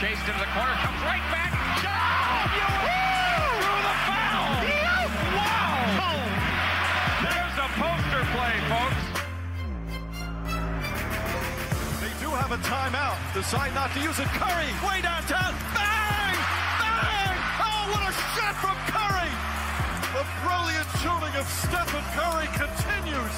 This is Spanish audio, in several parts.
Chased into the corner, comes right back. Oh, You through the foul! Wow! There's a poster play, folks. They do have a timeout. Decide not to use it. Curry, way downtown. Bang! Bang! Oh, what a shot from Curry! The brilliant shooting of Stephen Curry continues.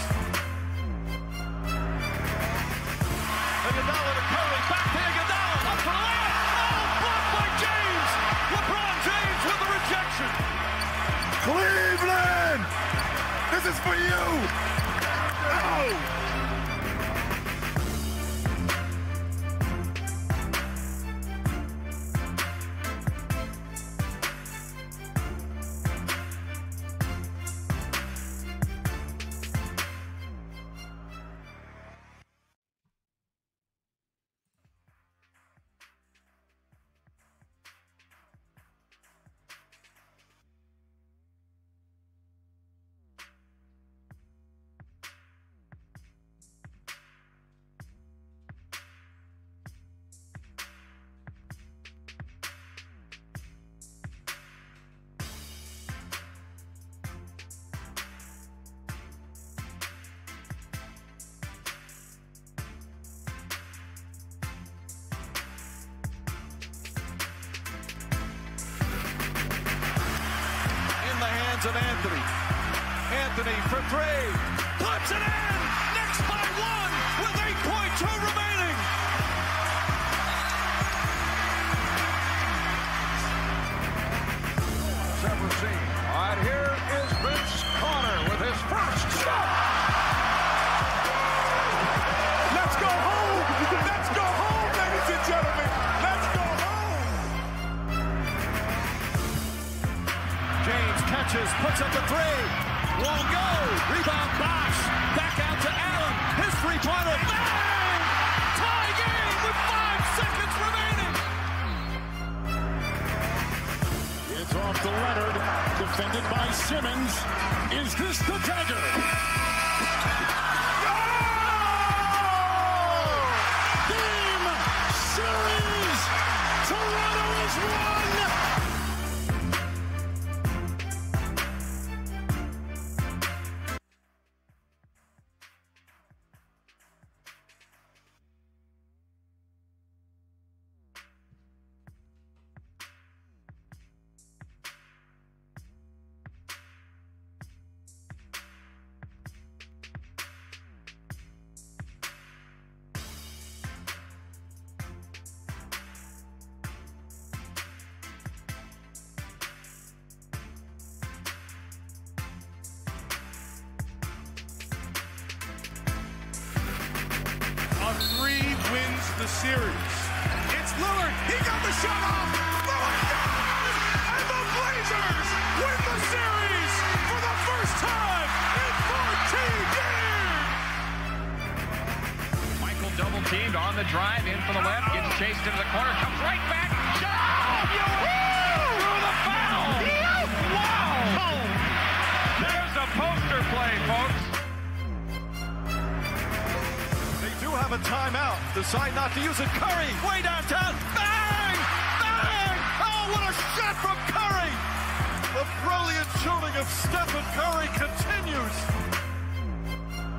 for you. the series. It's Lillard. He got the shot off. Lillard got it! And the Blazers win the series for the first time in 14 years. Michael double teamed on the drive in from the left, gets chased into the corner, comes right back. Shot! Oh, through the foul. Wow! Oh. There's a poster play, folks. have a timeout. Decide not to use it. Curry, way downtown. Bang! Bang! Oh, what a shot from Curry! The brilliant shooting of Stephen Curry continues.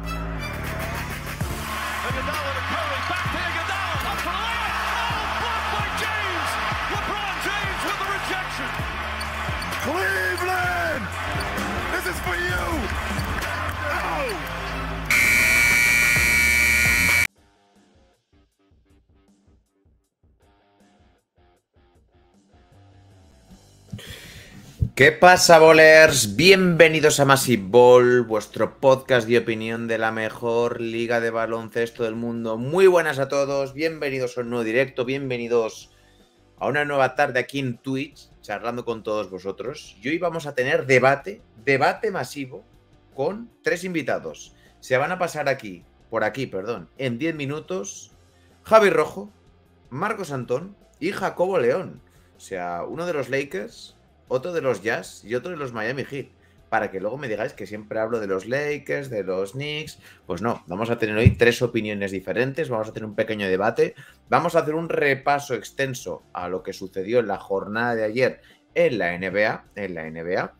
And Iguodala to Curry, back to Iguodala, up for the layup. Oh, blocked by James. LeBron James with the rejection. Cleveland, this is for you. Oh! ¿Qué pasa, bolers? Bienvenidos a Massive Ball, vuestro podcast de opinión de la mejor liga de baloncesto del mundo. Muy buenas a todos, bienvenidos a un nuevo directo, bienvenidos a una nueva tarde aquí en Twitch, charlando con todos vosotros. Y hoy vamos a tener debate, debate masivo, con tres invitados. Se van a pasar aquí, por aquí, perdón, en 10 minutos, Javi Rojo, Marcos Antón y Jacobo León. O sea, uno de los Lakers otro de los Jazz y otro de los Miami Heat. Para que luego me digáis que siempre hablo de los Lakers, de los Knicks. Pues no, vamos a tener hoy tres opiniones diferentes, vamos a tener un pequeño debate, vamos a hacer un repaso extenso a lo que sucedió en la jornada de ayer en la NBA, en la NBA,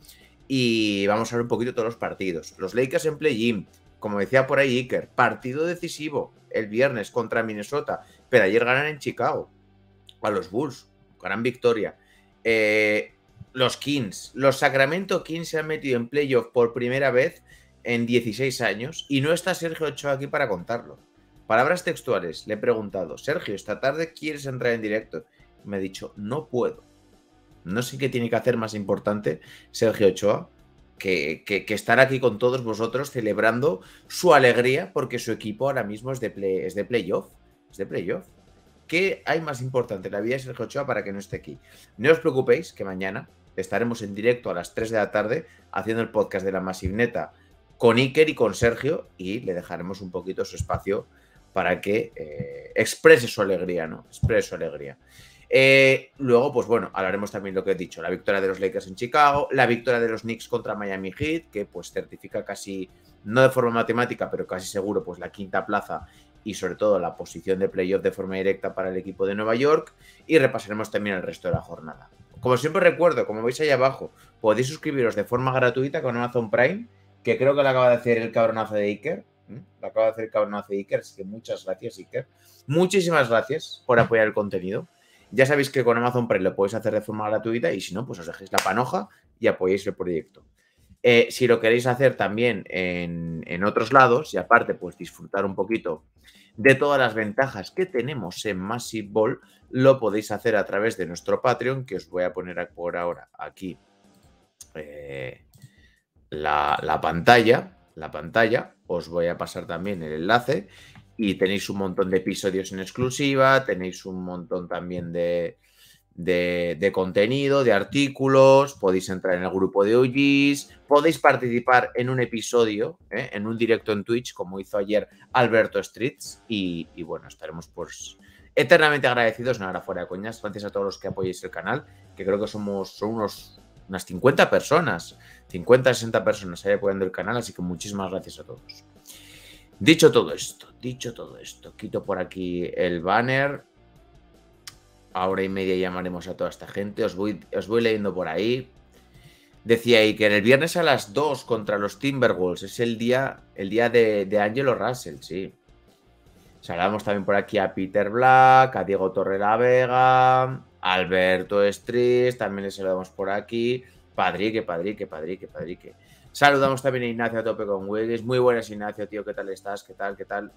y vamos a ver un poquito todos los partidos. Los Lakers en play-in, como decía por ahí Iker, partido decisivo el viernes contra Minnesota, pero ayer ganan en Chicago a los Bulls, gran victoria. Eh, los Kings. Los Sacramento Kings se han metido en playoff por primera vez en 16 años y no está Sergio Ochoa aquí para contarlo. Palabras textuales, le he preguntado, Sergio, esta tarde quieres entrar en directo. Me ha dicho, no puedo. No sé qué tiene que hacer más importante Sergio Ochoa que, estar aquí con todos vosotros celebrando su alegría porque su equipo ahora mismo es de, es de playoff. Es de playoff. ¿Qué hay más importante en la vida de Sergio Ochoa para que no esté aquí? No os preocupéis que mañana estaremos en directo a las 3 de la tarde haciendo el podcast de la Masivneta con Iker y con Sergio y le dejaremos un poquito su espacio para que eh, exprese su alegría, ¿no? Exprese su alegría. Eh, luego, pues bueno, hablaremos también lo que he dicho, la victoria de los Lakers en Chicago, la victoria de los Knicks contra Miami Heat, que pues certifica casi, no de forma matemática, pero casi seguro, pues la quinta plaza y sobre todo la posición de playoff de forma directa para el equipo de Nueva York y repasaremos también el resto de la jornada. Como siempre recuerdo, como veis ahí abajo, podéis suscribiros de forma gratuita con Amazon Prime, que creo que lo acaba de hacer el cabronazo de Iker. Lo acaba de hacer el cabronazo de Iker, así que muchas gracias, Iker. Muchísimas gracias por apoyar el contenido. Ya sabéis que con Amazon Prime lo podéis hacer de forma gratuita y si no, pues os dejéis la panoja y apoyéis el proyecto. Eh, si lo queréis hacer también en, en, otros lados y aparte, pues disfrutar un poquito de todas las ventajas que tenemos en Massive Ball, lo podéis hacer a través de nuestro Patreon, que os voy a poner por ahora aquí eh, la pantalla. La pantalla, os voy a pasar también el enlace y tenéis un montón de episodios en exclusiva, tenéis un montón también de, de, contenido, de artículos, podéis entrar en el grupo de OGs, podéis participar en un episodio, ¿eh? en un directo en Twitch, como hizo ayer Alberto Streets, y, bueno, estaremos pues eternamente agradecidos, no ahora fuera de coñas, gracias a todos los que apoyéis el canal, que creo que somos unos, unas 50 personas, 50, 60 personas ahí apoyando el canal, así que muchísimas gracias a todos. Dicho todo esto, dicho todo esto, quito por aquí el banner, hora y media llamaremos a toda esta gente. Os voy, leyendo por ahí. Decía que en el viernes a las 2 contra los Timberwolves es el día, el día de, Angelo Russell, sí. Saludamos también por aquí a Peter Black, a Diego Torrera Vega, Alberto Estris, también le saludamos por aquí. Padrique, Padrique, Padrique, Padrique. Saludamos también a Ignacio a tope con Wiggins. Muy buenas, Ignacio, tío, ¿qué tal estás? ¿Qué tal? ¿Qué tal?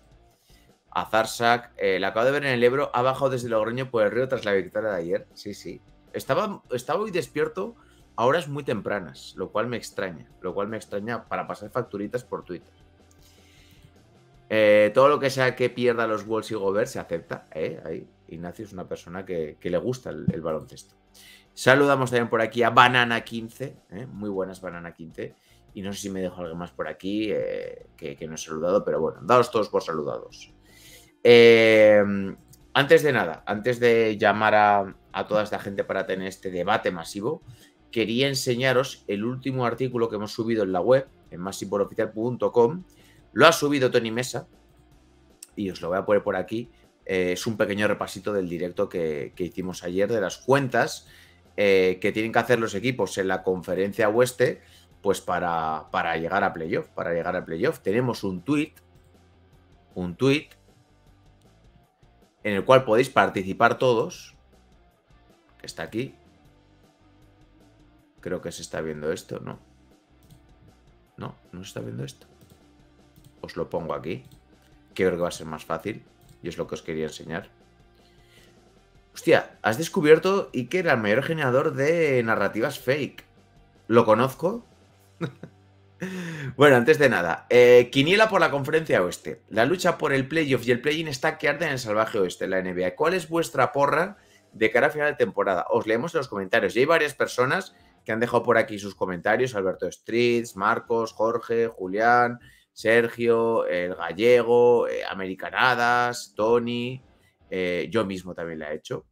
a Zarsak. Eh, la acabo de ver en el Ebro, ha bajado desde Logroño por el río tras la victoria de ayer. Sí, sí. Estaba, estaba hoy despierto a horas muy tempranas, lo cual me extraña. Lo cual me extraña para pasar facturitas por Twitter. Eh, todo lo que sea que pierda los Wolves y Gobert se acepta. Eh, Ignacio es una persona que, le gusta el, baloncesto. Saludamos también por aquí a Banana15. Muy buenas, Banana15. Y no sé si me dejo alguien más por aquí que, que no he saludado, pero bueno, daos todos por saludados. Em, antes de nada, antes de llamar a, a toda esta gente para tener este debate masivo, quería enseñaros el último artículo que hemos subido en la web, en masiporoficial.com. Lo ha subido Tony Mesa y os lo voy a poner por aquí. Eh, es un pequeño repasito del directo que, hicimos ayer de las cuentas eh, que tienen que hacer los equipos en la conferencia oeste pues para, para llegar a playoff, para llegar a playoff. Tenemos un tweet, un tweet en el cual podéis participar todos, que está aquí. Creo que se está viendo esto, ¿no? No, no se está viendo esto. Os lo pongo aquí, que creo que va a ser más fácil y es lo que os quería enseñar. Hostia, has descubierto Iker, el mayor generador de narrativas fake. ¿Lo conozco? Bueno, antes de nada, eh, Quiniela por la conferencia oeste. La lucha por el playoff y el play-in está que arde en el salvaje oeste, la NBA. ¿Cuál es vuestra porra de cara a final de temporada? Os leemos en los comentarios. Y hay varias personas que han dejado por aquí sus comentarios: Alberto Streets, Marcos, Jorge, Julián, Sergio, el Gallego, eh, Americanadas, Tony. Eh, yo mismo también la he hecho.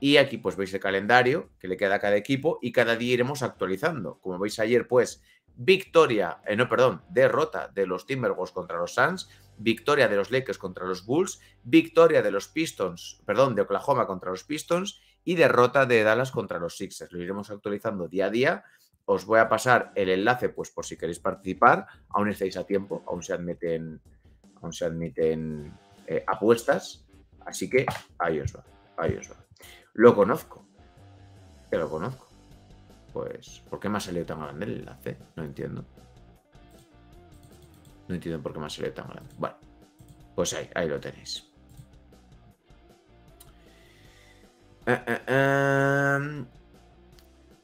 Y aquí pues veis el calendario que le queda a cada equipo y cada día iremos actualizando. Como veis ayer, pues victoria, eh, no, perdón, derrota de los Timberwolves contra los Suns, victoria de los Lakers contra los Bulls, victoria de los Pistons, perdón, de Oklahoma contra los Pistons y derrota de Dallas contra los Sixers. Lo iremos actualizando día a día. Os voy a pasar el enlace, pues por si queréis participar, aún estáis a tiempo, aún se admiten, aún se admiten eh, apuestas. Así que ahí os va, ahí os va. Lo conozco, que lo conozco pues, ¿por qué me ha salido tan grande el enlace? No entiendo. No entiendo por qué me ha salido tan grande. Bueno, pues ahí, ahí lo tenéis. Eh, eh, em.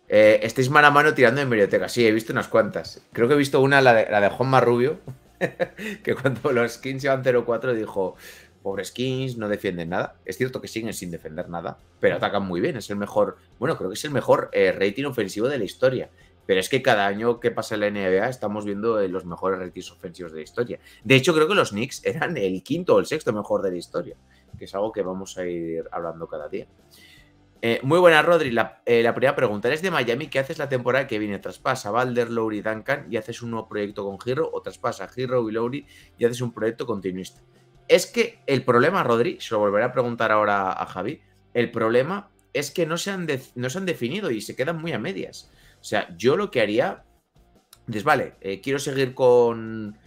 eh estáis mano a mano tirando en biblioteca. Sí, he visto unas cuantas. Creo que he visto una, la de, la de Juan Marrubio, que cuando los skins iban 0-4 dijo, pobres Kings, no defienden nada. Es cierto que siguen sin defender nada, pero mm. atacan muy bien. Es el mejor, bueno, creo que es el mejor eh, rating ofensivo de la historia. Pero es que cada año que pasa la NBA estamos viendo eh, los mejores ratings ofensivos de la historia. De hecho, creo que los Knicks eran el quinto o el sexto mejor de la historia, que es algo que vamos a ir hablando cada día. Eh, muy buena, Rodri. La, primera pregunta. es de Miami? ¿Qué haces la temporada que viene? ¿Traspasa Valder, Lowry, Duncan y haces un nuevo proyecto con Giro? ¿O traspasa Giro y Lowry y haces un proyecto continuista? Es que el problema, Rodri, se lo volveré a preguntar ahora a Javi, el problema es que no se han, no se han definido y se quedan muy a medias. O sea, yo lo que haría, dices, vale, eh, quiero seguir con,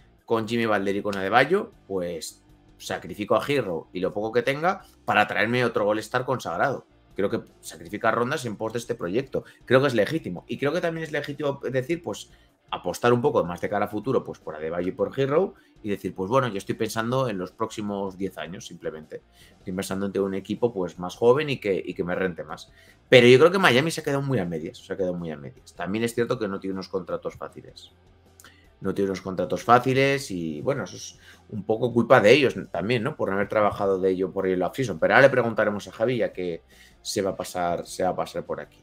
Jimmy Valder y con Adebayo, pues sacrifico a Giro y lo poco que tenga para traerme otro gol estar consagrado. Creo que sacrificar rondas en pos de este proyecto. Creo que es legítimo. Y creo que también es legítimo decir, pues, apostar un poco más de cara a futuro, pues por Adebayo y por Hero, y decir, pues bueno, yo estoy pensando en los próximos 10 años simplemente. Estoy pensando en un equipo pues más joven y que, me rente más. Pero yo creo que Miami se ha quedado muy a medias, se ha quedado muy a medias. También es cierto que no tiene unos contratos fáciles. No tiene unos contratos fáciles y bueno, eso es un poco culpa de ellos también, ¿no? Por no haber trabajado de ello por el off-season. Pero ahora le preguntaremos a Javi ya que se va a pasar, se va a pasar por aquí.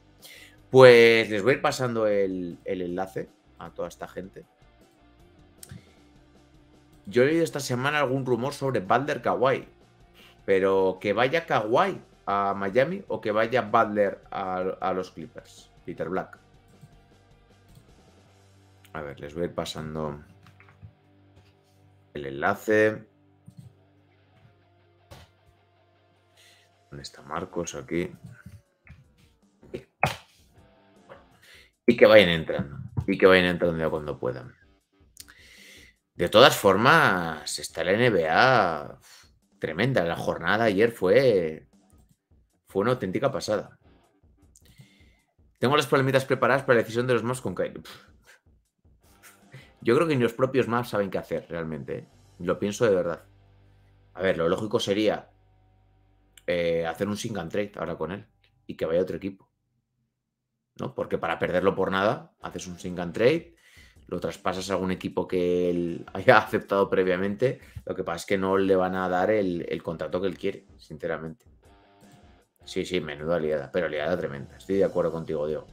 Pues les voy a ir pasando el, el enlace a toda esta gente. Yo he oído esta semana algún rumor sobre Butler Kawhi, pero que vaya Kawaii a Miami o que vaya Butler a, a los Clippers, Peter Black. A ver, les voy a ir pasando el enlace. ¿Dónde está Marcos? Aquí. Y que vayan entrando y que vayan entendiendo cuando puedan. De todas formas, está la NBA tremenda. La jornada ayer fue, fue una auténtica pasada. Tengo las palomitas preparadas para la decisión de los maps con Kyrie. Yo creo que ni los propios maps saben qué hacer realmente. ¿eh? Lo pienso de verdad. A ver, lo lógico sería eh, hacer un sing trade ahora con él y que vaya otro equipo. Porque para perderlo por nada, haces un sing and trade, lo traspasas a algún equipo que él haya aceptado previamente. Lo que pasa es que no le van a dar el, contrato que él quiere, sinceramente. Sí, sí, menuda aliada, pero aliada tremenda. Estoy de acuerdo contigo, Diego.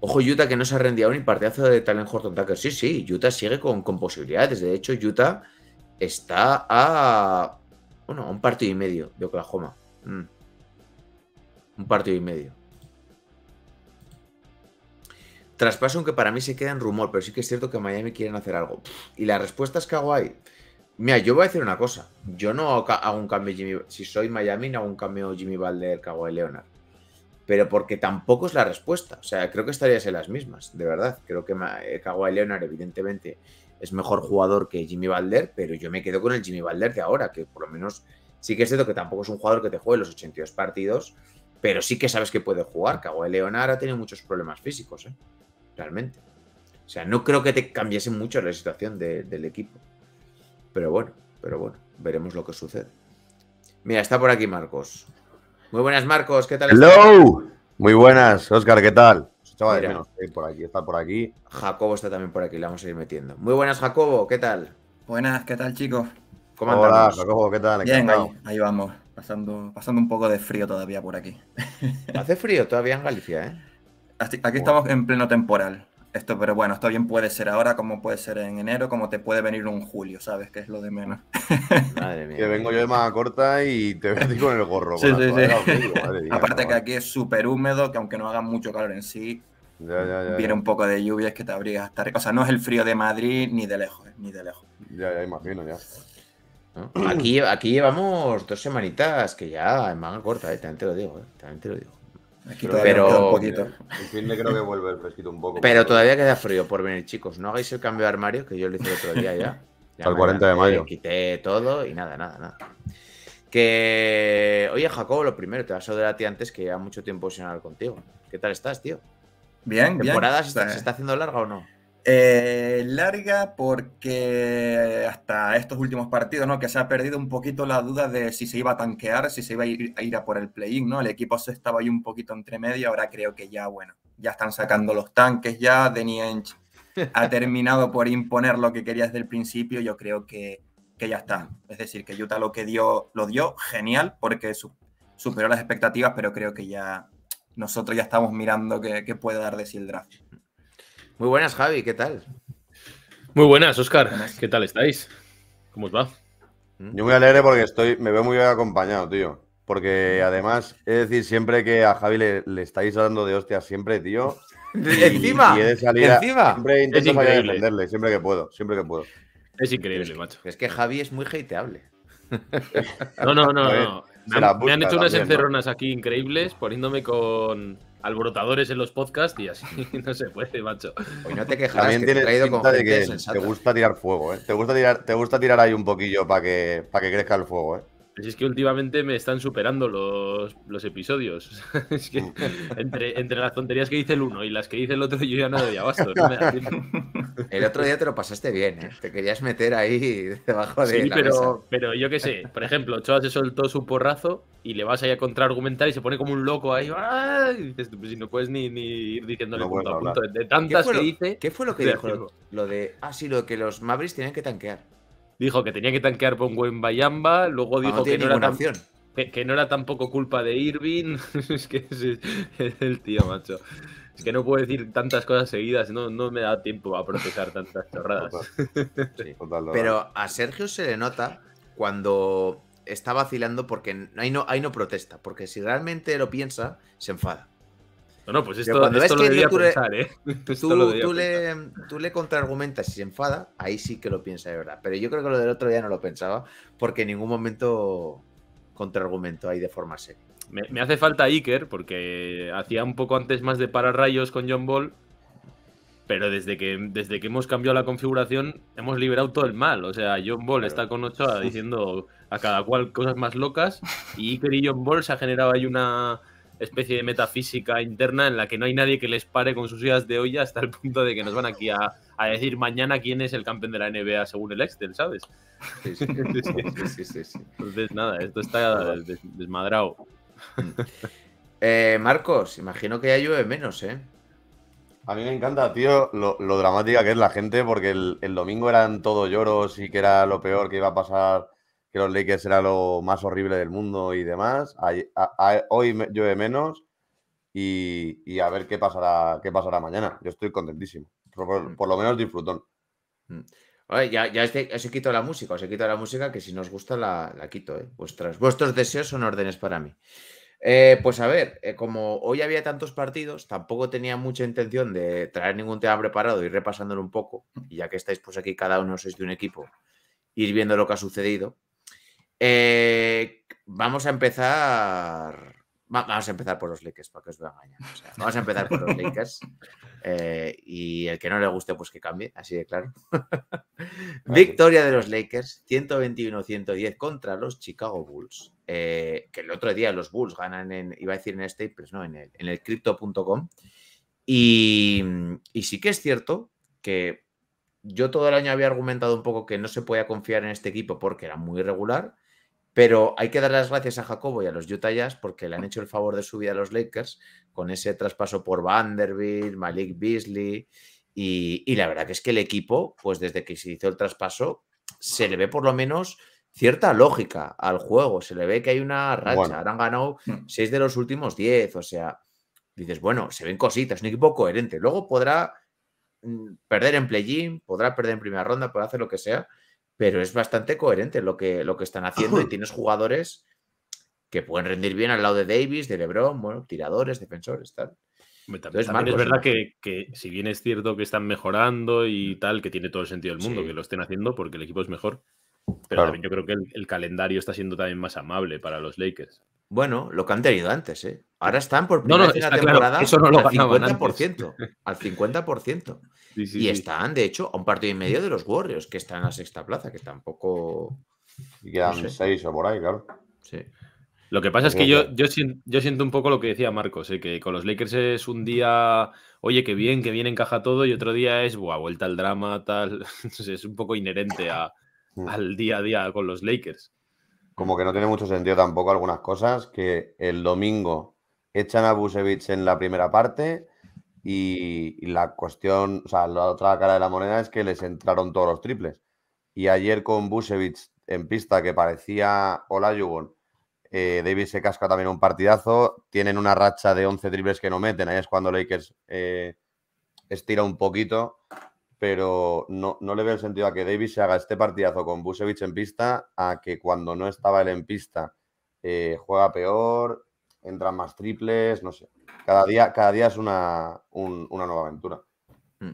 Ojo, Utah que no se ha rendido ni partidazo de talent Horton Tucker. Sí, sí, Utah sigue con, posibilidades. De hecho, Utah está a. Bueno, a un partido y medio de Oklahoma. Mm. Un partido y medio. Traspaso, aunque para mí se queda en rumor, pero sí que es cierto que Miami quieren hacer algo. Y respuesta es que hago ahí. Mira, yo voy a decir una cosa. Yo no hago un cambio Jimmy. Si soy Miami, no hago un cambio Jimmy Valder, Kawhi Leonard. Pero porque tampoco es la respuesta. O sea, creo que estarías en las mismas, de verdad. Creo que eh, Kawhi Leonard, evidentemente, es mejor jugador que Jimmy Valder, pero yo me quedo con el Jimmy Valder de ahora, que por lo menos sí que es cierto que tampoco es un jugador que te juegue los 82 partidos, pero sí que sabes que puede jugar. Kawhi Leonard ha tenido muchos problemas físicos, ¿eh? realmente. O sea, no creo que te cambiase mucho la situación del equipo. Pero bueno, pero bueno, veremos lo que sucede. Mira, está por aquí Marcos. Muy buenas, Marcos, ¿qué tal? ¡Hello! Muy buenas, Oscar, ¿qué tal? Eh, por aquí, está por aquí. Jacobo está también por aquí, le vamos a ir metiendo. Muy buenas, Jacobo, ¿qué tal? Buenas, ¿qué tal, chicos? ¿Cómo Hola, Jacobo, ¿qué tal? Bien, ahí, ahí, vamos, pasando, pasando un poco de frío todavía por aquí. Hace frío todavía en Galicia, ¿eh? Aquí estamos en pleno temporal. Esto, pero bueno, esto bien puede ser ahora, como puede ser en enero, como te puede venir un julio, ¿sabes? Que es lo de menos. Madre mía. Que vengo yo de más corta y te metí con el gorro. sí, Aparte que aquí es súper húmedo, que aunque no haga mucho calor en sí, ya, viene un poco de lluvia, es que te abrigas hasta... O sea, no es el frío de Madrid ni de lejos, eh, ni de lejos. Ya, ya, imagino, ya. Aquí, aquí llevamos dos semanitas que ya en manga corta, eh, también te lo digo, eh, también te lo digo pero, un poquito. El fin creo que vuelve el fresquito un poco. Pero todavía queda frío por venir, chicos. No hagáis el cambio de armario, que yo lo hice el otro día ya. Al 40 de mayo. Quité todo y nada, nada, nada. Que. Oye, Jacobo, lo primero, te vas a a ti antes que ya mucho tiempo sin hablar contigo. ¿Qué tal estás, tío? Bien, temporada ¿Se está haciendo larga o no? Eh, larga porque hasta estos últimos partidos, ¿no? Que se ha perdido un poquito la duda de si se iba a tanquear, si se iba a ir a, por el play-in, ¿no? El equipo se estaba ahí un poquito entre medio, ahora creo que ya, bueno, ya están sacando los tanques, ya Ench ha terminado por imponer lo que quería desde el principio, yo creo que, que ya está. Es decir, que Utah lo que dio, lo dio genial porque superó las expectativas, pero creo que ya nosotros ya estamos mirando qué, puede dar de sí draft. Muy buenas, Javi, ¿qué tal? Muy buenas, Oscar. ¿Qué tal estáis? ¿Cómo os va? ¿Mm? Yo muy alegre porque estoy, me veo muy bien acompañado, tío. Porque además, es decir, siempre que a Javi le, estáis dando de hostias, siempre, tío. encima, encima. Siempre intento salir siempre que puedo, siempre que puedo. Es increíble, macho. Es que Javi es muy hateable. no, no, no, Me han, hecho unas encerronas aquí increíbles poniéndome con alborotadores en los podcasts y así no se puede, macho. no te quejas, También que te tienes de que te gusta tirar fuego, ¿eh? Te gusta tirar, te gusta tirar ahí un poquillo para que, para que crezca el fuego, ¿eh? es que últimamente me están superando los, los episodios. entre, las tonterías que dice el uno y las que dice el otro, yo ya no doy abasto. el otro día te lo pasaste bien, ¿eh? Te querías meter ahí debajo de. Sí, pero, pero yo que sé. Por ejemplo, Choa se soltó su porrazo y le vas ahí a contraargumentar y se pone como un loco ahí. Y dices, pues si no puedes ni, ir diciéndole punto a punto. De tantas que dice. ¿Qué fue lo que dijo? Lo, de. Ah, sí, lo que los Mavericks tienen que tanquear dijo que tenía que tanquear por un Bayamba, luego dijo que, no era tan, que, no era tampoco culpa de Irving. es que es, el tío, macho. Es que no puedo decir tantas cosas seguidas, no, me da tiempo a procesar tantas chorradas. Pero a Sergio se le nota cuando está vacilando porque ahí no, ahí no protesta, porque si realmente lo piensa, se enfada. No, no, pues esto, cuando lo que tú, pensar, ¿eh? tú, le, tú, le, contraargumentas y se enfada, ahí sí que lo piensa de verdad. Pero yo creo que lo del otro día no lo pensaba, porque en ningún momento contraargumento ahí de forma seria. Me, hace falta Iker, porque hacía un poco antes más de pararrayos con John Ball, pero desde que, desde que hemos cambiado la configuración, hemos liberado todo el mal. O sea, John Ball está con Ochoa diciendo a cada cual cosas más locas, y Iker y John Ball se ha generado ahí una especie de metafísica interna en la que no hay nadie que les pare con sus ideas de olla hasta el punto de que nos van aquí a, decir mañana quién es el campeón de la NBA según el Excel, ¿sabes? Sí, sí, sí, Entonces, nada, esto está desmadrado. Mm. Eh, Marcos, imagino que ya llueve menos, ¿eh? A mí me encanta, tío, lo, dramática que es la gente, porque el, domingo eran todos lloros y que era lo peor que iba a pasar que los Lakers era lo más horrible del mundo y demás. hoy llueve menos y, a ver qué pasará, qué pasará mañana. Yo estoy contentísimo. Por, mm. lo menos disfrutón. Mm. ya, ya os, he, este, la música, os he la música que si nos gusta la, quito. ¿eh? vuestros deseos son órdenes para mí. Eh, pues a ver, eh, como hoy había tantos partidos, tampoco tenía mucha intención de traer ningún tema preparado, ir repasándolo un poco, y ya que estáis pues aquí cada uno sois de un equipo, ir viendo lo que ha sucedido. Eh, vamos a empezar. vamos a empezar por los Lakers para que os vamos a empezar por los Lakers. Eh, y el que no le guste, pues que cambie, así de claro. Victoria de los Lakers, 121-110 contra los Chicago Bulls. Eh, que el otro día los Bulls ganan en, iba a decir en no, en el, en el crypto.com. Y, y sí que es cierto que yo todo el año había argumentado un poco que no se podía confiar en este equipo porque era muy regular. Pero hay que dar las gracias a Jacobo y a los Utah Jazz porque le han hecho el favor de subir a los Lakers con ese traspaso por Vanderbilt, Malik Beasley. Y, la verdad que es que el equipo, pues desde que se hizo el traspaso, se le ve por lo menos cierta lógica al juego. Se le ve que hay una racha. Ahora han ganado mm. seis de los últimos diez. O sea, dices, bueno, se ven cositas. Un equipo coherente. Luego podrá mm, perder en play-in, podrá perder en primera ronda, podrá hacer lo que sea pero es bastante coherente lo que, lo que están haciendo y tienes jugadores que pueden rendir bien al lado de Davis, de LeBron, bueno, tiradores, defensores, tal. es verdad que, si bien es cierto que están mejorando y mm. tal, que tiene todo el sentido del mundo que lo estén haciendo porque el equipo es mejor, pero también yo creo que el, calendario está siendo también más amable para los Lakers. Bueno, lo que han tenido antes, ¿eh? Ahora están por primera no, no, temporada eso no lo al 50%. Al 50%. y están, de hecho, a un partido y medio de los Warriors, que están en la sexta plaza, que tampoco. Y quedan seis o por ahí, claro. Sí. Lo que pasa es que yo, yo, siento un poco lo que decía Marcos, ¿eh? que con los Lakers es un día, oye, qué bien, que bien encaja todo, y otro día es, buah, vuelta al drama, tal. es un poco inherente a, Mm. al día a día con los Lakers. Como que no tiene mucho sentido tampoco algunas cosas, que el domingo echan a Busevich en la primera parte y, la cuestión, o sea, la otra cara de la moneda es que les entraron todos los triples. Y ayer con Bucevic en pista que parecía hola, eh, Davis se casca también un partidazo, tienen una racha de 11 triples que no meten, ahí es cuando Lakers eh, estira un poquito pero no, le veo el sentido a que Davis se haga este partidazo con Busevich en pista, a que cuando no estaba él en pista eh, juega peor, entran más triples, no sé. Cada día, cada día es una, nueva aventura. Mm.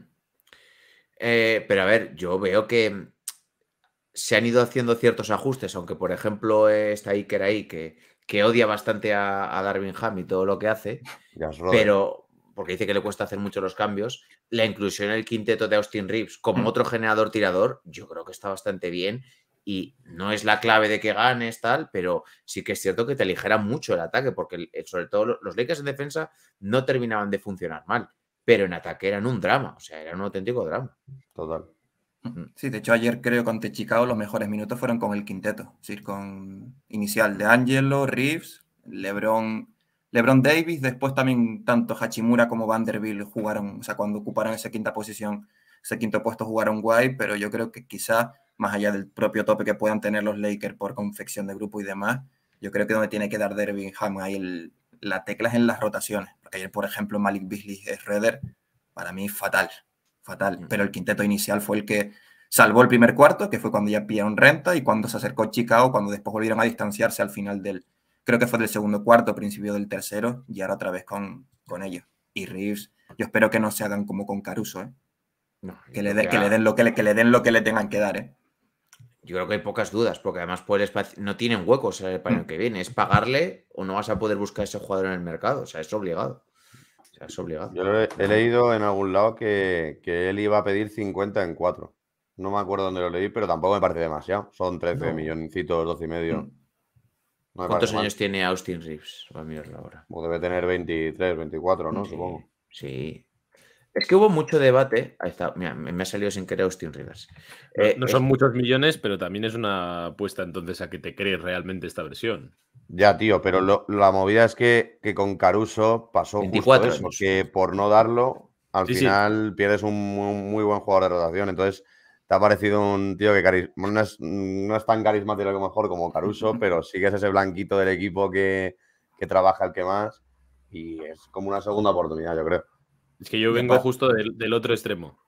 Eh, pero a ver, yo veo que se han ido haciendo ciertos ajustes, aunque por ejemplo está Iker ahí que, que odia bastante a, a Darwin Ham y todo lo que hace, pero, porque dice que le cuesta hacer mucho los cambios, la inclusión en el quinteto de Austin Reeves como mm. otro generador tirador, yo creo que está bastante bien y no es la clave de que ganes, tal, pero sí que es cierto que te aligera mucho el ataque, porque sobre todo los Lakers en defensa no terminaban de funcionar mal, pero en ataque eran un drama, o sea, era un auténtico drama. Total. Mm, mm. Sí, de hecho ayer creo que ante Chicago los mejores minutos fueron con el quinteto, es decir, con inicial de Angelo, Reeves, LeBron LeBron Davis, después también tanto Hachimura como Vanderbilt jugaron, o sea, cuando ocuparon esa quinta posición, ese quinto puesto jugaron guay, pero yo creo que quizá, más allá del propio tope que puedan tener los Lakers por confección de grupo y demás, yo creo que donde tiene que dar Derby Ham ahí el, la tecla es en las rotaciones. Porque ayer, por ejemplo, Malik Beasley redder para mí fatal, fatal. Mm. Pero el quinteto inicial fue el que salvó el primer cuarto, que fue cuando ya pillaron renta y cuando se acercó Chicago, cuando después volvieron a distanciarse al final del, creo que fue del segundo cuarto, principio del tercero, y ahora otra vez con, con ellos. Y Reeves, yo espero que no se hagan como con Caruso, ¿eh? que, le den lo que le, den lo que le tengan que dar, ¿eh? Yo creo que hay pocas dudas, porque además no tienen huecos Para el mm. que viene. Es pagarle o no vas a poder buscar ese jugador en el mercado. O sea, es obligado. es obligado. Yo he, leído en algún lado que, él iba a pedir 50 en 4. No me acuerdo dónde lo leí, pero tampoco me parece demasiado. Son 13 milloncitos, 12 y medio. Mm. ¿Cuántos años tiene Austin Reeves? Pues debe tener 23, 24, ¿no? Supongo. Sí. Es que hubo mucho debate. Ahí está. me ha salido sin querer Austin Rivers. Eh, no, son muchos millones, pero también es una apuesta entonces a que te crees realmente esta versión. Ya, tío, pero la movida es que, con Caruso pasó 24 justo eso, que por no darlo, al final pierdes un muy buen jugador de rotación. Entonces, te ha parecido un tío que no, es, tan carismático a lo mejor como Caruso, pero sí es ese blanquito del equipo que, trabaja el que más y es como una segunda oportunidad, yo creo. Es que yo vengo justo del, otro extremo.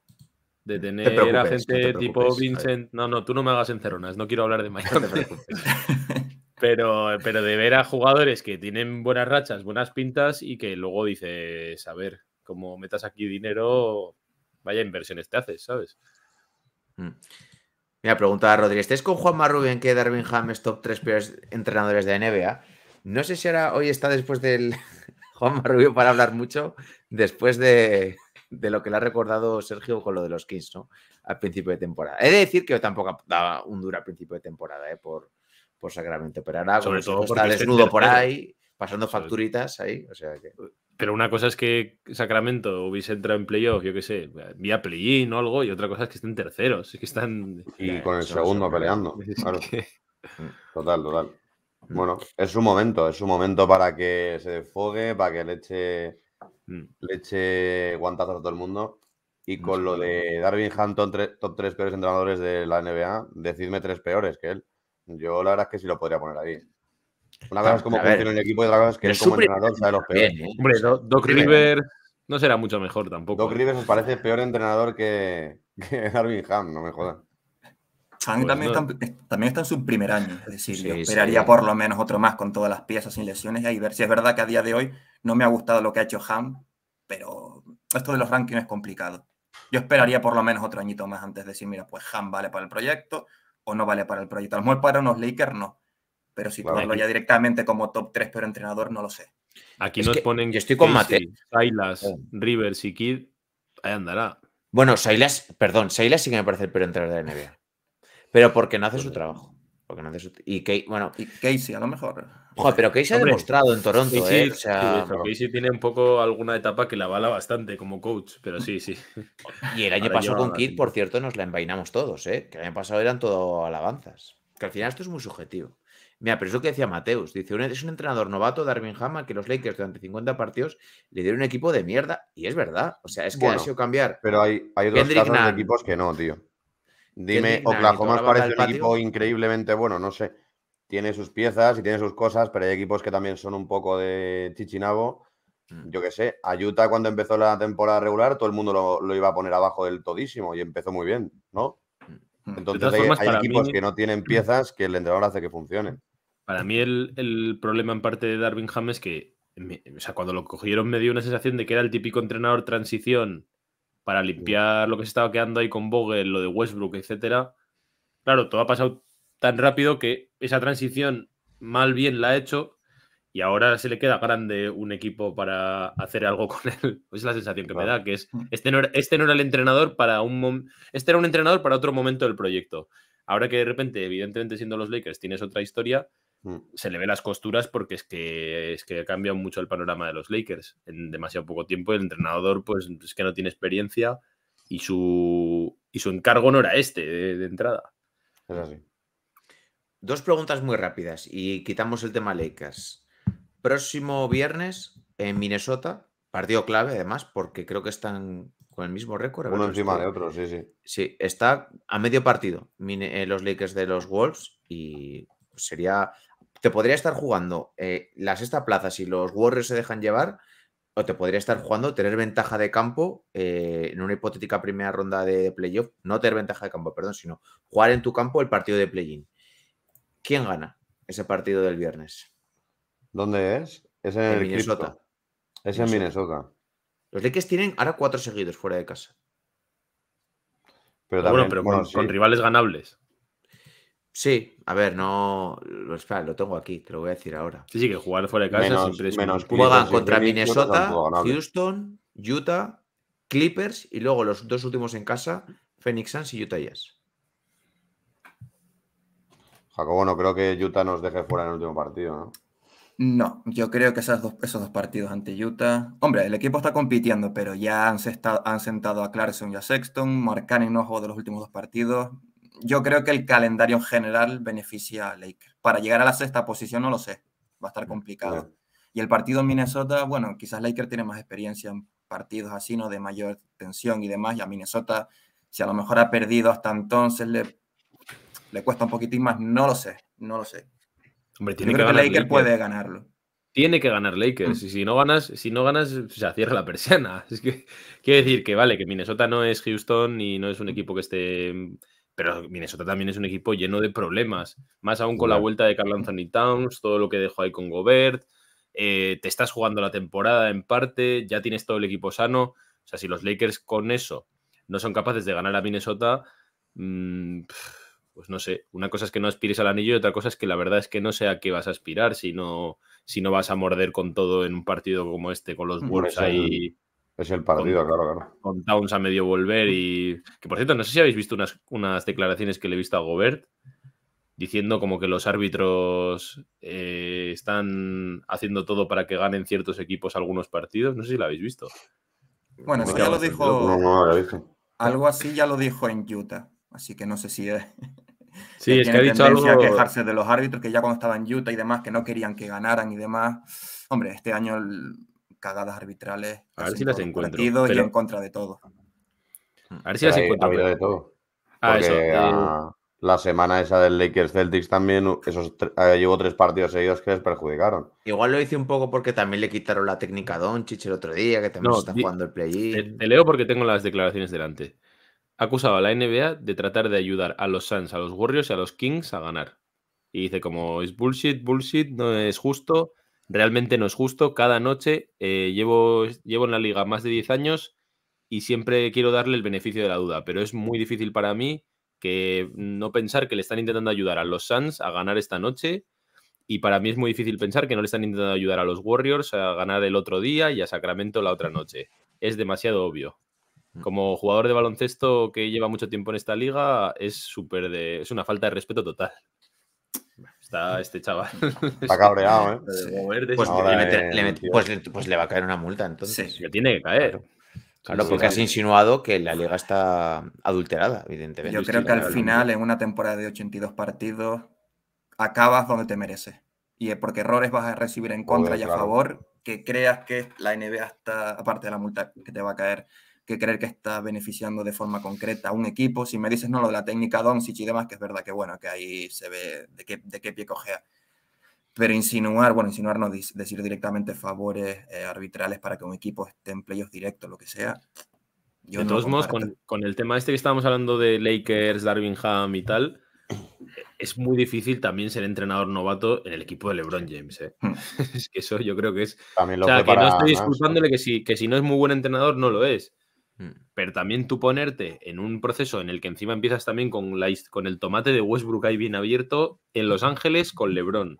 De tener a gente tipo Vincent. No, no, tú no me hagas encerronas, no quiero hablar de Miami. pero, pero de ver a jugadores que tienen buenas rachas, buenas pintas y que luego dices, a ver, como metas aquí dinero, vaya inversiones te haces, ¿sabes? Mm. Mira, preguntaba Rodríguez, ¿Estás con Juan en que Darwin Ham es top 3 peores entrenadores de NBA? No sé si ahora hoy está después del Juan Marrubio para hablar mucho, después de, lo que le ha recordado Sergio con lo de los Kings, Al principio de temporada. He de decir que tampoco daba un duro al principio de temporada, ¿eh? Por, por Sacramento, pero ahora Sobre todo está desnudo por ahí, pasando facturitas ahí, o sea que... Pero una cosa es que Sacramento hubiese entrado en playoff, yo qué sé, vía play-in o algo, y otra cosa es que estén terceros, es que están... Y con el segundo peleando, claro. Mm. Total, total. Mm. Bueno, es su momento, es su momento para que se desfogue, para que le eche, mm. le guantazos a todo el mundo. Y con lo de Darwin Hunt, top tres peores entrenadores de la NBA, decidme tres peores que él. Yo la verdad es que sí lo podría poner ahí. Una cosa es funciona equipo de que es como entrenador sabe los peores. Hombre, Doc, no será mucho mejor tampoco. Doc ¿eh? Rivers parece peor entrenador que, que Darwin Ham, no me jodas Ham pues eh, también, está, en su primer año, es decir, yo esperaría por lo menos otro más con todas las piezas sin lesiones y ahí ver si es verdad que a día de hoy no me ha gustado lo que ha hecho Ham, pero esto de los rankings es complicado. Yo esperaría por lo menos otro añito más antes de decir, mira, pues Ham vale para el proyecto o no vale para el proyecto. A lo mejor para unos Lakers no, pero si ponerlo ya directamente como top 3, pero entrenador, no lo sé. Aquí nos que, ponen. Yo estoy con Mate Silas, oh. Rivers y Kid. Ahí andará. Bueno, Silas, perdón, Silas sí que me parece el peor entrenador de la NBA. Pero porque no hace su pues trabajo. Porque Y, bueno... Casey, a lo mejor. pero Casey ha demostrado en Toronto, Casey, ¿eh? sí, tiene un poco alguna etapa que la avala bastante como coach, pero sí, sí. Y el año pasado con Kid, por cierto, nos la envainamos todos, ¿eh? Que el año pasado eran todo alabanzas. Que al final esto es muy subjetivo. Mira, pero es lo que decía Mateus. Dice, e-, es un entrenador novato, Darwin Hama, que los Lakers durante 50 partidos le dieron un equipo de mierda. Y es verdad. O sea, es que ha sido cambiar. Pero hay, hay otros casos de equipos que no, tío. Dime, Oklahoma parece un equipo increíblemente bueno, no sé. Tiene sus piezas y tiene sus cosas, pero hay equipos que también son un poco de chichinabo. Mm. Yo qué sé, Ayuta, cuando empezó la temporada regular todo el mundo lo, iba a poner abajo del todísimo y empezó muy bien, ¿no? Mm. Mm. Entonces hay, equipos que no tienen piezas que el entrenador hace que funcionen. Para mí el, problema en parte de Darwin Ham es que, o sea, cuando lo cogieron me dio una sensación de que era el típico entrenador transición para limpiar lo que se estaba quedando ahí con Vogel, lo de Westbrook, etcétera. Claro, todo ha pasado tan rápido que esa transición mal bien la ha hecho y ahora se le queda grande un equipo para hacer algo con él. Es la sensación que me da, que es mm. este no, este no era el entrenador para un este era un entrenador para otro momento del proyecto. Ahora que de repente, evidentemente siendo los Lakers, tienes otra historia, Mm. se le ve las costuras porque es que, es que cambia mucho el panorama de los Lakers. En demasiado poco tiempo el entrenador pues es que no tiene experiencia y su, su encargo no era este de, entrada. Es así. Dos preguntas muy rápidas y quitamos el tema Lakers. Próximo viernes en Minnesota, partido clave además porque creo que están con el mismo récord. Uno encima de otro, sí, sí. Sí, está a medio partido eh, los Lakers de los Wolves y sería te podría estar jugando eh, la sexta plaza si los Warriors se dejan llevar, o te podría estar jugando tener ventaja de campo eh, en una hipotética primera ronda de playoff, no tener ventaja de campo, perdón, sino jugar en tu campo el partido de play-in. ¿Quién gana ese partido del viernes? ¿Dónde es? Es en, Minnesota. Es en Minnesota. Los Lakers tienen ahora cuatro seguidos fuera de casa. bueno, pero con, rivales ganables. Sí, a ver, no. Espera, lo tengo aquí, te lo voy a decir ahora. Sí, sí, que jugar fuera de casa siempre es menos Juegan contra Minnesota, Houston, Utah, Clippers y luego los dos últimos en casa, Phoenix Suns y Utah Jazz. Jacobo, no creo que Utah nos deje fuera en el último partido, ¿no? No, yo creo que esas dos, esos dos partidos ante Utah. Hombre, el equipo está compitiendo, pero ya han, sentado, han sentado a Clarkson y a Sexton. Marcani no ha jugado los últimos dos partidos yo creo que el calendario en general beneficia a Lakers. Para llegar a la sexta posición no lo sé, va a estar complicado. Y el partido en Minnesota, bueno, quizás Lakers tiene más experiencia en partidos así, ¿no? De mayor tensión y demás. Y a Minnesota, si a lo mejor ha perdido hasta entonces, le, le cuesta un poquitín más. No lo sé, no lo sé. Hombre, tiene yo que creo que Lakers, puede ganarlo. Tiene que ganar Lakers. Mm. Y si no ganas, si no ganas, se cierra la persiana. Es que quiere decir que vale, que Minnesota no es Houston y no es un mm. equipo que esté pero Minnesota también es un equipo lleno de problemas, más aún con la vuelta de Carl Anthony Towns, todo lo que dejó ahí con Gobert. Eh, te estás jugando la temporada en parte, ya tienes todo el equipo sano. O sea, si los Lakers con eso no son capaces de ganar a Minnesota, mm, pues no sé. Una cosa es que no aspires al anillo y otra cosa es que la verdad es que no sé a qué vas a aspirar si no, si no vas a morder con todo en un partido como este, con los Bulls ahí. Es el partido, claro, claro. Con Towns a medio volver y. Que por cierto, no sé si habéis visto unas, declaraciones que le he visto a Gobert diciendo como que los árbitros eh, están haciendo todo para que ganen ciertos equipos algunos partidos. No sé si lo habéis visto. Bueno, eso ya lo dijo. No, no, lo Algo así ya lo dijo en Utah. Así que no sé si. Eh, sí, es que ha dicho algo. A quejarse de los árbitros que ya cuando estaba en Utah y demás, que no querían que ganaran y demás. Hombre, este año cagadas arbitrales. A ver si las encuentro. en contra de todo. A ver si las encuentro. Ah, eh. La semana esa del Lakers Celtics también, esos eh, llevó tres partidos seguidos que les perjudicaron. Igual lo hice un poco porque también le quitaron la técnica a Doncic el otro día, que también está jugando el play te, leo porque tengo las declaraciones delante. Acusaba a la NBA de tratar de ayudar a los Suns, a los Warriors y a los Kings a ganar. Y dice como es bullshit, bullshit, no es justo, realmente no es justo. Cada noche eh, llevo, llevo en la liga más de 10 años y siempre quiero darle el beneficio de la duda, pero es muy difícil para mí que no pensar que le están intentando ayudar a los Suns a ganar esta noche y para mí es muy difícil pensar que no le están intentando ayudar a los Warriors a ganar el otro día y a Sacramento la otra noche. Es demasiado obvio. Mm. Como jugador de baloncesto que lleva mucho tiempo en esta liga, es súper de. es una falta de respeto total. Está este chaval. Está cabreado, ¿eh? Pues, pues, pues, le, va a caer una multa, entonces. Sí, tiene que caer. Claro. porque has insinuado que la liga está adulterada, evidentemente. Yo creo que al final, en una temporada de 82 partidos, acabas donde te mereces. Y es porque errores vas a recibir en contra y a favor, que creas que la NBA está, aparte de la multa que te va a caer, que creer que está beneficiando de forma concreta a un equipo. Si me dices, no, lo de la técnica Doncic y demás, que es verdad que, bueno, que ahí se ve de qué, de qué pie cojea. Pero insinuar, bueno, insinuar no, decir directamente favores eh, arbitrales para que un equipo esté en playoffs directos, lo que sea. Yo de todos modos, con, el tema este que estábamos hablando de Lakers, Ham y tal, es muy difícil también ser entrenador novato en el equipo de LeBron James. Eh. Hmm. es que eso yo creo que es. que no estoy disculpándole que si no es muy buen entrenador, no lo es. Mm. Pero también tú ponerte en un proceso en el que encima empiezas también con, la, con el tomate de Westbrook ahí bien abierto en Los Ángeles con mm. Lebron.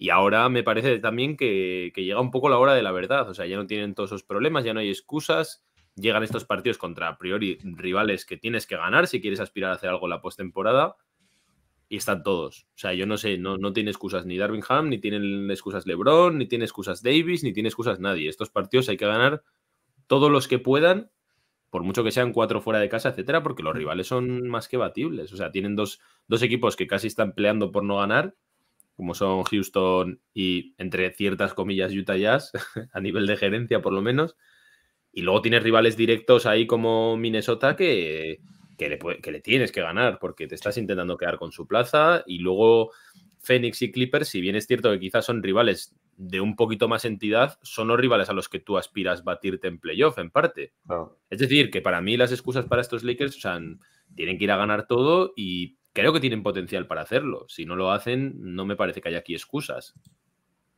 Y ahora me parece también que, llega un poco la hora de la verdad. O sea, ya no tienen todos esos problemas, ya no hay excusas. Llegan estos partidos contra a priori rivales que tienes que ganar si quieres aspirar a hacer algo en la postemporada. Y están todos. O sea, yo no sé, no, tiene excusas ni Ham, ni tienen excusas LeBron, ni tiene excusas Davis, ni tiene excusas nadie. Estos partidos hay que ganar todos los que puedan por mucho que sean cuatro fuera de casa, etcétera, porque los mm. rivales son más que batibles. O sea, tienen dos, equipos que casi están peleando por no ganar, como son Houston y, entre ciertas comillas, Utah Jazz, a nivel de gerencia por lo menos. Y luego tienes rivales directos ahí como Minnesota que, le, que le tienes que ganar porque te estás intentando quedar con su plaza. Y luego Phoenix y Clippers, si bien es cierto que quizás son rivales de un poquito más entidad son los rivales a los que tú aspiras batirte en playoff, en parte. Es decir, que para mí las excusas para estos Lakers o sea, tienen que ir a ganar todo y creo que tienen potencial para hacerlo. Si no lo hacen, no me parece que haya aquí excusas.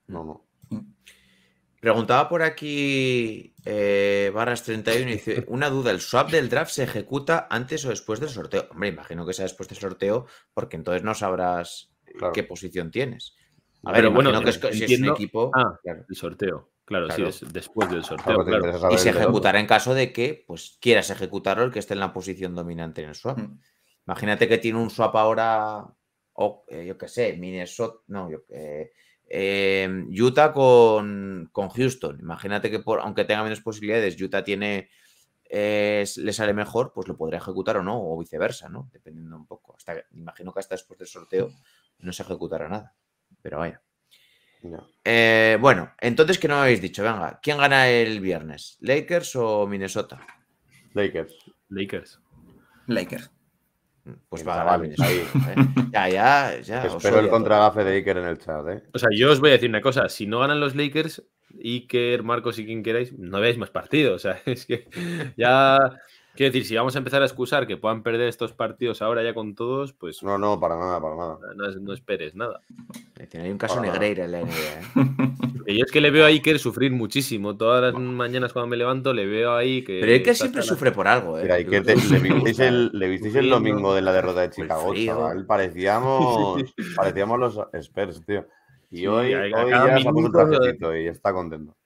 No, no. Preguntaba por aquí eh, Barras 31 una duda, ¿el swap del draft se ejecuta antes o después del sorteo? Hombre, imagino que sea después del sorteo porque entonces no sabrás qué posición tienes. A ver, bueno, que si es un equipo. Ah, el sorteo. Claro, sí, es después del ah, sorteo. Pues y se ejecutará en caso de que pues, quieras ejecutarlo el que esté en la posición dominante en el swap. Mm. Imagínate que tiene un swap ahora, o eh, yo qué sé, Minnesota, no, yo, eh, em, Utah con, Houston. Imagínate que por, aunque tenga menos posibilidades, Utah tiene, eh, le sale mejor, pues lo podría ejecutar o no, o viceversa, ¿no? Dependiendo un poco. imagino que hasta después del sorteo no se ejecutará nada pero vaya. Eh, bueno, entonces ¿qué no habéis dicho, venga, ¿quién gana el viernes? ¿Lakers o Minnesota? Lakers. Lakers. Lakers. Mm, pues va ¿eh? Ya, ya, ya. Espero el contragafe de Iker en el chat, ¿eh? O sea, yo os voy a decir una cosa. Si no ganan los Lakers, Iker, Marcos y quien queráis, no veáis más partidos. O sea, es que ya... Quiero decir, si vamos a empezar a excusar que puedan perder estos partidos ahora ya con todos, pues. No, no, para nada, para nada. No, esperes nada. Hay un caso negreira en la NBA. ¿eh? Yo es que le veo a Iker sufrir muchísimo. Todas las mañanas cuando me levanto le veo ahí que. Pero Iker siempre sufre por algo, ¿eh? le visteis el, domingo de la derrota de pues Chicago, ¿eh? Parecíamos, parecíamos los Spurs, tío. Y hoy, hoy y está contento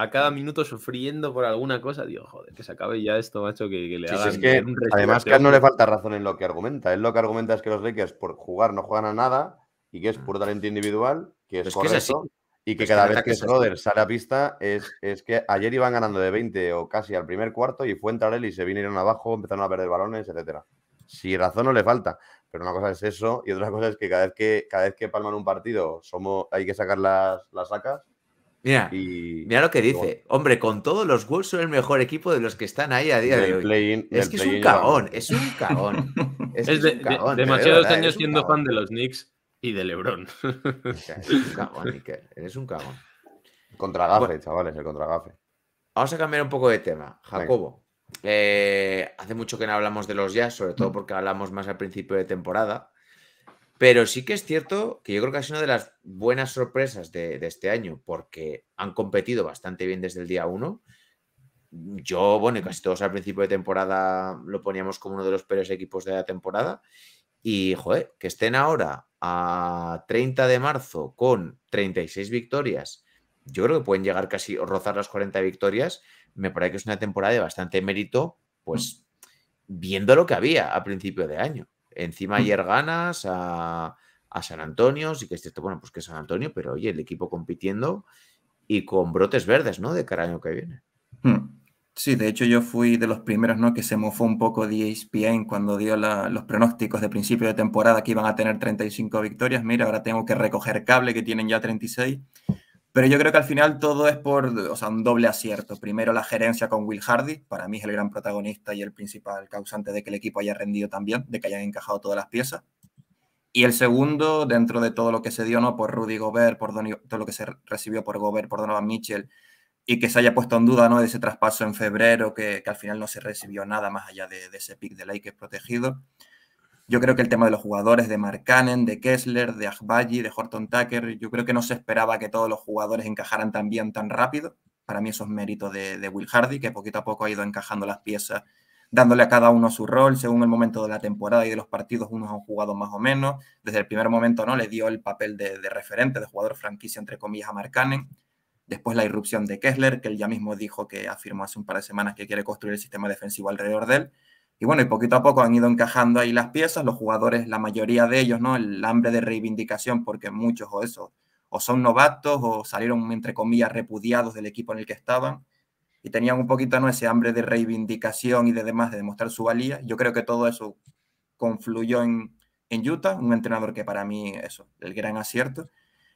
a cada minuto sufriendo por alguna cosa, digo, joder, que se acabe ya esto, macho, que, le hagan que, Además, que no le falta razón en lo que argumenta. Él lo que argumenta es que los Lakers por jugar no juegan a nada y que es mm. por talento individual, que es correcto. y que cada vez que Roder sale a pista es, que ayer iban ganando de 20 o casi al primer cuarto y fue entrar él y se vinieron abajo, empezaron a perder balones, etcétera. Sí, razón no le falta, pero una cosa es eso y otra cosa es que cada vez que cada vez que palman un partido somos hay que sacar las sacas Mira, mira lo que dice. Hombre, con todos los Wolves son el mejor equipo de los que están ahí a día de, hoy. es que es un cagón, es un cagón. Es, demasiados años siendo fan de los Knicks y de LeBron. es un cagón, Iker. Eres un cagón. Contragafe, chavales, el contragafe. Vamos a cambiar un poco de tema. Jacobo, eh, hace mucho que no hablamos de los Jazz, sobre todo porque hablamos más al principio de temporada. Pero sí que es cierto que yo creo que ha sido una de las buenas sorpresas de, este año, porque han competido bastante bien desde el día uno. Yo, bueno, casi todos al principio de temporada lo poníamos como uno de los peores equipos de la temporada. Y, joder, que estén ahora a 30 de marzo con 36 victorias, yo creo que pueden llegar casi o rozar las 40 victorias. Me parece que es una temporada de bastante mérito, pues viendo lo que había a principio de año. Encima mm. ayer ganas a, San Antonio, sí que es cierto, bueno, pues que San Antonio, pero oye, el equipo compitiendo y con brotes verdes, ¿no? De cada año que viene. Mm. Sí, de hecho yo fui de los primeros, ¿no? Que se mofó un poco de ESPN cuando dio los pronósticos de principio de temporada que iban a tener 35 victorias. Mira, ahora tengo que recoger cable que tienen ya 36 pero yo creo que al final todo es por, o sea, un doble acierto. Primero la gerencia con Will Hardy, para mí es el gran protagonista y el principal causante de que el equipo haya rendido también, de que hayan encajado todas las piezas. Y el segundo, dentro de todo lo que se dio, ¿no? Por Rudy Gobert, por todo lo que se recibió por Gobert, por Donovan Mitchell, y que se haya puesto en duda, ¿no? De ese traspaso en febrero, que, al final no se recibió nada más allá de, ese pick de es protegido. Yo creo que el tema de los jugadores de Cannon, de Kessler, de Agbayi, de Horton Tucker, yo creo que no se esperaba que todos los jugadores encajaran tan bien, tan rápido. Para mí eso es mérito de, Will Hardy, que poquito a poco ha ido encajando las piezas, dándole a cada uno su rol según el momento de la temporada y de los partidos. Unos han jugado más o menos. Desde el primer momento no le dio el papel de, referente, de jugador franquicia, entre comillas, a Cannon. Después la irrupción de Kessler, que él ya mismo dijo que afirmó hace un par de semanas que quiere construir el sistema defensivo alrededor de él y bueno, y poquito a poco han ido encajando ahí las piezas, los jugadores, la mayoría de ellos, ¿no? El hambre de reivindicación, porque muchos o eso, o son novatos o salieron, entre comillas, repudiados del equipo en el que estaban y tenían un poquito, ¿no? Ese hambre de reivindicación y de demás, de demostrar su valía. Yo creo que todo eso confluyó en, en Utah, un entrenador que para mí, eso, el gran acierto.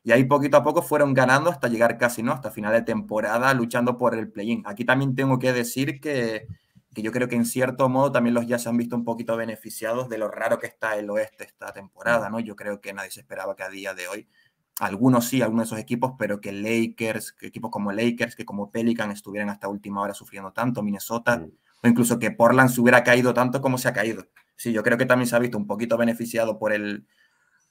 Y ahí poquito a poco fueron ganando hasta llegar casi, ¿no? Hasta final de temporada luchando por el play-in. Aquí también tengo que decir que que yo creo que en cierto modo también los ya se han visto un poquito beneficiados de lo raro que está el oeste esta temporada, ¿no? Yo creo que nadie se esperaba que a día de hoy, algunos sí, algunos de esos equipos, pero que Lakers, que equipos como Lakers, que como Pelican estuvieran hasta última hora sufriendo tanto, Minnesota, o incluso que Portland se hubiera caído tanto como se ha caído. Sí, yo creo que también se ha visto un poquito beneficiado por el,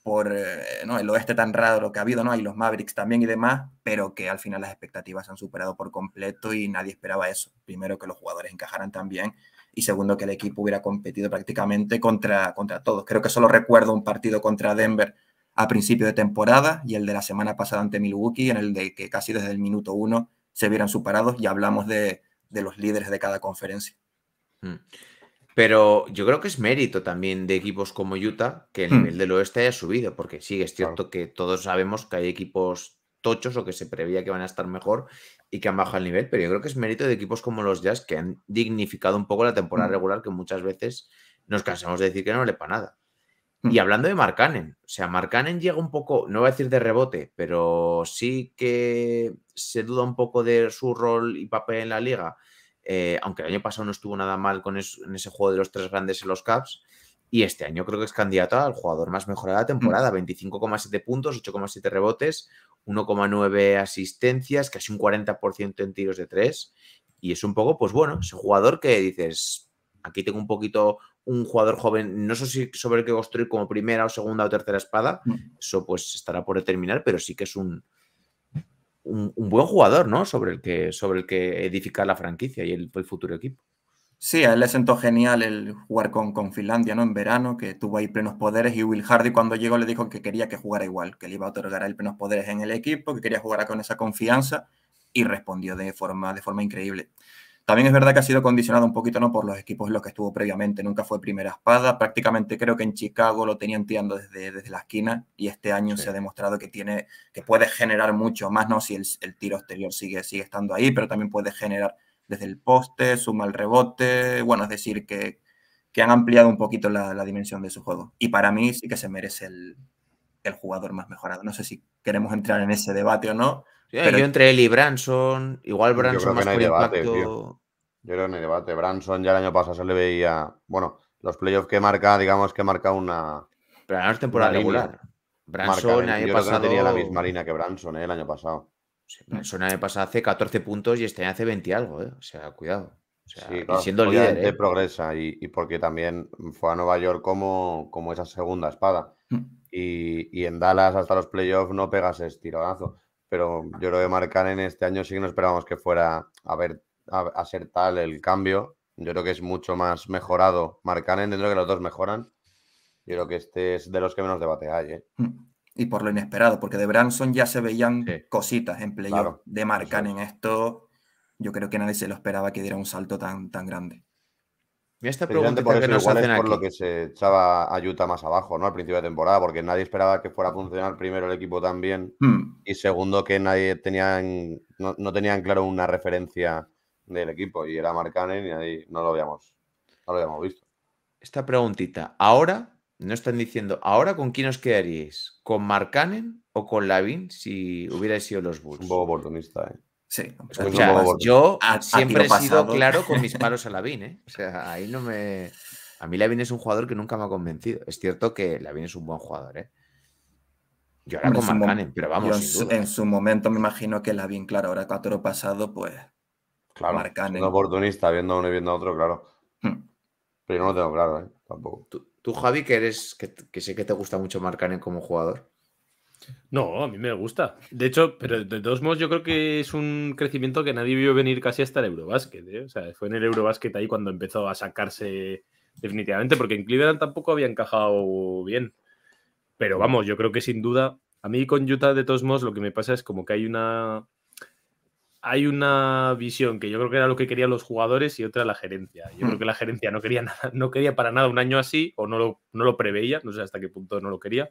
por eh, ¿no? el oeste tan raro lo que ha habido, ¿no? hay los Mavericks también y demás, pero que al final las expectativas han superado por completo y nadie esperaba eso. Primero, que los jugadores encajaran también y segundo, que el equipo hubiera competido prácticamente contra, contra todos. Creo que solo recuerdo un partido contra Denver a principio de temporada y el de la semana pasada ante Milwaukee, en el de que casi desde el minuto uno se vieran superados y hablamos de, los líderes de cada conferencia. Mm. Pero yo creo que es mérito también de equipos como Utah que el hmm. nivel del oeste haya subido, porque sí, es cierto que todos sabemos que hay equipos tochos o que se preveía que van a estar mejor y que han bajado el nivel, pero yo creo que es mérito de equipos como los Jazz que han dignificado un poco la temporada hmm. regular que muchas veces nos cansamos de decir que no le para nada. Hmm. Y hablando de Marcanen, o sea, Marcanen llega un poco, no voy a decir de rebote, pero sí que se duda un poco de su rol y papel en la liga eh, aunque el año pasado no estuvo nada mal con en ese juego de los tres grandes en los Caps. Y este año creo que es candidato al jugador más mejor de la mm. temporada. 25,7 puntos, 8,7 rebotes, 1,9 asistencias, casi un 40% en tiros de tres. Y es un poco, pues bueno, ese jugador que dices, aquí tengo un poquito un jugador joven, no sé si sobre el que construir como primera o segunda o tercera espada, mm. eso pues estará por determinar, pero sí que es un, un, buen jugador, ¿no? Sobre el que, sobre el que edificar la franquicia y el, futuro equipo. Sí, a él le sentó genial el jugar con, con, Finlandia, ¿no? En verano, que tuvo ahí plenos poderes y Will Hardy cuando llegó le dijo que quería que jugara igual, que le iba a otorgar el plenos poderes en el equipo, que quería jugar con esa confianza y respondió de forma, de forma increíble. También es verdad que ha sido condicionado un poquito ¿no? por los equipos en los que estuvo previamente. Nunca fue primera espada. Prácticamente creo que en Chicago lo tenían tirando desde, desde la esquina y este año se ha demostrado que, tiene, que puede generar mucho más, ¿no? Si el, el, tiro exterior sigue, sigue estando ahí, pero también puede generar desde el poste, suma el rebote. Bueno, es decir, que, que han ampliado un poquito la, dimensión de su juego. Y para mí sí que se merece el, el jugador más mejorado. No sé si queremos entrar en ese debate o no, pero yo entre él y Branson, igual Branson más no por debate, impacto... Tío. Yo creo que no hay debate. Branson ya el año pasado se le veía. Bueno, los playoffs que marca, digamos que marca una. Pero no es temporada regular. Branson el año pasado. tenía la misma línea que Branson eh, el año pasado. Branson el año pasado hace 14 puntos y este año hace 20 algo, ¿eh? O sea, cuidado. O sea, y siendo líder. ¿eh? progresa y, porque también fue a Nueva York como, como esa segunda espada. Mm. Y, en Dallas hasta los playoffs no pegas ese tiradazo pero yo creo que en este año sí que no esperábamos que fuera a, ver, a, ser tal el cambio. Yo creo que es mucho más mejorado Marcanen, dentro de que los dos mejoran. Yo creo que este es de los que menos debate hay. ¿eh? Mm. Y por lo inesperado, porque de Branson ya se veían cositas en playoff de Marcanen. en Esto yo creo que nadie se lo esperaba que diera un salto tan, tan grande. Mira esta pregunta por que nos hacen es por lo que se echaba a más abajo, ¿no? Al principio de temporada, porque nadie esperaba que fuera a funcionar primero el equipo tan bien hmm. y segundo que nadie tenían, no, tenían claro una referencia del equipo y era Marcanen y ahí no lo habíamos, no lo habíamos visto. Esta preguntita, ahora no están diciendo, ahora con quién os quedaríais, con Marcanen o con Lavin si hubierais sido los Bulls. Un poco oportunista, ¿eh? Sí, o yo siempre he sido claro con mis palos a Lavín, ¿eh? O sea, ahí no me. A mí Lavín es un jugador que nunca me ha convencido. Es cierto que Lavín es un buen jugador, ¿eh? Yo ahora con Marcanen, pero vamos. en, ¿eh? su, momento me imagino que Lavín, claro, ahora cuatro pasado, pues. Claro, Marcanen. un oportunista, viendo a uno y viendo a otro, claro. Hmm. Pero yo no lo tengo claro, ¿eh? Tampoco. Tú, Javi, que eres. Que, que, sé que te gusta mucho Marcanen como jugador. No, a mí me gusta. De hecho, pero de todos modos yo creo que es un crecimiento que nadie vio venir casi hasta el Eurobasket, ¿eh? O sea, fue en el Eurobasket ahí cuando empezó a sacarse definitivamente, porque en Cleveland tampoco había encajado bien. Pero vamos, yo creo que sin duda, a mí con Utah de todos modos lo que me pasa es como que hay una... Hay una visión que yo creo que era lo que querían los jugadores y otra la gerencia. Yo creo hmm. que la gerencia no quería, nada, no quería para nada un año así o no lo, no lo preveía, no sé hasta qué punto no lo quería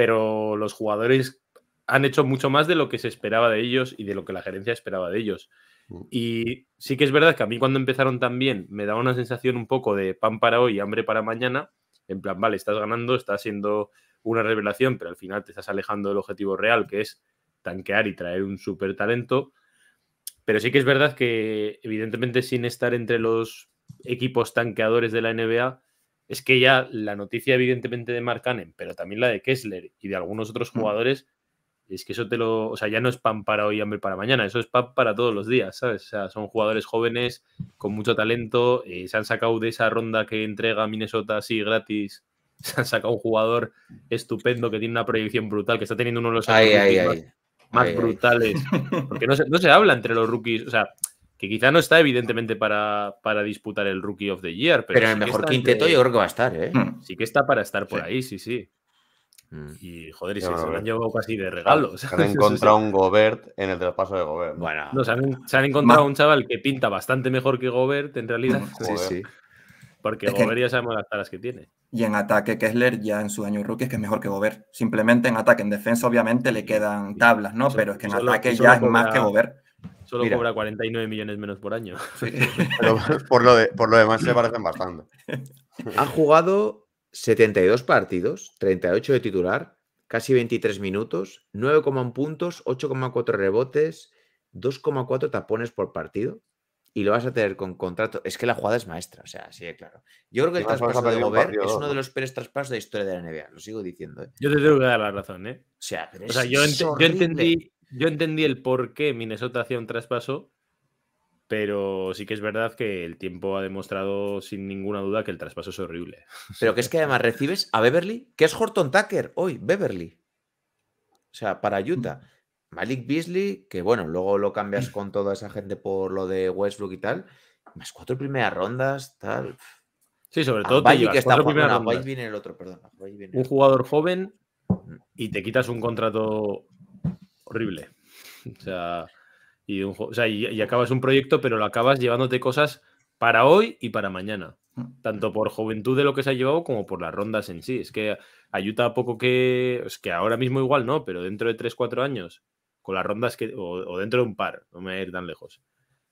pero los jugadores han hecho mucho más de lo que se esperaba de ellos y de lo que la gerencia esperaba de ellos. Mm. Y sí que es verdad que a mí cuando empezaron también me daba una sensación un poco de pan para hoy, hambre para mañana, en plan, vale, estás ganando, estás siendo una revelación, pero al final te estás alejando del objetivo real, que es tanquear y traer un súper talento. Pero sí que es verdad que evidentemente sin estar entre los equipos tanqueadores de la NBA, es que ya la noticia evidentemente de Mark Cannon, pero también la de Kessler y de algunos otros mm. jugadores, es que eso te lo, o sea, ya no es pan para hoy, hambre para mañana, eso es pan para todos los días, ¿sabes? O sea, son jugadores jóvenes con mucho talento, eh, se han sacado de esa ronda que entrega Minnesota así gratis, se han sacado un jugador estupendo que tiene una proyección brutal, que está teniendo uno de los más, brutales, porque no se, no se habla entre los rookies, o sea, que quizá no está evidentemente para, para disputar el Rookie of the Year. Pero, pero el mejor quinteto yo creo que va a estar, ¿eh? Hmm. Sí que está para estar por ahí, sí, sí. Hmm. Y joder, y se, lo han llevado casi de regalo. Se han encontrado un Gobert en el traspaso de Gobert. Bueno. se, han, encontrado un chaval que pinta bastante mejor que Gobert en realidad. Hmm, sí, sí. Porque Gobert ya sabemos las taras que tiene. Y en ataque, Kessler ya en su año rookie es que es mejor que Gobert. Simplemente en ataque, en defensa obviamente le quedan tablas, ¿no? Pero es que en ataque ya es más que Gobert Solo cobra 49 millones menos por año. por, lo demás se parecen bastante. Han jugado 72 partidos, 38 de titular, casi 23 minutos, 9,1 puntos, 8,4 rebotes, 2,4 tapones por partido y lo vas a tener con contrato. Es que la jugada es maestra, o sea, sí, claro. Yo creo que el traspaso de mover es uno de los peores traspasos de la historia de la NBA, lo sigo diciendo. ¿eh? Yo te tengo que dar la razón, ¿eh? O sea, yo, entendí, yo entendí el por qué Minnesota hacía un traspaso, pero sí que es verdad que el tiempo ha demostrado sin ninguna duda que el traspaso es horrible. Pero que es que además recibes a Beverly, que es Horton Tucker hoy, Beverly. O sea, para Utah. Malik Beasley, que bueno, luego lo cambias con toda esa gente por lo de Westbrook y tal. Más cuatro primeras rondas, tal. Sí, sobre todo un jugador joven mm. y te quitas un contrato horrible. O sea, y, acabas un proyecto, pero lo acabas llevándote cosas para hoy y para mañana. Mm. Tanto por juventud de lo que se ha llevado como por las rondas en sí. Es que ayuda poco que. Es que ahora mismo igual no, pero dentro de 3-4 años, con las rondas que. O, dentro de un par, no me voy a ir tan lejos.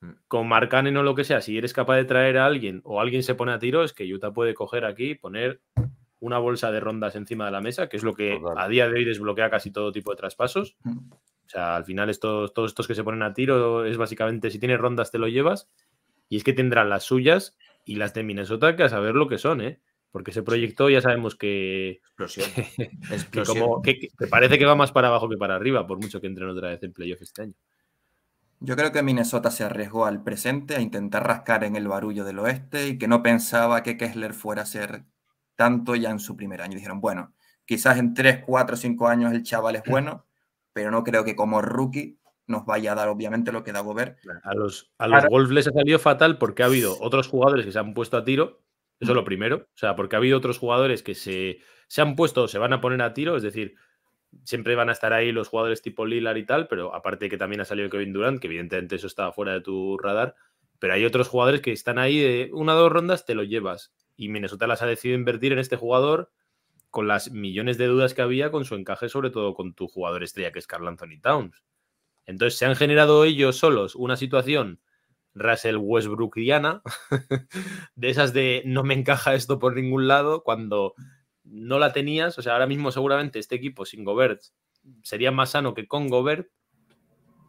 Mm. Con Marcane o lo que sea, si eres capaz de traer a alguien o alguien se pone a tiro, es que Utah puede coger aquí, poner una bolsa de rondas encima de la mesa, que es lo que a día de hoy desbloquea casi todo tipo de traspasos, mm. O sea, al final estos, todos estos que se ponen a tiro es básicamente si tienes rondas te lo llevas y es que tendrán las suyas y las de Minnesota que a saber lo que son, ¿eh? Porque ese proyecto ya sabemos que... Explosión. Explosión. Que, como, que, parece que va más para abajo que para arriba, por mucho que entren otra vez en playoff este año. Yo creo que Minnesota se arriesgó al presente a intentar rascar en el barullo del oeste y que no pensaba que Kessler fuera a ser tanto ya en su primer año. Dijeron, bueno, quizás en 3, 4, 5 años el chaval es bueno, pero no creo que como rookie nos vaya a dar obviamente lo que da Gobert. A los, a los Wolves les ha salido fatal porque ha habido otros jugadores que se han puesto a tiro, eso es lo mm. primero, o sea, porque ha habido otros jugadores que se, se han puesto o se van a poner a tiro, es decir, siempre van a estar ahí los jugadores tipo Lillard y tal, pero aparte que también ha salido Kevin Durant, que evidentemente eso estaba fuera de tu radar, pero hay otros jugadores que están ahí de una o dos rondas, te lo llevas. Y Minnesota las ha decidido invertir en este jugador, con las millones de dudas que había con su encaje, sobre todo con tu jugador estrella, que es Carl Anthony Towns. Entonces se han generado ellos solos una situación Russell Westbrookiana, de esas de no me encaja esto por ningún lado, cuando no la tenías. O sea, ahora mismo seguramente este equipo sin Gobert sería más sano que con Gobert,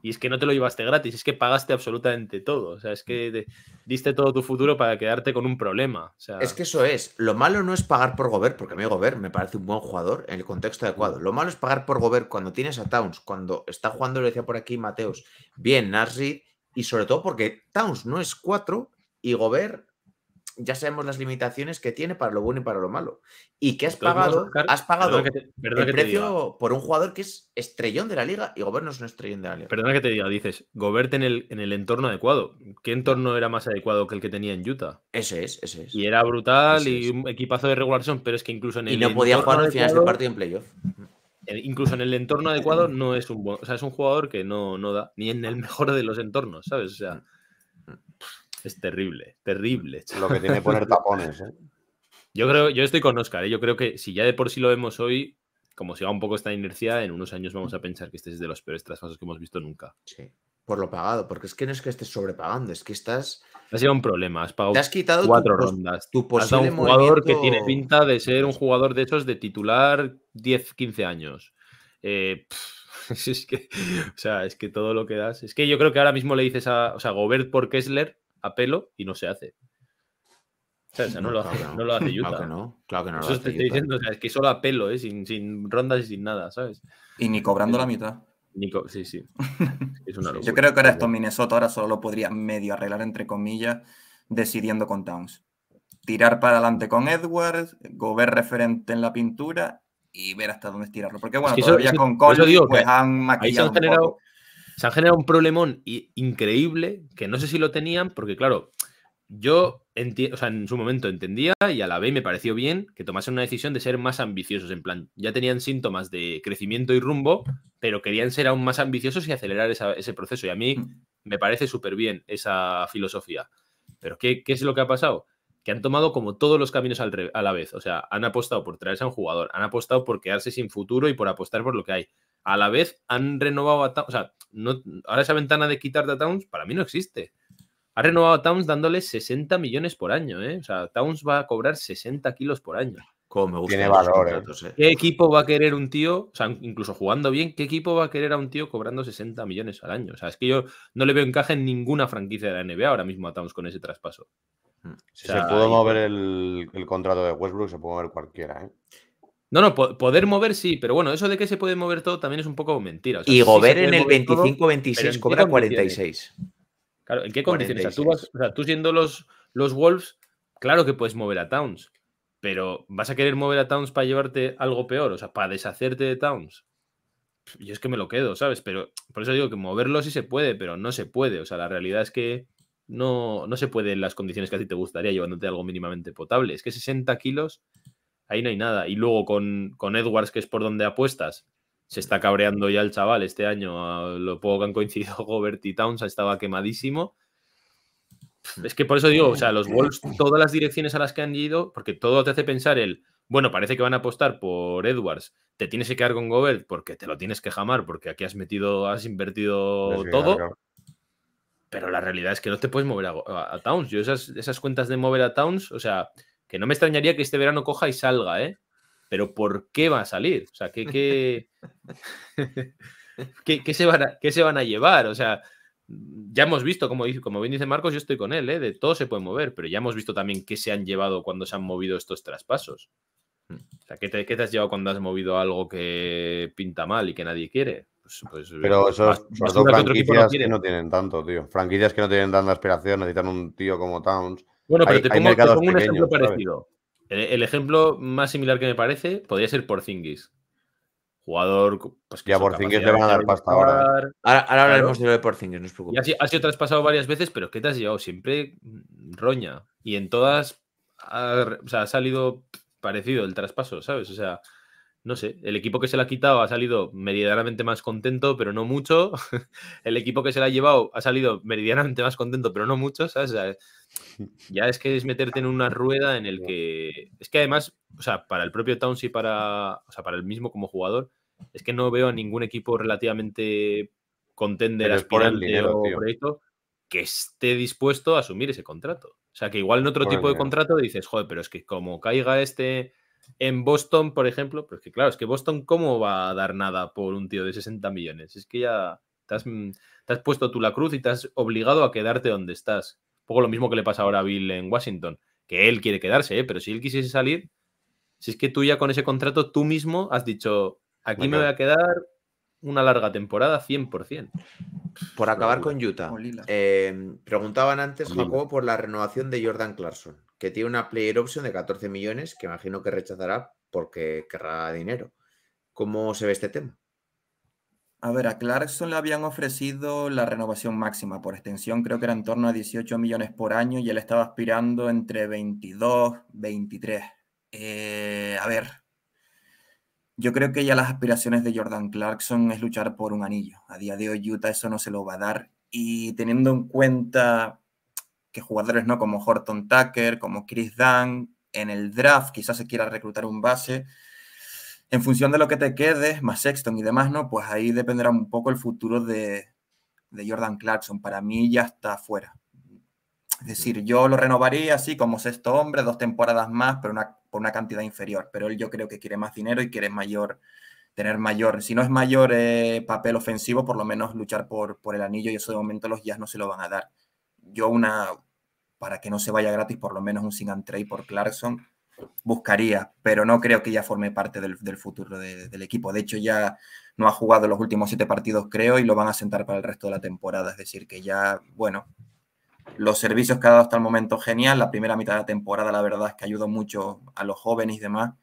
y es que no te lo llevaste gratis, es que pagaste absolutamente todo. O sea, es que diste todo tu futuro para quedarte con un problema. Es que eso es. Lo malo no es pagar por Gobert, porque a mí Gobert me parece un buen jugador en el contexto adecuado. Lo malo es pagar por Gobert cuando tienes a Towns, cuando está jugando, lo decía por aquí Mateos, bien nazi y sobre todo porque Towns no es 4 y Gobert ya sabemos las limitaciones que tiene para lo bueno y para lo malo. Y que has pagado, has pagado el precio por un jugador que es estrellón de la liga y Gobert no es un estrellón de la liga. Perdona que te diga, dices, Gobert en el, entorno adecuado. ¿Qué entorno era más adecuado que el que tenía en Utah? Ese es, ese es. Y era brutal y un equipazo de regulación, pero es que incluso en el. Y no podía jugar al final de partido en playoff eh, incluso en el entorno adecuado no es un o sea, es un jugador que no, no da, ni en el mejor de los entornos, ¿sabes? O sea, es terrible, terrible. Lo que tiene poner tapones. ¿eh? Yo creo, yo estoy con Oscar. ¿eh? Yo creo que si ya de por sí lo vemos hoy, como se va un poco esta inercia, en unos años vamos a pensar que este es de los peores traspasos que hemos visto nunca. Sí, por lo pagado, porque es que no es que estés sobrepagando, es que estás. Ha sido un problema, has Te has quitado cuatro rondas. Tu has un jugador que tiene pinta de ser un jugador de esos de titular 10, 15 años. Eh, es que, o sea, es que todo lo que das. Es que yo creo que ahora mismo le dices a. O sea, Gobert por Kessler a pelo y no se hace. O sea, no, lo hace, no, lo hace, Utah. Claro que no, claro que no estoy diciendo, es que solo a pelo, ¿eh? sin, rondas y sin nada, ¿sabes? Y ni cobrando la mitad. sí, sí. Es una locura. Yo creo que ahora esto Minnesota ahora solo lo podría medio arreglar, entre comillas, decidiendo con Towns. Tirar para adelante con Edwards, gober referente en la pintura y ver hasta dónde estirarlo. Porque bueno, todavía con Collins pues, han maquillado se han generado un problemón increíble que no sé si lo tenían, porque claro, yo en su momento entendía y a la vez me pareció bien que tomasen una decisión de ser más ambiciosos, en plan, ya tenían síntomas de crecimiento y rumbo, pero querían ser aún más ambiciosos y acelerar ese proceso. Y a mí mm. me parece súper bien esa filosofía. Pero ¿qué, es lo que ha pasado? Que han tomado como todos los caminos a la vez. O sea, han apostado por traerse a un jugador, han apostado por quedarse sin futuro y por apostar por lo que hay a la vez han renovado a Towns. O sea, ahora esa ventana de quitar a Towns para mí no existe. Ha renovado a Towns dándole 60 millones por año. ¿eh? O sea, Towns va a cobrar 60 kilos por año. Como me gusta. ¿eh? ¿eh? ¿Qué equipo va a querer un tío, o sea, incluso jugando bien, qué equipo va a querer a un tío cobrando 60 millones al año? O sea, es que yo no le veo encaje en ninguna franquicia de la NBA ahora mismo a Towns con ese traspaso. Hmm. se puede mover el, el, contrato de Westbrook, se puede mover cualquiera. ¿eh? No, no, poder mover sí, pero bueno, eso de que se puede mover todo también es un poco mentira. y gober en el 25-26 cobra 46. Claro, ¿en qué condiciones? O sea, tú siendo los, los Wolves, claro que puedes mover a Towns, pero ¿vas a querer mover a Towns para llevarte algo peor? O sea, para deshacerte de Towns. Yo es que me lo quedo, ¿sabes? Pero por eso digo que moverlo sí se puede, pero no se puede. O sea, la realidad es que no, no se puede en las condiciones que a ti te gustaría llevándote algo mínimamente potable. Es que 60 kilos ahí no hay nada. Y luego con, con Edwards, que es por donde apuestas, se está cabreando ya el chaval este año. Lo poco que han coincidido Gobert y Towns estaba quemadísimo. Es que por eso digo, o sea, los Wolves, eh. todas las direcciones a las que han ido, porque todo te hace pensar el, bueno, parece que van a apostar por Edwards, te tienes que quedar con Gobert porque te lo tienes que jamar, porque aquí has metido, has invertido todo. Pero la realidad es que no te puedes mover a, Towns. Yo esas, esas cuentas de mover a Towns, o sea, que no me extrañaría que este verano coja y salga, ¿eh? Pero ¿por qué va a salir? O sea, ¿qué, qué... qué se, van a, se van a llevar? O sea, ya hemos visto, como, como bien dice Marcos, yo estoy con él, ¿eh? de todo se puede mover, pero ya hemos visto también qué se han llevado cuando se han movido estos traspasos. Mm. O sea, ¿qué te, has llevado cuando has movido algo que pinta mal y que nadie quiere? Pues, pues, eh, pero esos franquicias que no tienen tanto, tío. Franquicias que no tienen tanta aspiración, necesitan un tío como Towns bueno, pero te, pongo, un ejemplo parecido. El, ejemplo más similar que me parece podría ser Porzingis. Jugador. Pues, ya Porzingis le van a dar pasta ¿eh? ahora. Ahora, hablaremos de lo de Porzingis, no os preocupéis. ha, sido traspasado varias veces, pero ¿qué te has llevado? Siempre mm, roña. Y en todas ha salido parecido el traspaso, ¿sabes? O sea, no sé, el equipo que se la ha quitado ha salido meridianamente más contento, pero no mucho. el equipo que se la ha llevado ha salido meridianamente más contento, pero no mucho. ya es que es meterte en una rueda en el que. Es que además, o sea, para el propio Towns y para. O para el mismo como jugador, es que no veo a ningún equipo relativamente contender, aspirante o proyecto que esté dispuesto a asumir ese contrato. O sea, que igual en otro tipo de contrato dices, joder, pero es que como caiga este en Boston, por ejemplo, pero es que claro, es que Boston, ¿cómo va a dar nada por un tío de 60 millones? Es que ya mm, te has, puesto tú la cruz y te has obligado a quedarte donde estás. Un poco lo mismo que le pasa ahora a Bill en Washington, que él quiere quedarse, ¿eh? pero si él quisiese salir, si es que tú ya con ese contrato tú mismo has dicho, aquí me voy a quedar una larga temporada 100%. Por acabar con Utah, eh, preguntaban antes, Jacobo, por la renovación de Jordan Clarkson que tiene una player option de 14 millones que imagino que rechazará porque querrá dinero. ¿Cómo se ve este tema? A ver, a Clarkson le habían ofrecido la renovación máxima por extensión, creo que era en torno a 18 millones por año y él estaba aspirando entre 22, 23. Eh, a ver, yo creo que ya las aspiraciones de Jordan Clarkson es luchar por un anillo. A día de hoy Utah eso no se lo va a dar y teniendo en cuenta que jugadores ¿no? como Horton Tucker, como Chris Dunn, en el draft quizás se quiera reclutar un base. En función de lo que te quede más Sexton y demás, ¿no? Pues ahí dependerá un poco el futuro de, de Jordan Clarkson. Para mí ya está fuera. Es decir, yo lo renovaría así como sexto hombre, dos temporadas más, pero una, por una cantidad inferior. Pero él yo creo que quiere más dinero y quiere mayor, tener mayor, si no es mayor eh, papel ofensivo, por lo menos luchar por, por el anillo y eso de momento los Jazz no se lo van a dar yo una, para que no se vaya gratis, por lo menos un Sing and Trade por Clarkson, buscaría, pero no creo que ya forme parte del, futuro del equipo. De hecho, ya no ha jugado los últimos siete partidos, creo, y lo van a sentar para el resto de la temporada. Es decir, que ya, bueno, los servicios que ha dado hasta el momento, genial. La primera mitad de la temporada, la verdad es que ayudó mucho a los jóvenes y demás,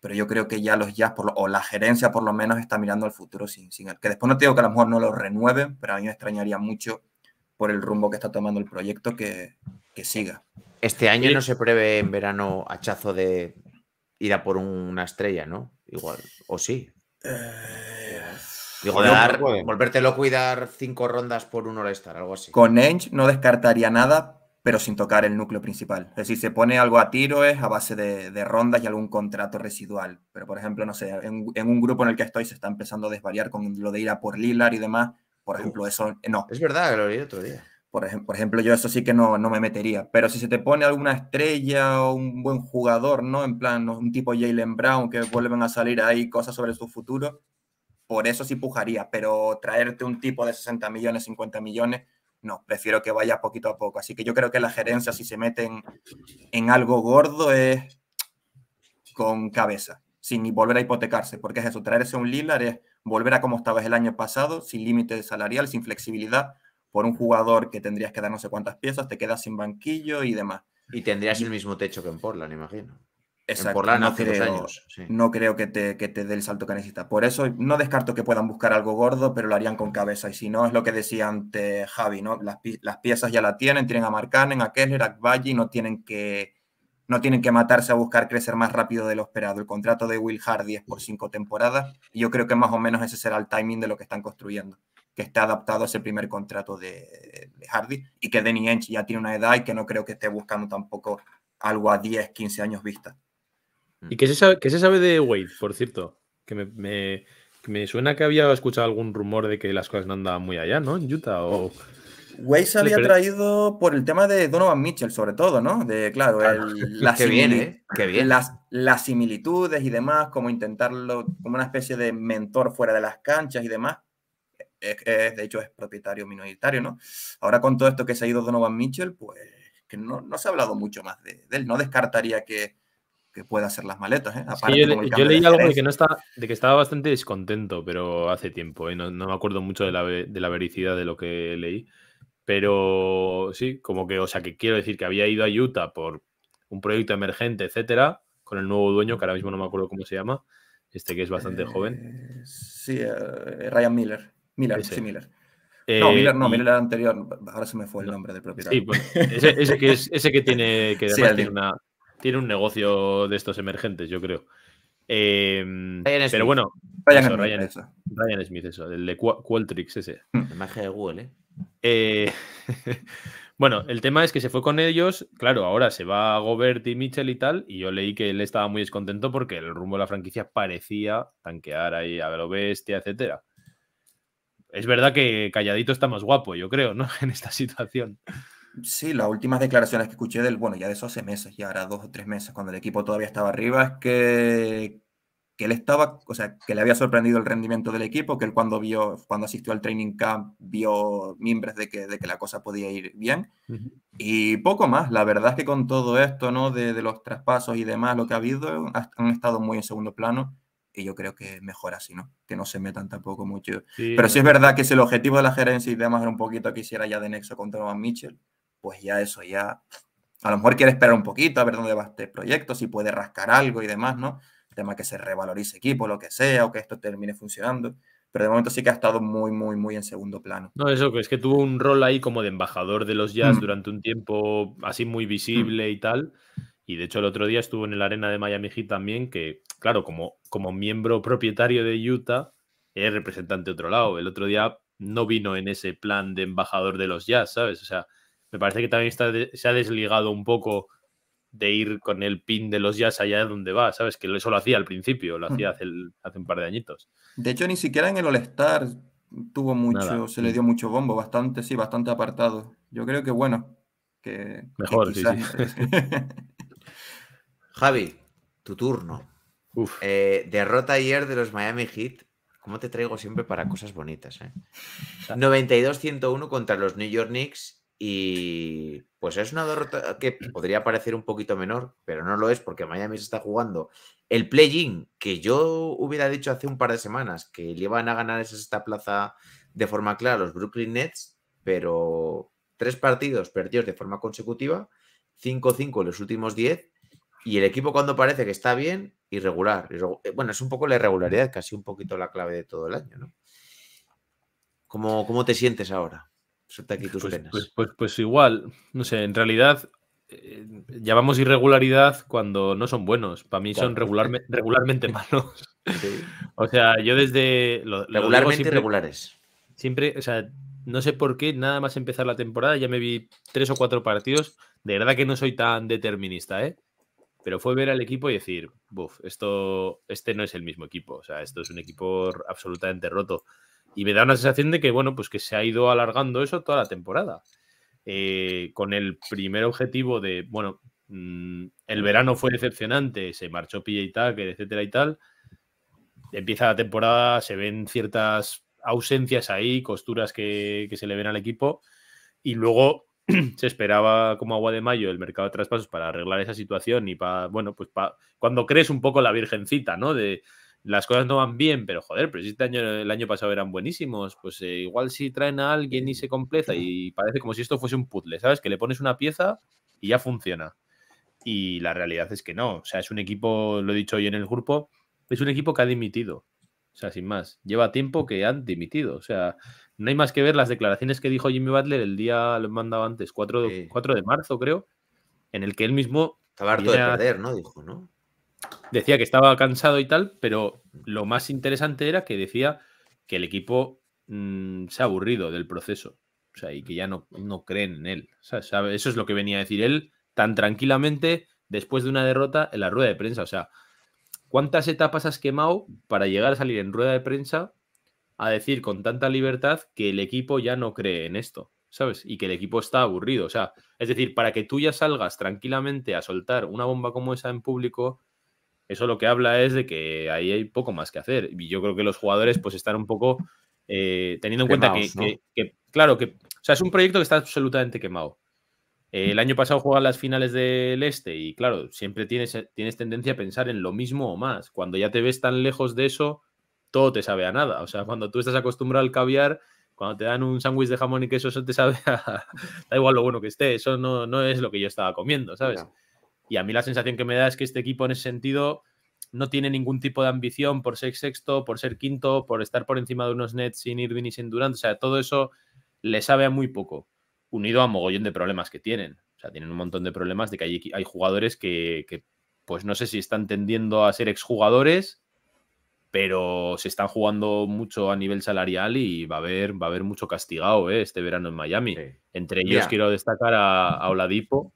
pero yo creo que ya los Jazz, o la gerencia por lo menos, está mirando al futuro sin, Que después no te digo que a lo mejor no lo renueven, pero a mí me extrañaría mucho por el rumbo que está tomando el proyecto que, siga. Este año no se prevé en verano hachazo de ir a por una estrella, ¿no? Igual, o sí. Eh... Digo, de dar, volverte loco y dar cinco rondas por un hora star algo así. Con Enge no descartaría nada, pero sin tocar el núcleo principal. Es decir, se pone algo a tiro es a base de, rondas y algún contrato residual. Pero, por ejemplo, no sé, en, en, un grupo en el que estoy se está empezando a desvariar con lo de ir a por Lilar y demás por ejemplo, eso eh, no. Es verdad, lo otro día. Por, ejemplo, por ejemplo yo eso sí que no, no me metería. Pero si se te pone alguna estrella o un buen jugador, ¿no? En plan, un tipo Jalen Brown, que vuelven a salir ahí cosas sobre su futuro, por eso sí pujaría. Pero traerte un tipo de 60 millones, 50 millones, no, prefiero que vaya poquito a poco. Así que yo creo que la gerencia, si se meten en algo gordo, es con cabeza, sin volver a hipotecarse, porque es eso, traerse un Lilar es volver a como estabas el año pasado, sin límite salarial, sin flexibilidad, por un jugador que tendrías que dar no sé cuántas piezas, te quedas sin banquillo y demás. Y tendrías el mismo techo que en Portland, imagino. Exacto. En Portland hace dos años. No creo que te, te dé el salto que necesitas. Por eso no descarto que puedan buscar algo gordo, pero lo harían con cabeza. Y si no, es lo que decía antes Javi, ¿no? Las, piezas ya la tienen, tienen a Marcanen, a Kessler, a y no tienen que no tienen que matarse a buscar crecer más rápido de lo esperado. El contrato de Will Hardy es por cinco temporadas y yo creo que más o menos ese será el timing de lo que están construyendo, que está adaptado a ese primer contrato de, Hardy y que Denny Ench ya tiene una edad y que no creo que esté buscando tampoco algo a 10, 15 años vista. ¿Y qué se sabe, se sabe de Wade, por cierto? Que me, que me, suena que había escuchado algún rumor de que las cosas no andaban muy allá, ¿no? En Utah o... Way se había traído por el tema de Donovan Mitchell, sobre todo, ¿no? De, claro, que viene, que Las, las, similitudes y demás, como intentarlo como una especie de mentor fuera de las canchas y demás. E, e, de hecho, es propietario minoritario, ¿no? Ahora con todo esto que se ha ido Donovan Mitchell, pues que no, se ha hablado mucho más de, él. No descartaría que, pueda hacer las maletas. ¿eh? yo, leí algo de que, no está, de que estaba bastante descontento, pero hace tiempo, y ¿eh? no, me acuerdo mucho de la, de la vericidad de lo que leí. Pero sí, como que, o sea, que quiero decir que había ido a Utah por un proyecto emergente, etcétera, con el nuevo dueño, que ahora mismo no me acuerdo cómo se llama, este que es bastante joven. Eh, sí, eh, Ryan Miller. Miller, sí, Miller. Eh, no, Miller no, Miller era anterior, ahora se me fue el nombre del propietario. Sí, pues, ese, que ese que tiene, que un negocio de estos emergentes, yo creo. Em, pero bueno, Ryan, Smith, Ryan, eso. Smith, eso, el de Qualtrics ese. Hmm. La magia de Google, ¿eh? Eh, bueno, el tema es que se fue con ellos, claro, ahora se va a Gobert y Mitchell y tal, y yo leí que él estaba muy descontento porque el rumbo de la franquicia parecía tanquear ahí a lo bestia, etcétera. Es verdad que calladito está más guapo, yo creo, ¿no? En esta situación. Sí, las últimas declaraciones que escuché del, bueno, ya de eso hace meses, ya ahora dos o tres meses, cuando el equipo todavía estaba arriba, es que que él estaba, o sea, que le había sorprendido el rendimiento del equipo, que él cuando vio, cuando asistió al training camp, vio miembros de que, de que la cosa podía ir bien. Y poco más, la verdad es que con todo esto, ¿no? De, los traspasos y demás, lo que ha habido, han estado muy en segundo plano y yo creo que mejor así, ¿no? Que no se metan tampoco mucho. Pero sí es verdad que si el objetivo de la gerencia y demás era un poquito que hiciera ya de nexo contra Van Mitchell, pues ya eso, ya... A lo mejor quiere esperar un poquito a ver dónde va este proyecto, si puede rascar algo y demás, ¿no? tema que se revalorice equipo, lo que sea, o que esto termine funcionando. Pero de momento sí que ha estado muy, muy, muy en segundo plano. No, eso, que es que tuvo un rol ahí como de embajador de los jazz mm. durante un tiempo así muy visible mm. y tal. Y de hecho el otro día estuvo en el arena de Miami Heat también, que claro, como, como miembro propietario de Utah, es representante de otro lado. El otro día no vino en ese plan de embajador de los jazz, ¿sabes? O sea, me parece que también se ha desligado un poco de ir con el pin de los jazz allá donde va, ¿sabes? Que eso lo hacía al principio, lo hacía hace, un par de añitos. De hecho, ni siquiera en el All-Star tuvo mucho, se le dio mucho bombo, bastante, sí, bastante apartado. Yo creo que bueno, que. Mejor, sí, Javi, tu turno. Eh, derrota ayer de los Miami Heat. ¿Cómo te traigo siempre para cosas bonitas? Eh? 92-101 ah. contra los New York Knicks y pues es una derrota que podría parecer un poquito menor, pero no lo es porque Miami se está jugando el play-in que yo hubiera dicho hace un par de semanas que le iban a ganar esa esta plaza de forma clara los Brooklyn Nets, pero tres partidos perdidos de forma consecutiva, 5-5 en los últimos 10 y el equipo cuando parece que está bien, irregular. Eh, bueno, es un poco la irregularidad, casi un poquito la clave de todo el año, ¿no? cómo te sientes ahora? Pues pues, pues, pues, igual, no sé, en realidad eh, llamamos irregularidad cuando no son buenos. Para mí son regularmente malos. O sea, yo desde... regularmente irregulares. Siempre, o sea, no sé por qué, nada más empezar la temporada, ya me vi tres o cuatro partidos. De verdad que no soy tan determinista, ¿eh? Pero fue ver al equipo y decir, buf, esto, este no es el mismo equipo. O sea, esto es un equipo absolutamente roto. Y me da una sensación de que, bueno, pues que se ha ido alargando eso toda la temporada. Eh, con el primer objetivo de, bueno, mm, el verano fue decepcionante, se marchó y Tucker, etcétera y tal. Empieza la temporada, se ven ciertas ausencias ahí, costuras que, que se le ven al equipo. Y luego se esperaba como agua de mayo el mercado de traspasos para arreglar esa situación y para, bueno, pues cuando crees un poco la virgencita, ¿no? De, las cosas no van bien, pero joder, pero si este año, el año pasado eran buenísimos, pues eh, igual si traen a alguien y se completa y parece como si esto fuese un puzzle, ¿sabes? Que le pones una pieza y ya funciona. Y la realidad es que no, o sea, es un equipo, lo he dicho hoy en el grupo, es un equipo que ha dimitido, o sea, sin más, lleva tiempo que han dimitido, o sea, no hay más que ver las declaraciones que dijo Jimmy Butler el día, lo he mandado antes, 4 de, marzo creo, en el que él mismo... Estaba harto de perder, ¿no? Dijo, ¿no? decía que estaba cansado y tal, pero lo más interesante era que decía que el equipo mm, se ha aburrido del proceso. O sea, y que ya no, no creen en él. eso es lo que venía a decir él tan tranquilamente después de una derrota en la rueda de prensa. O sea, ¿cuántas etapas has quemado para llegar a salir en rueda de prensa a decir con tanta libertad que el equipo ya no cree en esto? ¿Sabes? Y que el equipo está aburrido. O sea, es decir, para que tú ya salgas tranquilamente a soltar una bomba como esa en público, eso lo que habla es de que ahí hay poco más que hacer. Y yo creo que los jugadores pues están un poco eh, teniendo en cuenta que, claro, que o sea, es un proyecto que está absolutamente quemado. Eh, el año pasado juegan las finales del Este y claro, siempre tienes, tienes tendencia a pensar en lo mismo o más. Cuando ya te ves tan lejos de eso, todo te sabe a nada. O sea, cuando tú estás acostumbrado al caviar, cuando te dan un sándwich de jamón y queso, eso te sabe a... da igual lo bueno que esté, eso no, no es lo que yo estaba comiendo, ¿sabes? Y a mí la sensación que me da es que este equipo en ese sentido no tiene ningún tipo de ambición por ser sexto, por ser quinto, por estar por encima de unos Nets sin Irving y sin Durant. O sea, todo eso le sabe a muy poco, unido a mogollón de problemas que tienen. O sea, tienen un montón de problemas de que hay, hay jugadores que, pues no sé si están tendiendo a ser exjugadores, pero se están jugando mucho a nivel salarial y va a haber, va a haber mucho castigado ¿eh? este verano en Miami. Entre ellos quiero destacar a Oladipo,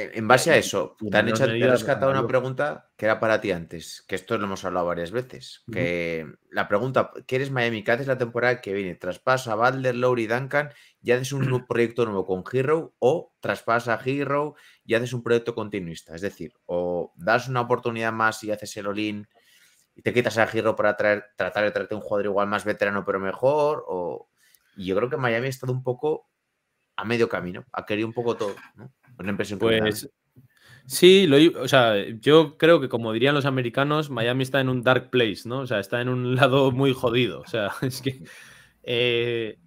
eh, en base a eh, eso, te han hecho rescatado una pregunta que era para ti antes, que esto lo hemos hablado varias veces. Que la pregunta, ¿quieres Miami? ¿Qué haces la temporada que viene? ¿Traspasa a Butler, Lowry, Duncan y haces un proyecto nuevo con Hero? ¿O traspasa a Hero y haces un proyecto continuista? Es decir, o das una oportunidad más y haces el Olin y te quitas a Hero para traer, tratar de traerte un jugador igual más veterano pero mejor. O... yo creo que Miami ha estado un poco a medio camino, ha querido un poco todo, ¿no? pues, Sí, lo, o sea, yo creo que como dirían los americanos, Miami está en un dark place, ¿no? O sea, está en un lado muy jodido. O sea, es que eh,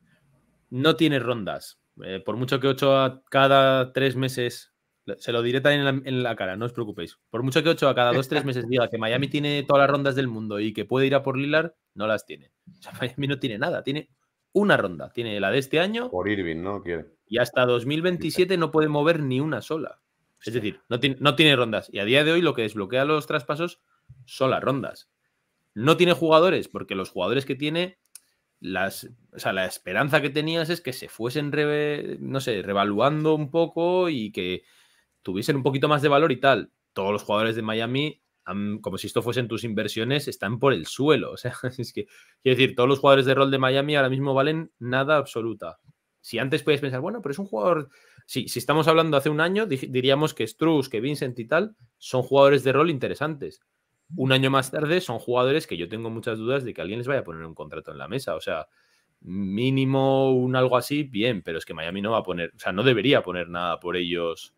no tiene rondas. Eh, por mucho que a cada tres meses, se lo diré también en la, cara, no os preocupéis. Por mucho que a cada dos, tres meses diga que Miami tiene todas las rondas del mundo y que puede ir a por Lillard, no las tiene. O sea, Miami no tiene nada, tiene una ronda. Tiene la de este año. Por Irving, ¿no? Quiere y hasta 2027 no puede mover ni una sola. Es decir, no, tiene, no tiene rondas. Y a día de hoy lo que desbloquea los traspasos son las rondas. No tiene jugadores, porque los jugadores que tiene, las, o la esperanza que tenías es que se fuesen, no sé, revaluando un poco y que tuviesen un poquito más de valor y tal. Todos los jugadores de Miami, como si esto fuesen tus inversiones, están por el suelo. O sea, es que, decir, todos los jugadores de rol de Miami ahora mismo valen nada absoluta. Si antes puedes pensar, bueno, pero es un jugador. si estamos hablando hace un año, diríamos que Struz, que Vincent y tal son jugadores de rol interesantes. Un año más tarde son jugadores que yo tengo muchas dudas de que alguien les vaya a poner un contrato en la mesa. O sea, mínimo un algo así, bien, pero es que Miami no va a poner, o sea, no debería poner nada por ellos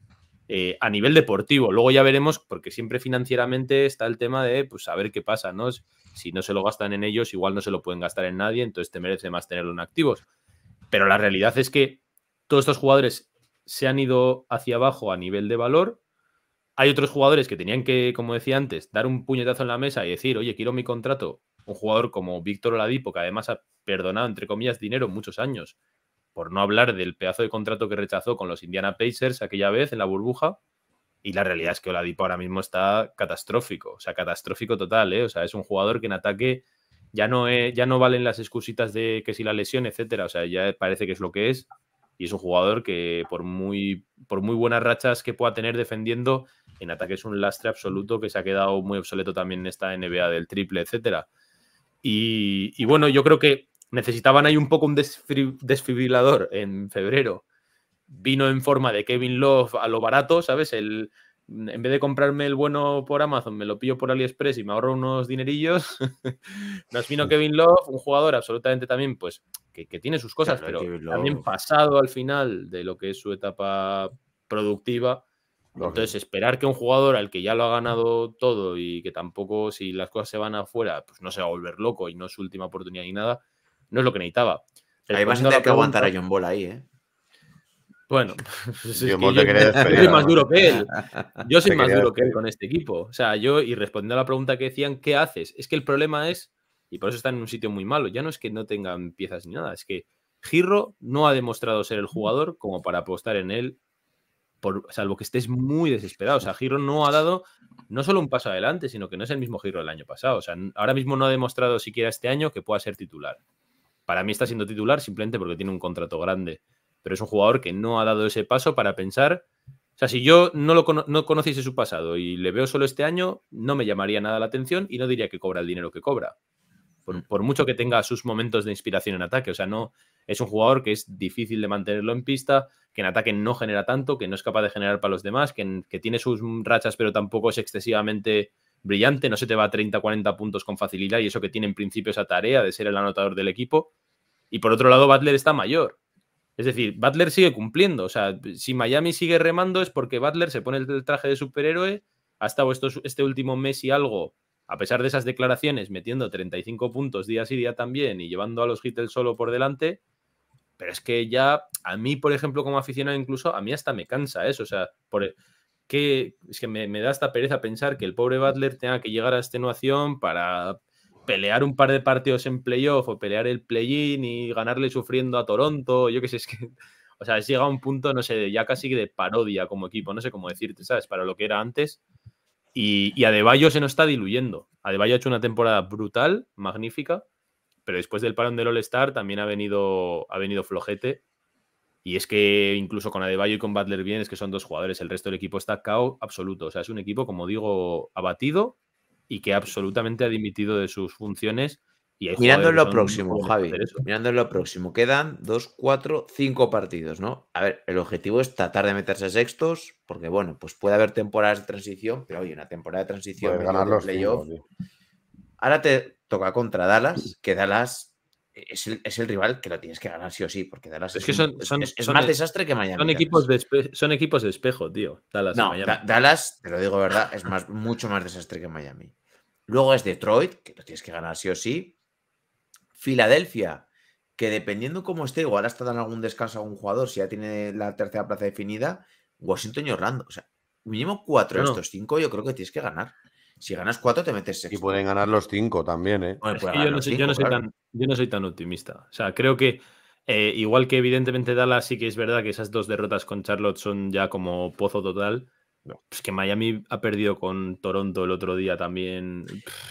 eh, a nivel deportivo. Luego ya veremos, porque siempre financieramente está el tema de, pues, saber qué pasa, ¿no? Si no se lo gastan en ellos, igual no se lo pueden gastar en nadie, entonces te merece más tenerlo en activos. Pero la realidad es que todos estos jugadores se han ido hacia abajo a nivel de valor. Hay otros jugadores que tenían que, como decía antes, dar un puñetazo en la mesa y decir, oye, quiero mi contrato. Un jugador como Víctor Oladipo, que además ha perdonado, entre comillas, dinero muchos años, por no hablar del pedazo de contrato que rechazó con los Indiana Pacers aquella vez en la burbuja. Y la realidad es que Oladipo ahora mismo está catastrófico, o sea, catastrófico total, ¿eh? O sea, es un jugador que en ataque ya no, ya no valen las excusitas de que si la lesión, etcétera. O sea, ya parece que es lo que es. Y es un jugador que, por muy, por muy buenas rachas que pueda tener defendiendo, en ataque es un lastre absoluto que se ha quedado muy obsoleto también en esta NBA del triple, etcétera. Y, y bueno, yo creo que necesitaban ahí un poco un desfibrilador en febrero. Vino en forma de Kevin Love a lo barato, ¿sabes? El, en vez de comprarme el bueno por Amazon, me lo pillo por AliExpress y me ahorro unos dinerillos. Nos vino Kevin Love, un jugador absolutamente también, pues, que, tiene sus cosas, pero también pasado al final de lo que es su etapa productiva. Entonces, esperar que un jugador al que ya lo ha ganado todo y que tampoco, si las cosas se van afuera, pues no se va a volver loco y no es su última oportunidad ni nada, no es lo que necesitaba. Hay vas a que aguantar a John Ball ahí, ¿eh? Bueno, yo, soy más duro que él. Yo soy más duro que él con este equipo. O sea, yo, y respondiendo a la pregunta que decían, ¿qué haces? Es que el problema es, y por eso están en un sitio muy malo, ya no es que no tengan piezas ni nada, es que Girro no ha demostrado ser el jugador como para apostar en él, por, salvo que estés muy desesperado. O sea, Girro no ha dado no solo un paso adelante, sino que no es el mismo Girro del año pasado. O sea, ahora mismo no ha demostrado siquiera este año que pueda ser titular. Para mí está siendo titular simplemente porque tiene un contrato grande pero es un jugador que no ha dado ese paso para pensar. O sea, si yo no lo conociese su pasado y le veo solo este año, no me llamaría nada la atención y no diría que cobra el dinero que cobra. Mm. Por, mucho que tenga sus momentos de inspiración en ataque. O sea, no es un jugador que es difícil de mantenerlo en pista, que en ataque no genera tanto, que no es capaz de generar para los demás, que, que tiene sus rachas, pero tampoco es excesivamente brillante, no se te va a 30, 40 puntos con facilidad y eso que tiene en principio esa tarea de ser el anotador del equipo. Y por otro lado, Butler está mayor. Es decir, Butler sigue cumpliendo. O sea, si Miami sigue remando es porque Butler se pone el traje de superhéroe, ha estado este último mes y algo, a pesar de esas declaraciones, metiendo 35 puntos día sí día también y llevando a los Heat solo por delante. Pero es que ya, a mí, por ejemplo, como aficionado, incluso, a mí hasta me cansa eso. O sea, por, e, que, es que me, da esta pereza pensar que el pobre Butler tenga que llegar a extenuación para pelear un par de partidos en playoff o pelear el play-in y ganarle sufriendo a Toronto, yo qué sé, es que... O sea, llega llegado a un punto, no sé, ya casi de parodia como equipo, no sé cómo decirte, ¿sabes? Para lo que era antes. Y, Adebayo se nos está diluyendo. Adebayo ha hecho una temporada brutal, magnífica, pero después del parón del All-Star también ha venido, ha venido flojete. Y es que incluso con Adebayo y con Butler bien, es que son dos jugadores. El resto del equipo está cao absoluto. O sea, es un equipo, como digo, abatido y que absolutamente ha dimitido de sus funciones. Y Mirando en lo próximo, Javi. Mirando en lo próximo. Quedan dos, cuatro, cinco partidos, ¿no? A ver, el objetivo es tratar de meterse a sextos, porque bueno, pues puede haber temporadas de transición, pero oye, una temporada de transición, ganar los playoffs. Ahora te toca contra Dallas, que Dallas e-, es el, rival que lo tienes que ganar sí o sí, porque Dallas es, que son, es, más e-, desastre que Miami. Son equipos, de son equipos espejo, tío. Dallas, no, Dallas, te lo digo verdad, es más, mucho más desastre que Miami. Luego es Detroit, que lo tienes que ganar sí o sí. Filadelfia, que dependiendo cómo esté, igual hasta dan algún descanso a algún jugador, si ya tiene la tercera plaza definida. Washington y Orlando. O sea, mínimo cuatro de estos cinco, yo creo que tienes que ganar. Si ganas cuatro, te metes sexto. Y pueden ganar los cinco también, ¿eh? yo, no soy, tan, optimista. O sea, creo que eh, igual que evidentemente Dallas sí que es verdad que esas dos derrotas con Charlotte son ya como pozo total. Es Pues que Miami ha perdido con Toronto el otro día también.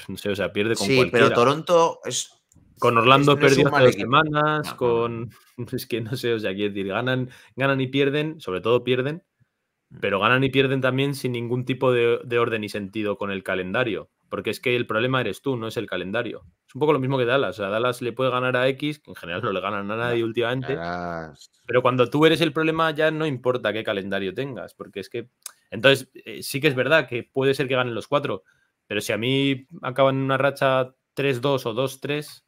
no sé, o sea, pierde con Sí, pero Toronto es. Con Orlando perdió hace dos semanas, con. Es que no sé, o sea, quiero decir, ganan, ganan y pierden, sobre todo pierden, pero ganan y pierden también sin ningún tipo de, orden y sentido con el calendario. Porque es que el problema eres tú, no es el calendario. Es un poco lo mismo que Dallas. A Dallas le puede ganar a X, que en general no le ganan a nadie últimamente. Pero cuando tú eres el problema ya no importa qué calendario tengas. Porque es que... Entonces, eh, sí que es verdad que puede ser que ganen los cuatro. Pero si a mí acaban en una racha 3-2 o 2-3,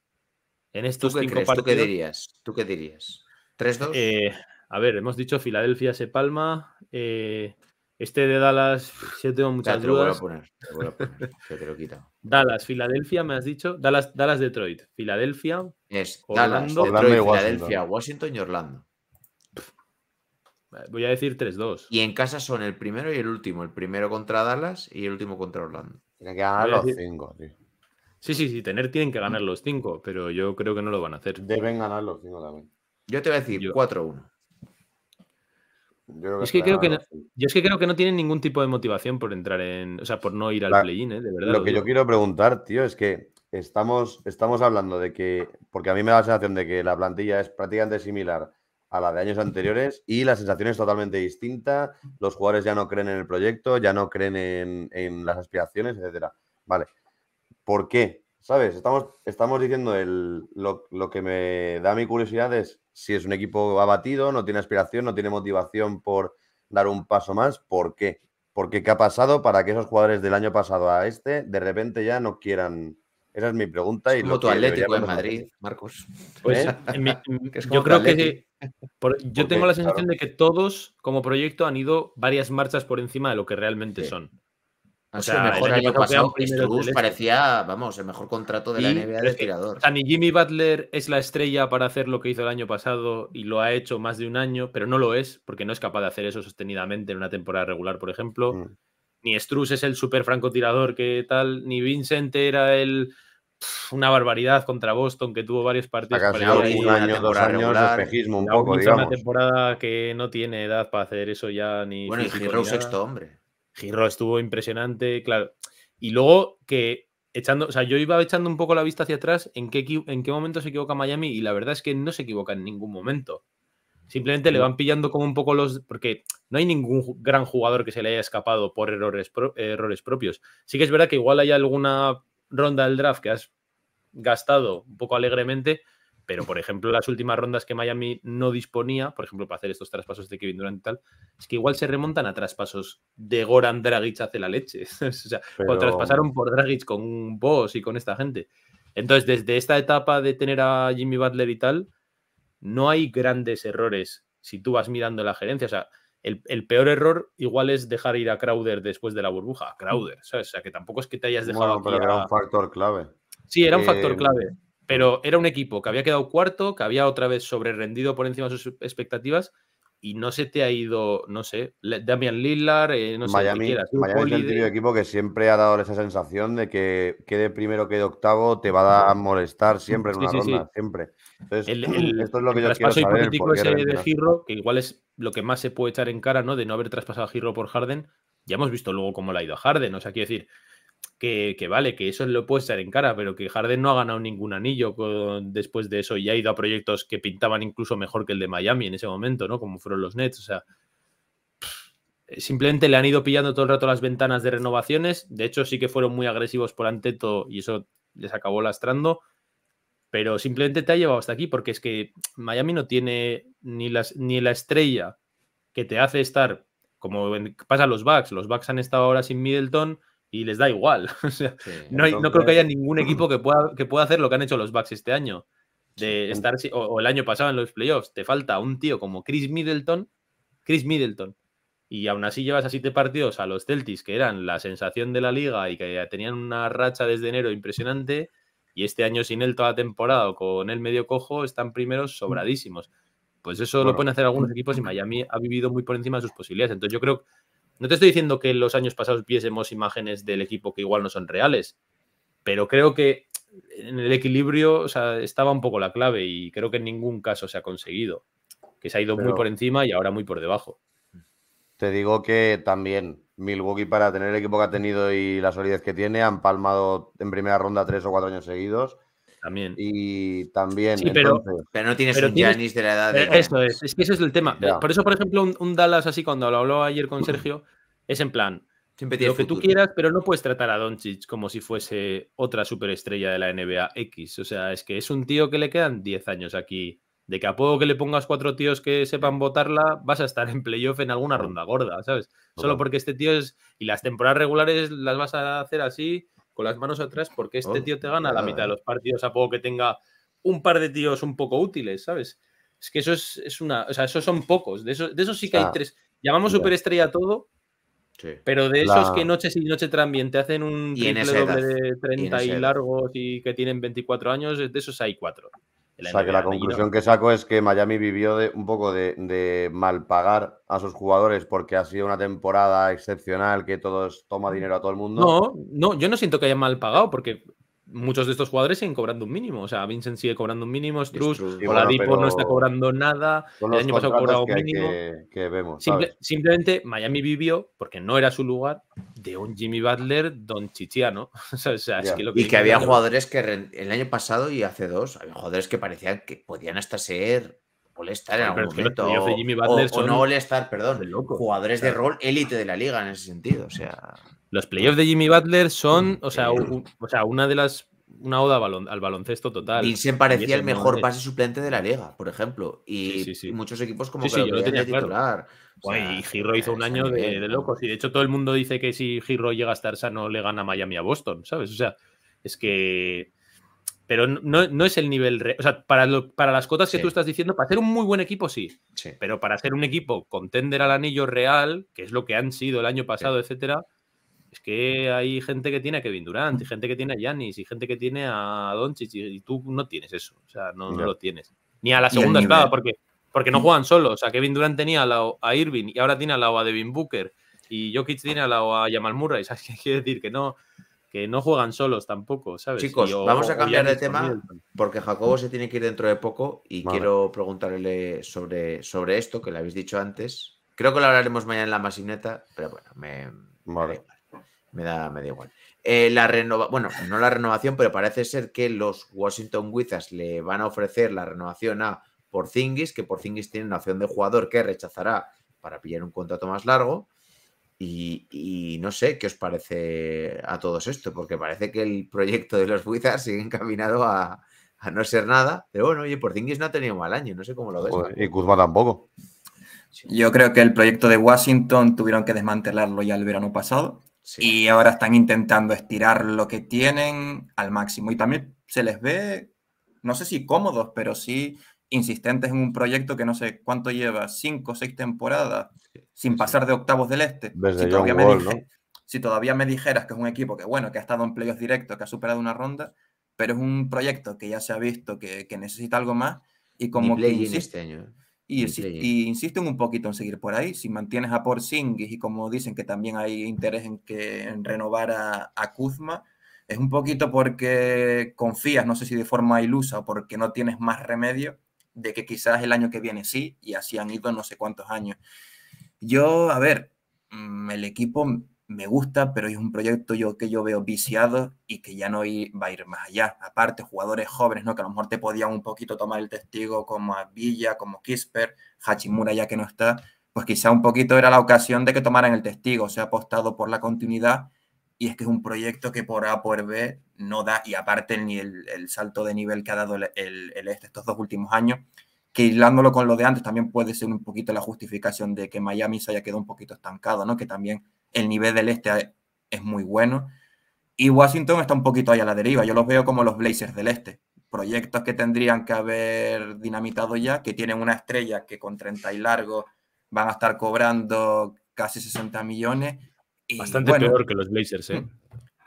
en estos cinco partidos... ¿Tú qué dirías? ¿Tú qué dirías? ¿3-2? A ver, hemos dicho Filadelfia se palma. Eh, este de Dallas, yo tengo muchas te dudas. Lo voy a poner, te lo voy a poner, te lo quita. Dallas, Filadelfia, me has dicho. Dallas, Dallas Detroit. Filadelfia. Es Orlando, Dallas, Detroit, Washington. Filadelfia, Washington y Orlando. Voy a decir 3-2. Y en casa son el primero y el último. El primero contra Dallas y el último contra Orlando. Tienen que ganar los 5, Sí, sí, sí, tener tienen que ganar mm. los 5, pero yo creo que no lo van a hacer. Deben ganar los 5 también. Yo te voy a decir 4-1. Yo, es que creo que no, creo que no tienen ningún tipo de motivación por entrar en. O sea, por no ir al play-in, ¿eh? de verdad. Lo, que yo quiero preguntar, tío, es que estamos, estamos hablando de que. Porque a mí me da la sensación de que la plantilla es prácticamente similar a la de años anteriores y la sensación es totalmente distinta. Los jugadores ya no creen en el proyecto, ya no creen en, las aspiraciones, etcétera. Vale. ¿Por qué? ¿Sabes? Estamos, estamos diciendo el, lo que me da mi curiosidad es si es un equipo abatido, no tiene aspiración, no tiene motivación por dar un paso más, ¿por qué? Porque qué ha pasado para que esos jugadores del año pasado a este de repente ya no quieran. Esa es mi pregunta. Y Atlético de Madrid, Marcos. Pues ¿Eh? yo creo que yo tengo la sensación de que todos como proyecto han ido varias marchas por encima de lo que realmente son. O, sea, el año, pasado parecía, vamos, el mejor contrato de la NBA de tirador. Ni Jimmy Butler es la estrella para hacer lo que hizo el año pasado y lo ha hecho más de un año, pero no lo es porque no es capaz de hacer eso sostenidamente en una temporada regular, por ejemplo. Mm. Ni Struss es el super francotirador que tal, ni Vincent era el una barbaridad contra Boston que tuvo varios partidos. Ha un año, dos años de espejismo un poco, digamos. Una temporada que no tiene edad para hacer eso ya ni. Bueno, y un sexto hombre. Giro estuvo impresionante, claro. Y luego que echando, o sea, yo iba echando un poco la vista hacia atrás en qué, en qué momento se equivoca Miami y la verdad es que no se equivoca en ningún momento. Simplemente le van pillando como un poco los. Porque no hay ningún gran jugador que se le haya escapado por errores, errores propios. Sí que es verdad que igual hay alguna ronda del draft que has gastado un poco alegremente, pero, por ejemplo, las últimas rondas que Miami no disponía, por ejemplo, para hacer estos traspasos de Kevin Durant y tal, es que igual se remontan a traspasos de Goran Dragic hace la leche. o sea, traspasaron por Dragic con un Boss y con esta gente. Entonces, desde esta etapa de tener a Jimmy Butler y tal, no hay grandes errores si tú vas mirando la gerencia. O sea, el, peor error igual es dejar ir a Crowder después de la burbuja. Crowder, ¿sabes? O sea, que tampoco es que te hayas dejado. era un factor clave. Sí, era un factor eh, clave. Pero era un equipo que había quedado cuarto, que había otra vez sobre por encima de sus expectativas y no se te ha ido, no sé, Damian Lillard, eh, no Miami, sé, Miami, Miami es el equipo que siempre ha dado esa sensación de que quede primero, quede octavo, te va a molestar siempre en una ronda, siempre. Entonces, el, esto que político de Giro, que igual es lo que más se puede echar en cara, ¿no? De no haber traspasado a Giro por Harden. Ya hemos visto luego cómo le ha ido a Harden, o sea, quiero decir, que, vale, que eso lo puede ser en cara, pero que Harden no ha ganado ningún anillo después de eso y ha ido a proyectos que pintaban incluso mejor que el de Miami en ese momento, ¿no? Como fueron los Nets, o sea, simplemente le han ido pillando todo el rato las ventanas de renovaciones. De hecho, sí que fueron muy agresivos por Anteto y eso les acabó lastrando. Pero simplemente te ha llevado hasta aquí porque es que Miami no tiene ni, las, ni la estrella que te hace estar como pasa los Bucks. Los Bucks han estado ahora sin Middleton, y les da igual. no, creo que haya ningún equipo que pueda, pueda hacer lo que han hecho los Bucks este año. De estar, o, el año pasado en los playoffs, te falta un tío como Chris Middleton, Chris Middleton, y aún así llevas a siete partidos a los Celtics, que eran la sensación de la liga y que tenían una racha desde enero impresionante, y este año sin él toda la temporada o con él medio cojo, están primeros sobradísimos. Pues eso lo pueden hacer algunos equipos y Miami ha vivido muy por encima de sus posibilidades. Entonces yo creo no te estoy diciendo que en los años pasados viésemos imágenes del equipo que igual no son reales, pero creo que en el equilibrio estaba un poco la clave y creo que en ningún caso se ha conseguido, que se ha ido muy por encima y ahora muy por debajo. Te digo que también Milwaukee para tener el equipo que ha tenido y la solidez que tiene han palmado en primera ronda tres o cuatro años seguidos también. Y también. pero, no tienes un Janis de la edad de. Eh, eso es, es que ese es el tema. Por eso, por ejemplo, un, Dallas así, cuando lo habló ayer con Sergio, es en plan. Siempre lo que tú quieras, pero no puedes tratar a Doncic como si fuese otra superestrella de la NBA X. O sea, es que es un tío que le quedan 10 años aquí. De que a poco que le pongas cuatro tíos que sepan votarla, vas a estar en playoff en alguna ronda gorda, ¿sabes? Solo porque este tío es. Y las temporadas regulares las vas a hacer así con las manos atrás porque este tío te gana la mitad de los partidos a poco que tenga un par de tíos un poco útiles, ¿sabes? Es que eso es, una. O sea, esos son pocos. De esos, de sí que hay tres. Llamamos superestrella todo. Pero de esos que noche y noche también te hacen un triple de 30 y, y largos y que tienen 24 años, de esos hay cuatro. O sea que la conclusión que saco es que Miami vivió un poco de, mal pagar a sus jugadores porque ha sido una temporada excepcional que todos toma mm. dinero a todo el mundo. No, no, yo no siento que haya mal pagado porque muchos de estos jugadores siguen cobrando un mínimo. O sea, Vincent sigue cobrando un mínimo, Struz, Oladipo no está cobrando nada, el año pasado cobraba un mínimo. Simplemente Miami vivió, porque no era su lugar, de un Jimmy Butler don Chichiano. y que había jugadores que el año pasado y hace dos, había jugadores que parecían que podían hasta ser molestar en algún momento. O, no molestar, perdón. jugadores de rol élite de la liga en ese sentido. O sea. Los playoffs de Jimmy Butler son, mm. o sea, o sea una de las. Una oda al baloncesto total. Y se parecía el mejor pase suplente de la liga, por ejemplo. Y, muchos equipos como que lo, tenía titular. y Giro hizo un año de, locos. Y de hecho, todo el mundo dice que si Giro llega a estar sano, le gana Miami a Boston, ¿sabes? O sea, es que pero no, es el nivel. o sea, para, para las cotas que tú estás diciendo, para ser un muy buen equipo, sí. Pero para ser un equipo contender al anillo real, que es lo que han sido el año pasado, etcétera, es que hay gente que tiene a Kevin Durant, y gente que tiene a Giannis, y gente que tiene a Doncic, y, tú no tienes eso. O sea, no, lo tienes. Ni a la segunda espada, porque, porque no mm. juegan solos. O sea, Kevin Durant tenía a, a Irving y ahora tiene a la a Devin Booker. Y Jokic tiene a la a Jamal Murray. ¿Sabes qué quiere decir? Que no, que no juegan solos tampoco, ¿sabes? Chicos, vamos a cambiar de tema porque Jacobo se tiene que ir dentro de poco y quiero preguntarle sobre, sobre esto que le habéis dicho antes. Creo que lo hablaremos mañana en la masineta, pero bueno, me me da, me da igual. Eh, la renova bueno, no la renovación, pero parece ser que los Washington Wizards le van a ofrecer la renovación a Porzingis, que Porzingis tiene una opción de jugador que rechazará para pillar un contrato más largo. Y, no sé qué os parece a todos esto, porque parece que el proyecto de los Wizards sigue encaminado a, no ser nada. Pero bueno, oye, Porzingis no ha tenido mal año, no sé cómo lo ves. y tampoco. Yo creo que el proyecto de Washington tuvieron que desmantelarlo ya el verano pasado y ahora están intentando estirar lo que tienen al máximo. Y también se les ve, no sé si cómodos, pero sí insistentes en un proyecto que no sé cuánto lleva, cinco o seis temporadas, sin pasar de octavos del este. si, todavía me dijeras que es un equipo que, bueno, que ha estado en playoffs directos, que ha superado una ronda, pero es un proyecto que ya se ha visto que, necesita algo más. Y como que, insiste, este ¿eh? Y, mm, y, insisten un poquito en seguir por ahí. Si mantienes a Porzingis y como dicen que también hay interés en, que, renovar a, a, Kuzma, es un poquito porque confías, no sé si de forma ilusa o porque no tienes más remedio, de que quizás el año que viene sí, y así han ido no sé cuántos años. Yo, a ver, mm, el equipo me gusta, pero es un proyecto yo, que yo veo viciado y que ya no va a ir más allá. Aparte, jugadores jóvenes, ¿no? Que a lo mejor te podían un poquito tomar el testigo como a Villa, como Kisper, Hachimura ya que no está, pues quizá un poquito era la ocasión de que tomaran el testigo. Se ha apostado por la continuidad y es que es un proyecto que por A por B no da, y aparte ni el, el salto de nivel que ha dado el, este estos dos últimos años, que hilándolo con lo de antes también puede ser un poquito la justificación de que Miami se haya quedado un poquito estancado, ¿no? Que también el nivel del este es muy bueno. Y Washington está un poquito ahí a la deriva. Yo los veo como los Blazers del este. Proyectos que tendrían que haber dinamitado ya, que tienen una estrella que con 30 y largo van a estar cobrando casi 60 millones. Y, Bastante peor que los Blazers, ¿eh?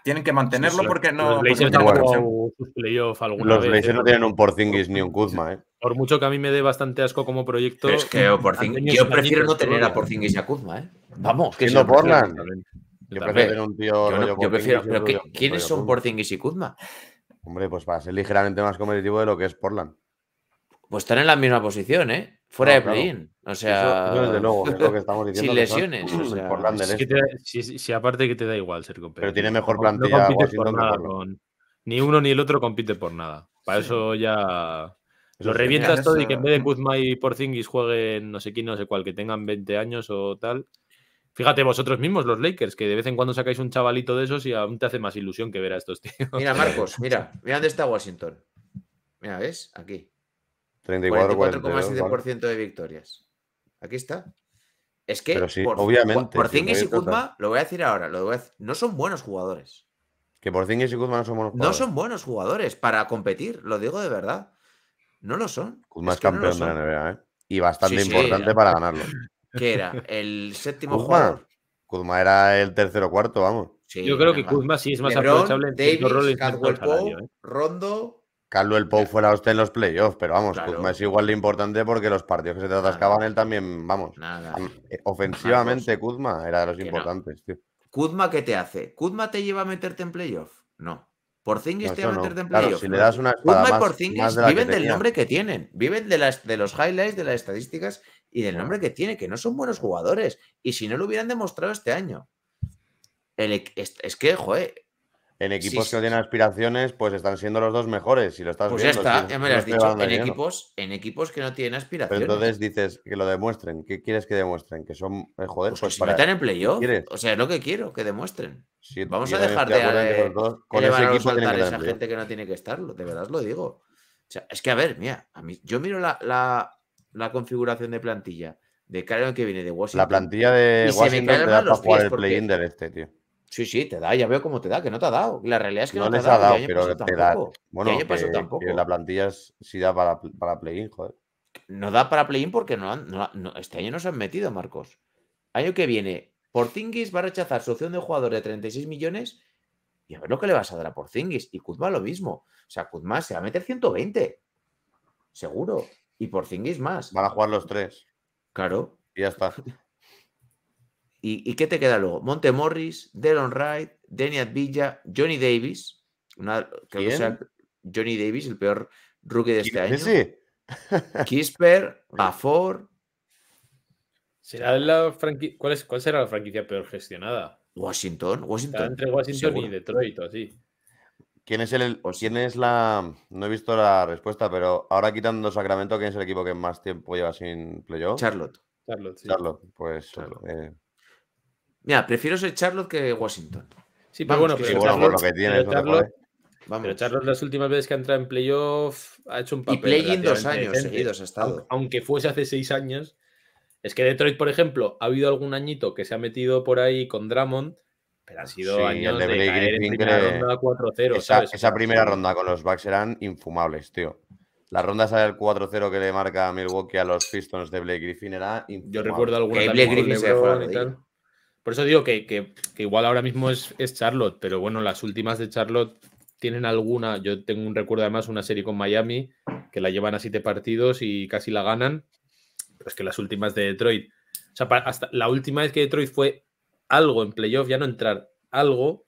Tienen que mantenerlo porque no. Los Blazers, ¿eh? no, tienen un Porzingis ni un Kuzma, ¿eh? Por mucho que a mí me dé bastante asco como proyecto. es que oh, yo prefiero no tener a Porzingis y a Kuzma, ¿eh? Vamos, que no porlan? Yo prefiero tener un tío. Yo, prefiero, pero ¿quiénes son Porzingis y Kuzma? Hombre, pues va a ser ligeramente más competitivo de lo que es Portland. Pues están en la misma posición, ¿eh? Fuera de play-in. O sea. Eso, desde luego, es lo que estamos diciendo. Sin lesiones. es si, si, aparte que te da igual ser competitivo. Pero tiene mejor plantilla. No, por nada, con, ni uno ni el otro compite por nada. Para eso ya lo revientas todo y que en vez de Kuzma y Porzingis jueguen no sé quién, no sé cuál, que tengan 20 años o tal. Fíjate vosotros mismos, los Lakers, que de vez en cuando sacáis un chavalito de esos y aún te hace más ilusión que ver a estos tíos. Mira, Marcos, mira, mira dónde está Washington. Mira, ¿ves? Aquí. 34,7% de victorias. Aquí está. Es que, obviamente. Porzingis y Kuzma, lo voy a decir ahora, no son buenos jugadores. Que Porzingis y Kuzma no son buenos jugadores. No son buenos jugadores para competir, lo digo de verdad. No lo son. Kuzma es, campeón de la NBA, ¿eh? Y bastante importante para ganarlo. ¿Qué era? ¿El séptimo Kuzma? jugador? Kuzma era el tercero cuarto, vamos. Yo creo que Kuzma sí es más aprovechable. Rondo, Carlos el Rondo. Caldwell fue fuera usted en los playoffs, pero vamos, Kuzma es igual de importante porque los partidos que se te atascaban él también, vamos. Eh, pues. Ofensivamente, Kuzma era de los importantes, ¿Kuzma qué te hace? ¿Kuzma te lleva a meterte en playoffs No. Porzingis te va a meter de empleo. si le das una Porzingis viven del nombre que tienen, viven de, las, de los highlights, de las estadísticas y del nombre que tiene, que no son buenos jugadores. Y si no lo hubieran demostrado este año. es, es, que, joder, en equipos que no tienen aspiraciones, pues están siendo los dos mejores. Si lo estás pues ya está, ya me lo has dicho. En equipos, en equipos que no tienen aspiraciones. Pero entonces dices que lo demuestren. ¿Qué quieres que demuestren? Que son, eh, pues, pues, para... se en playoff. O sea, es lo que quiero, que demuestren. Vamos a dejar de, de dos, con ese equipo a esa gente que no tiene que estarlo. De verdad lo digo. es que a ver, mira, a mí, yo miro la, configuración de plantilla de cara que viene de Washington. La plantilla de y Washington se para jugar el play-in del este, tío. Sí, sí, te da, ya veo cómo te da, que no te ha dado. La realidad es que no, te ha dado, pero te da. Bueno, que, la plantilla sí da para, para play-in, joder. No da para play-in porque no, este año no se han metido, Marcos. Año que viene, Porzingis va a rechazar su opción de jugador de 36 millones y a ver lo que le vas a dar a Porzingis. Y Kuzma lo mismo. O sea, Kuzma se va a meter 120. Seguro. Y Porzingis más. Van a jugar los tres. Claro. Y ya está. ¿Y, qué te queda luego? Monte Morris, Delon Wright, Deniat Villa, Johnny Davis. que sea Johnny Davis, el peor rookie de este año. Sí. Kisper, Bafor. ¿Será ¿Cuál, será la franquicia peor gestionada? Washington, Washington. entre Washington y Detroit, así. ¿Quién es, el, ¿Quién es la.? No he visto la respuesta, pero ahora quitando Sacramento, ¿quién es el equipo que más tiempo lleva sin playoff? Charlotte. Charlotte, sí. Charlotte, pues. Eh, Mira, prefiero ser Charlotte que Washington. Sí, pero bueno, pero, lo que tiene, pero Charlotte, Charlotte las últimas veces que ha entrado en playoff ha hecho un papel. Y play-in dos años seguidos ha estado. Aunque fuese hace seis años. Es que Detroit, por ejemplo, ha habido algún añito que se ha metido por ahí con Drummond, pero ha sido sí, años de, caer en Esa, primera ronda con los Bucks eran infumables, tío. La ronda esa del 4-0 que le marca Milwaukee a los Pistons de Blake Griffin era infumable. Yo recuerdo alguna que fue por eso digo que, igual ahora mismo es, Charlotte, pero bueno, las últimas de Charlotte tienen alguna. Yo tengo un recuerdo además, una serie con Miami, que la llevan a siete partidos y casi la ganan. Pero es que las últimas de Detroit. O sea, hasta la última vez que Detroit fue algo en playoff, ya no entrar algo,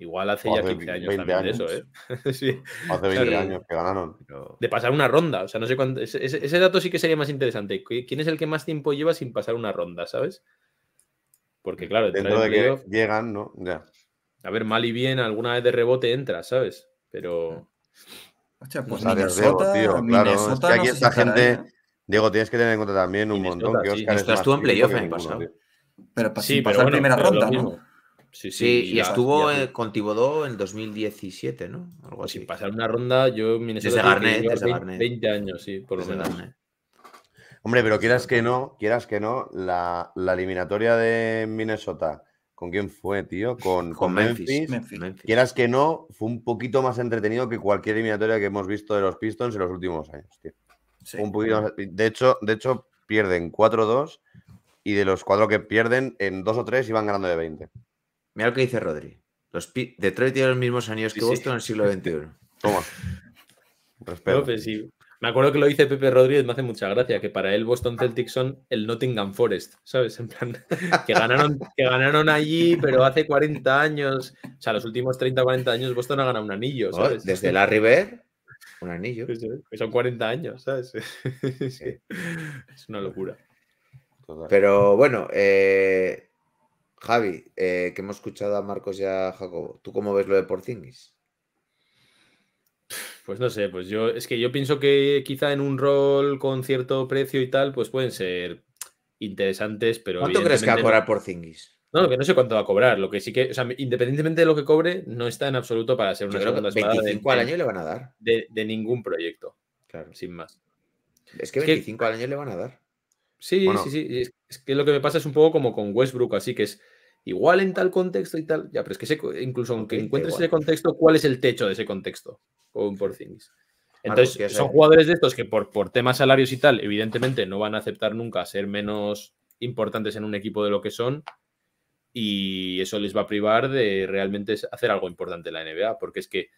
Igual hace, ya 15 años también de eso, ¿eh? Hace 20 años que ganaron. De pasar una ronda, o sea, no sé cuánto. ese, dato sí que sería más interesante. ¿Quién es el que más tiempo lleva sin pasar una ronda, sabes? Porque claro, dentro de que llegan, ¿no? Ya. A ver, mal y bien, alguna vez de rebote entra, ¿sabes? Pero. pues no Minnesota, Diego, tío, claro. que aquí esta gente. digo, ¿eh? Diego, tienes que tener en cuenta también un montón que estuvo en playoff en pasado. Pero sí, sin pasar primera ronda, ¿no? Sí, sí, sí, y, estuvo con Tibodó en 2017, ¿no? Algo pues así. Sin pasar una ronda, yo en Desde Garnet, desde 20, 20 años, sí, por lo menos. Hombre, pero quieras que no, quieras que no, la, eliminatoria de Minnesota, ¿con quién fue, tío? Con, Memphis, Quieras que no, fue un poquito más entretenido que cualquier eliminatoria que hemos visto de los Pistons en los últimos años, tío. de hecho, de hecho, pierden 4-2 y de los cuatro que pierden, en 2 o 3 iban ganando de 20. Mira lo que dice Rodri. Los Detroit tiene los mismos años que Boston en el siglo XXI. Toma. Respeto. Me acuerdo que lo dice Pepe Rodríguez, me hace mucha gracia, que para él Boston Celtics son el Nottingham Forest, ¿sabes? En plan, que ganaron, que ganaron allí, pero hace 40 años, o sea, los últimos 30, 40 años Boston ha ganado un anillo, oh, ¿sabes? Desde la River, un anillo. Son 40 años, ¿sabes? Es una locura. Pero bueno, eh, Javi, eh, que hemos escuchado a Marcos y a Jacobo, ¿tú cómo ves lo de Porzingis? Pues no sé, pues yo es que yo pienso que quizá en un rol con cierto precio y tal, pues pueden ser interesantes, pero. ¿Cuánto crees que va a cobrar por Zingis? No, que no sé cuánto va a cobrar. Lo que sí que, o sea, independientemente de lo que cobre, no está en absoluto para ser una segunda espada. 25 al año le van a dar. De, ningún proyecto. Claro. Sin más. Es que 25 al año le van a dar. Sí, sí, sí. es, que lo que me pasa es un poco como con Westbrook, así que es igual en tal contexto y tal. Ya, pero es que incluso aunque encuentres ese contexto, ¿cuál es el techo de ese contexto? Con por Entonces, son jugadores de estos que por, por temas salarios y tal, evidentemente no van a aceptar nunca ser menos importantes en un equipo de lo que son. Y eso les va a privar de realmente hacer algo importante en la NBA. Porque es que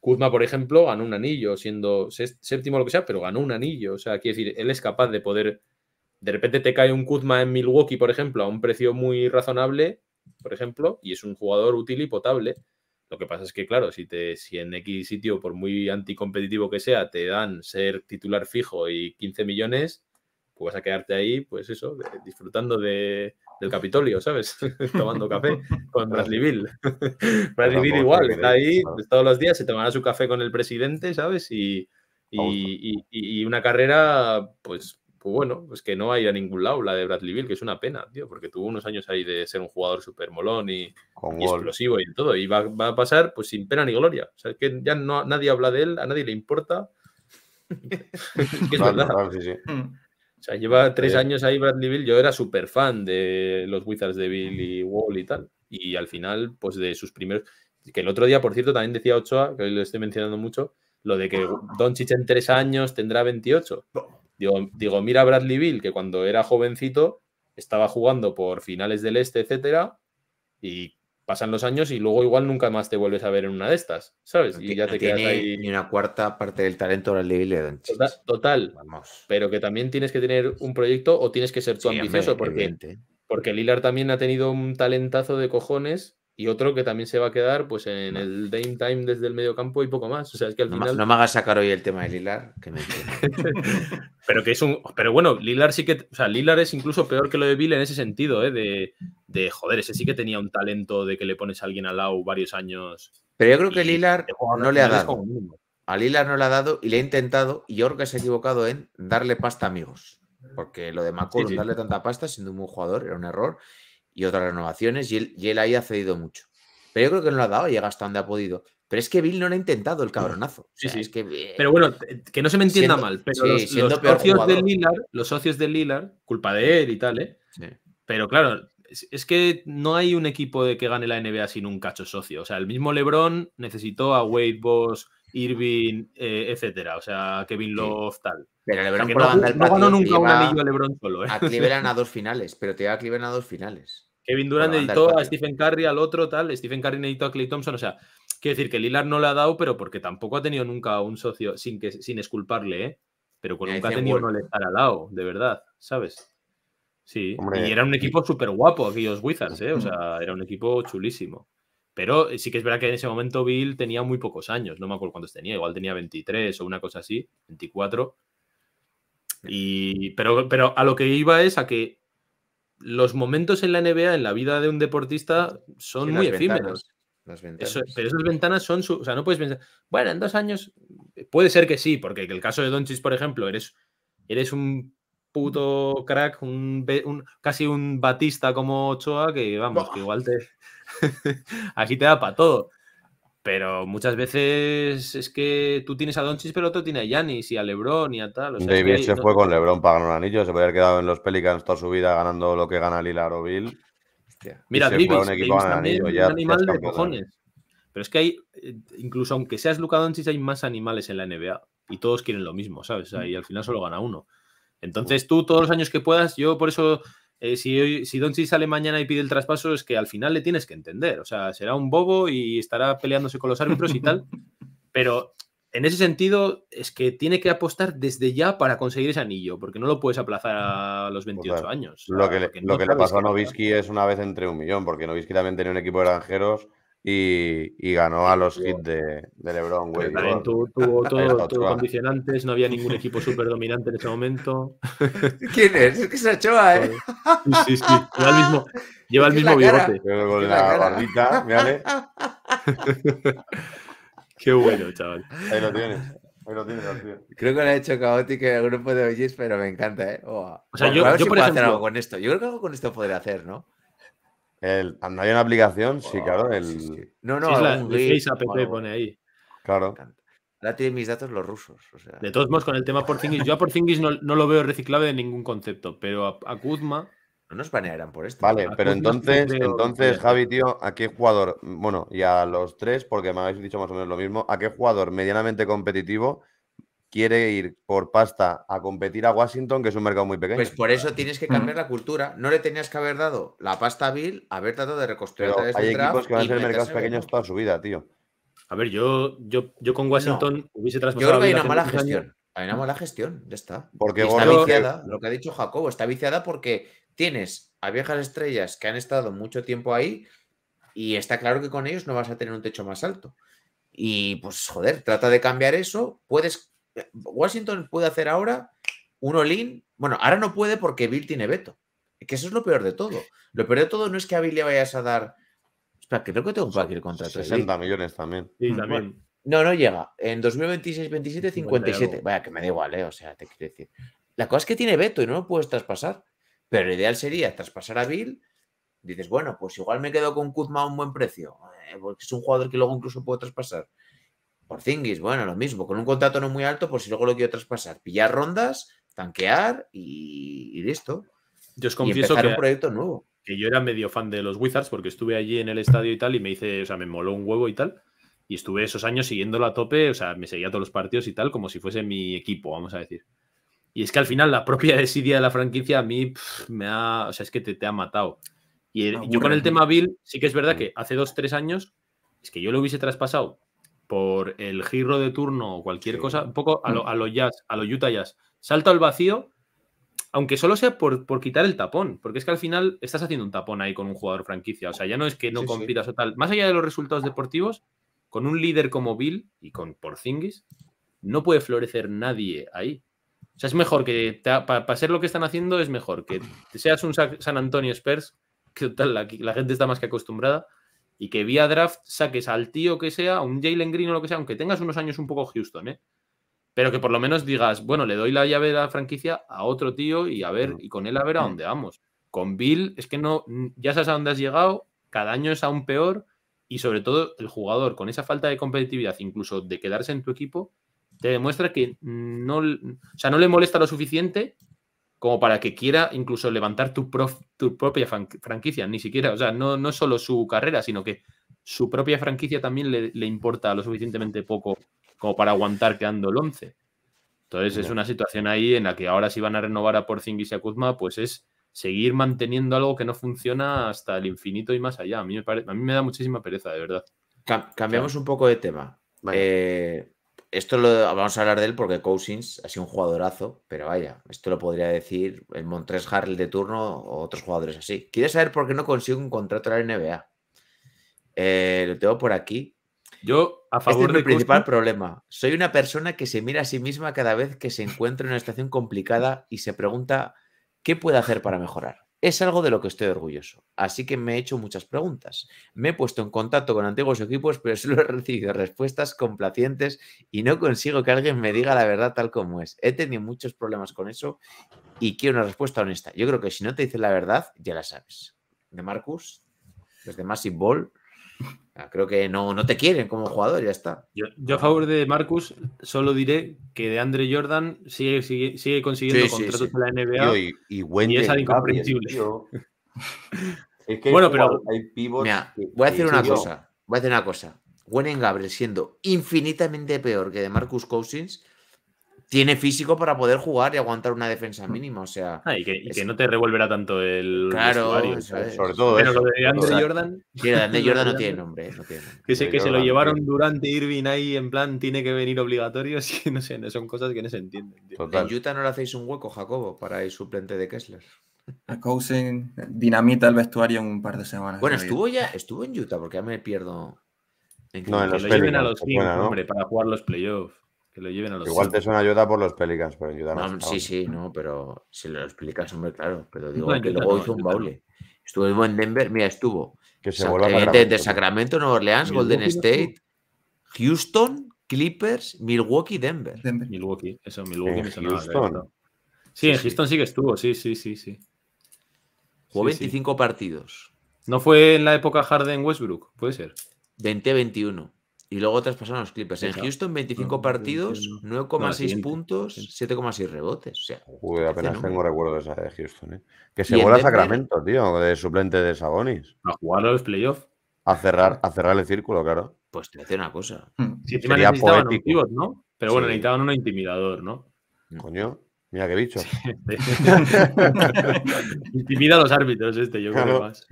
Kuzma, por ejemplo, ganó un anillo, siendo séptimo o lo que sea, pero ganó un anillo. O sea, quiere decir, él es capaz de poder de repente te cae un Kuzma en Milwaukee, por ejemplo, a un precio muy razonable, por ejemplo, y es un jugador útil y potable. Lo que pasa es que, claro, si, te, si en X sitio, por muy anticompetitivo que sea, te dan ser titular fijo y 15 millones, pues vas a quedarte ahí, pues eso, disfrutando del Capitolio, ¿sabes? Tomando café con Bradley Bill. Bradley Bill igual, está ahí todos los días, se tomará su café con el presidente, ¿sabes? y una carrera, pues pues bueno, pues que no hay a ningún lado la de Bradley Bill, que es una pena, tío, porque tuvo unos años ahí de ser un jugador súper molón y, explosivo y todo, y va, a pasar pues sin pena ni gloria. O sea, es que ya no, nadie habla de él, a nadie le importa. es mm. O sea, lleva tres años ahí Bradley Bill, yo era súper fan de los Wizards de Bill y Wall y tal, y al final, pues de sus primeros... Que el otro día, por cierto, también decía Ochoa, que hoy lo estoy mencionando mucho, lo de que ah. Don Chich en tres años tendrá 28. Digo, digo, mira Bradley Bill, que cuando era jovencito estaba jugando por finales del este, etcétera, y pasan los años y luego igual nunca más te vuelves a ver en una de estas, ¿sabes? y ya te quedas ahí. Ni una cuarta parte del talento de Bradley Bill Total, total pero que también tienes que tener un proyecto o tienes que ser tú ambicioso, porque, porque Lilar también ha tenido un talentazo de cojones y otro que también se va a quedar pues en el Dame Time desde el medio campo y poco más. O sea, es que al no, final. No me hagas sacar hoy el tema de Lilar, que me Pero que es un. Pero bueno, Lilar sí que. O sea, Lilar es incluso peor que lo de Bill en ese sentido, ¿eh? De, joder, ese sí que tenía un talento de que le pones a alguien al lado varios años. Pero yo creo que Lilar no le ha dado. A Lilar no le ha dado y le ha intentado, y yo creo que se ha equivocado en darle pasta a amigos. Porque lo de Macor, darle tanta pasta, siendo un buen jugador, era un error y otras renovaciones, y él, y ahí ha cedido mucho. Pero yo creo que no lo ha dado y ha donde ha podido. Pero es que Bill no lo ha intentado, el mm. cabronazo. sí, sí. Es que, eh, pero bueno, que no se me entienda mal, pero los, socios de Lilar, los, socios culpa de él y tal, ¿eh? Pero claro, es, que no hay un equipo de que gane la NBA sin un cacho socio. O sea, el mismo LeBron necesitó a Wade Boss, Irving, eh, etcétera. O sea, Kevin Love, tal. Pero LeBron no, no ganó nunca un anillo a LeBron solo. ¿eh? A Cleveland a dos finales, pero te iba a Cleveland a dos finales. Kevin Durant editó a Stephen Curry, al otro, tal. Stephen Curry editó a Clay Thompson. O sea, quiere decir que Lillard no le ha dado, pero porque tampoco ha tenido nunca un socio sin, que, sin esculparle, ¿eh? Pero con nunca ha tenido uno estar al lado, de verdad, ¿sabes? Sí. y era un equipo súper guapo, aquellos Wizards, ¿eh? O mm. sea, era un equipo chulísimo. Pero eh, sí que es verdad que en ese momento Bill tenía muy pocos años, no me acuerdo cuántos tenía, igual tenía 23 o una cosa así, 24. Y, pero, pero a lo que iba es a que los momentos en la NBA, en la vida de un deportista, son muy efímeros. pero esas ventanas son, su, o sea, no puedes pensar, bueno, en dos años eh, puede ser que sí, porque el caso de Donchis, por ejemplo, eres, eres un puto mm. crack, un, casi un batista como Ochoa, que vamos, que igual te, Aquí te da para todo. Pero muchas veces es que tú tienes a Donchis, pero otro tiene a Yanis y a LeBron y a tal. David se fue con LeBron para ganar un anillo. Se podía haber quedado en los Pelicans toda su vida ganando lo que gana Lilar o Bill. Mira, Davis, un animal de ¿eh? cojones. Pero es que hay, eh, incluso aunque seas Luca Doncic, hay más animales en la NBA. Y todos quieren lo mismo, ¿sabes? y al final solo gana uno. Entonces tú todos los años que puedas, yo por eso eh, si, hoy, si Doncic sale mañana y pide el traspaso, es que al final le tienes que entender. O sea, será un bobo y estará peleándose con los árbitros y tal. Pero en ese sentido, es que tiene que apostar desde ya para conseguir ese anillo, porque no lo puedes aplazar a los 28 pues años. Lo que, le, que pasó a Novisky es una vez entre un millón, porque Novisky también tenía un equipo de granjeros y, ganó a los hits de, LeBron, güey. tuvo, todo, condicionante condicionantes, no había ningún equipo súper dominante en ese momento. ¿Quién es? Es que es Ochoa, ¿eh? Sí, sí, Lleva el mismo, lleva el mismo bigote. Con la, barbita, ¿vale? Qué bueno, chaval. Ahí lo tienes. Ahí lo tienes, Creo que lo ha hecho caótico el grupo de OGs, pero me encanta, ¿eh? O sea, yo, por con esto. Yo creo que algo con esto podría hacer, ¿no? ¿No hay una aplicación? Sí, claro. El... No, no, sí, la, pone ahí. Claro. Ahora tienen mis datos los rusos. De todos modos, con el tema Porzingis, yo a Porzingis no, lo veo reciclable de ningún concepto, pero a, Kuzma... No nos banearán por esto. Vale, pero entonces, entonces, Javi, tío, ¿a qué jugador, bueno, y a los tres, porque me habéis dicho más o menos lo mismo, ¿a qué jugador medianamente competitivo quiere ir por pasta a competir a Washington, que es un mercado muy pequeño. Pues por eso tienes que cambiar mm. la cultura. No le tenías que haber dado la pasta a Bill, haber tratado de reconstruir. Pero hay equipos que van a ser mercados pequeños toda su vida, tío. A ver, yo, yo, yo con Washington hubiese traspasado. Yo creo que hay una mala gestión. Hay una mala gestión, ya está. está viciada, lo que ha dicho Jacobo, está viciada porque tienes a viejas estrellas que han estado mucho tiempo ahí y está claro que con ellos no vas a tener un techo más alto. Y pues, joder, trata de cambiar eso. Puedes Washington puede hacer ahora un all Bueno, ahora no puede porque Bill tiene veto. Que eso es lo peor de todo. Lo peor de todo no es que a Bill le vayas a dar. Espera, creo que tengo que ir contra 60 ¿eh? millones también. No, no llega. En 2026, 27, 57. Vaya, que me da igual, ¿eh? O sea, te quiero decir. La cosa es que tiene veto y no lo puedes traspasar. Pero lo ideal sería traspasar a Bill. Dices, bueno, pues igual me quedo con Kuzma a un buen precio. Eh, porque es un jugador que luego incluso puedo traspasar. Porzingis, bueno, lo mismo, con un contrato no muy alto, por pues si luego lo quiero traspasar. Pillar rondas, tanquear y, listo. Yo os confieso que, un proyecto nuevo. yo era medio fan de los Wizards porque estuve allí en el estadio y tal y me hice, o sea, me moló un huevo y tal. Y estuve esos años siguiéndolo a tope, o sea, me seguía todos los partidos y tal, como si fuese mi equipo, vamos a decir. Y es que al final la propia desidia de la franquicia a mí me ha, o sea, es que te, te ha matado. Y ah, yo con el tema Bill, sí que es verdad mm. que hace dos, tres años, es que yo lo hubiese traspasado por el giro de turno o cualquier cosa, un poco a lo mm. jazz, a los Utah Jazz, salta al vacío, aunque solo sea por, quitar el tapón, porque es que al final estás haciendo un tapón ahí con un jugador franquicia, o sea, ya no es que no compitas o tal, más allá de los resultados deportivos, con un líder como Bill y con Porzingis, no puede florecer nadie ahí. O sea, es mejor que, para ser lo que están haciendo, es mejor que seas un San Antonio Spurs, que tal, la gente está más que acostumbrada, y que vía draft saques al tío que sea, un Jalen Green o lo que sea, aunque tengas unos años un poco Houston, ¿eh? Pero que por lo menos digas, bueno, le doy la llave de la franquicia a otro tío y a ver, mm. y con él a ver a mm. dónde vamos. Con Bill, es que no, ya sabes a dónde has llegado, cada año es aún peor y sobre todo el jugador con esa falta de competitividad, incluso de quedarse en tu equipo, te demuestra que no, no le molesta lo suficiente como para que quiera incluso levantar tu, propia franquicia, ni siquiera, o sea, no, no solo su carrera, sino que su propia franquicia también le, importa lo suficientemente poco como para aguantar quedando el 11. Entonces es una situación ahí en la que ahora si van a renovar a Porzingis y a Kuzma, pues es seguir manteniendo algo que no funciona hasta el infinito y más allá. A mí me, da muchísima pereza, de verdad. cambiamos un poco de tema. Vale esto lo vamos a hablar de él porque Cousins ha sido un jugadorazo, pero vaya, esto lo podría decir el Montres Harrell de turno o otros jugadores así. ¿Quieres saber por qué no consigo un contrato a la eh, NBA? lo tengo por aquí. Yo, a favor este es mi principal problema. Soy una persona que se mira a sí misma cada vez que se encuentra en una situación complicada y se pregunta qué puede hacer para mejorar. Es algo de lo que estoy orgulloso, así que me he hecho muchas preguntas. Me he puesto en contacto con antiguos equipos, pero solo he recibido respuestas complacientes y no consigo que alguien me diga la verdad tal como es. He tenido muchos problemas con eso y quiero una respuesta honesta. Yo creo que si no te dice la verdad, ya la sabes. De Marcus, desde Massive Ball. Creo que no, no te quieren como jugador, ya está. Yo, a favor de Marcus solo diré que de Andre Jordan sigue, sigue, consiguiendo contratos la NBA y, es incomprensible. bueno, pero hay voy a decir una cosa. Voy a decir una cosa. Gabriel siendo infinitamente peor que de Marcus Cousins tiene físico para poder jugar y aguantar una defensa mínima. O sea. Ah, y, que, no te revolverá tanto el. Claro, sobre todo. Pero lo de Andre Jordan. Jordan no tiene nombre. Que, se, lo llevaron durante Irving ahí en plan, tiene que venir obligatorio. no sé, son cosas que no se entienden. En Utah no le hacéis un hueco, Jacobo, para ir suplente de Kessler. A Cousin dinamita el vestuario en un par de semanas. Bueno, estuvo ya, estuvo en Utah, porque ya me pierdo. no, en los a los hombre, para jugar los playoffs que lo lleven a los Igual te suena ayuda por los Pelicans, pero ayudarnos. sí, sí, no, pero si los Pelicans, hombre, claro. Pero digo que luego hizo un baule. Estuvo en Denver, mira, estuvo. Que se Sacramento. Eh, de, de, Sacramento, Nueva Orleans, Golden State, Houston, Clippers, Milwaukee, Denver. Denver. Milwaukee, eso, Milwaukee me sí, en Houston sí que estuvo, sí, sí, sí, sí. Jugó 25 partidos. ¿No fue en la época Harden-Westbrook? Puede ser. 20-21. Y luego traspasaron los clips En Houston, 25 partidos, 9,6 puntos, 7,6 rebotes. O apenas tengo recuerdos de Houston. ¿eh? Que se vuela a Sacramento, tío, de suplente de Sabonis. A jugar a los playoffs. A cerrar, a cerrar el círculo, claro. Pues te hace una cosa. Hmm. Mm. Sí, Sería ¿no? Pero bueno, necesitaban un intimidador, ¿no? Mm. Coño, mira qué bicho. Este. Intimida a los árbitros este, yo creo más.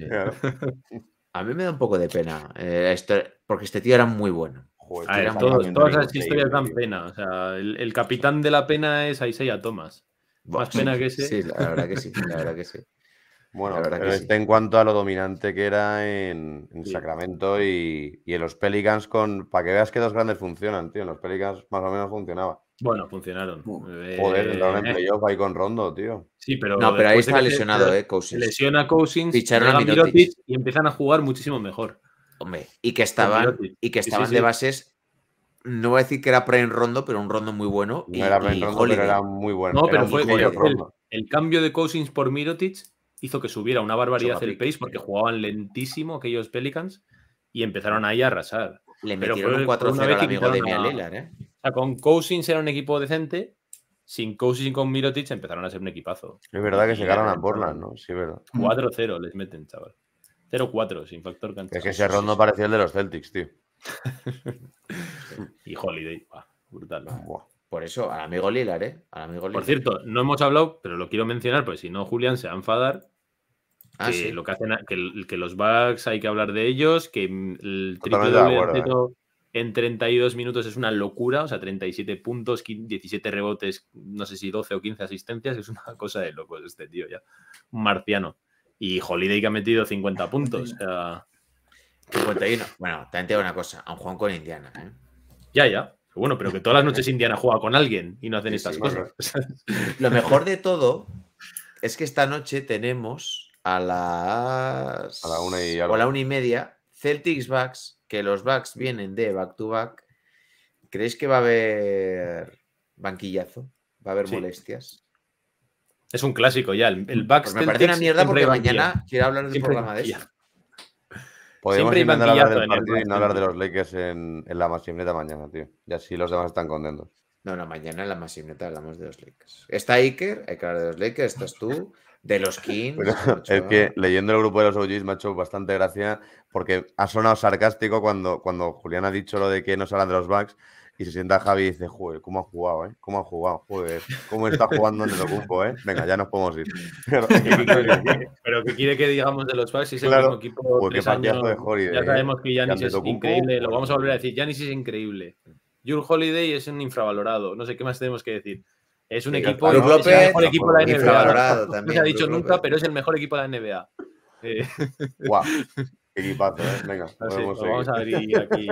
A mí me da un poco de pena eh, esto, porque este tío era muy bueno. todas esas historias dan pena. O sea, el, capitán de la pena es Isaiah Thomas. Más pena que ese. Sí, la verdad que sí, la verdad que sí. Bueno, la verdad que en cuanto a lo dominante que era en, Sacramento y, en los Pelicans con... Para que veas que dos grandes funcionan, tío. En los Pelicans más o menos funcionaba. Bueno, funcionaron. Eh, Joder, eh, entraron en eh. playoff ahí con Rondo, tío. Sí, pero. No, pero ahí está lesionado, ¿eh? Cousins. Lesiona Cousins, a y empiezan a jugar muchísimo mejor y que estaban, y que estaban de bases. No voy a decir que era pre en rondo, pero un rondo muy bueno. No era pre rondo, pero era muy bueno. No, pero fue el, el, cambio de Cousins por Mirotic hizo que subiera una barbaridad el pace porque jugaban lentísimo aquellos Pelicans y empezaron ahí a arrasar. Le metieron un 4-0 de ¿eh? con Cousins era un equipo decente, sin Cousins y con Mirotic empezaron a ser un equipazo. Es verdad que se llegaron a Portland, ¿no? Sí, es verdad. 4-0 les meten, chaval. 0-4, sin factor cancha. Es que ese rondo parecía el de los Celtics, tío. y Holiday, brutal. Por eso, al amigo Lilar, ¿eh? Al amigo Por cierto, no hemos hablado, pero lo quiero mencionar, porque si no, Julián se va a enfadar. Ah, que lo que, hacen, que, los Bucks, hay que hablar de ellos, que el triple doble eh. en 32 minutos es una locura, o sea, 37 puntos, 17 rebotes, no sé si 12 o 15 asistencias, es una cosa de locos este tío ya, marciano. Y Holiday que ha metido 50 puntos. 51. Bueno, también te digo una cosa, un Juan con Indiana. ¿eh? Ya, ya. Bueno, pero que todas las noches Indiana juega con alguien y no hacen estas cosas. Lo mejor de todo es que esta noche tenemos a las. A la una y, la una y media Celtics Bucks, que los Bucks vienen de back to back. ¿Creéis que va a haber banquillazo? ¿Va a haber molestias? Es un clásico ya. El, el pues me parece una mierda porque mañana quiero hablar del siempre programa de eso. Podemos siempre intentar hablar del partido y no hablar de los Lakers en, en la de mañana, tío. Y así los demás están contentos. No, no, mañana en la masimneta hablamos de los Lakers. Está Iker, hay que hablar de los Lakers, estás tú, de los Kings. es que leyendo el grupo de los OGs me ha hecho bastante gracia porque ha sonado sarcástico cuando, cuando Julián ha dicho lo de que no se hablan de los Bucks y se sienta Javi y dice, joder, ¿cómo ha jugado, eh? ¿Cómo ha jugado? Joder, ¿cómo está jugando en el ocupo, eh? Venga, ya nos podemos ir. Pero que quiere que digamos de los Bucks es el mismo equipo Porque años, de Holiday, Ya eh, sabemos que Yanis es increíble, lo vamos a volver a decir, Yanis es increíble. Jul Holiday es un infravalorado, no sé qué más tenemos que decir. Es un equipo, es el mejor equipo de la NBA. No, se ha dicho nunca, eh. pero es el mejor equipo de la NBA. Eh, Guau, equipazo, ¿eh? Venga, lo vamos a ver aquí.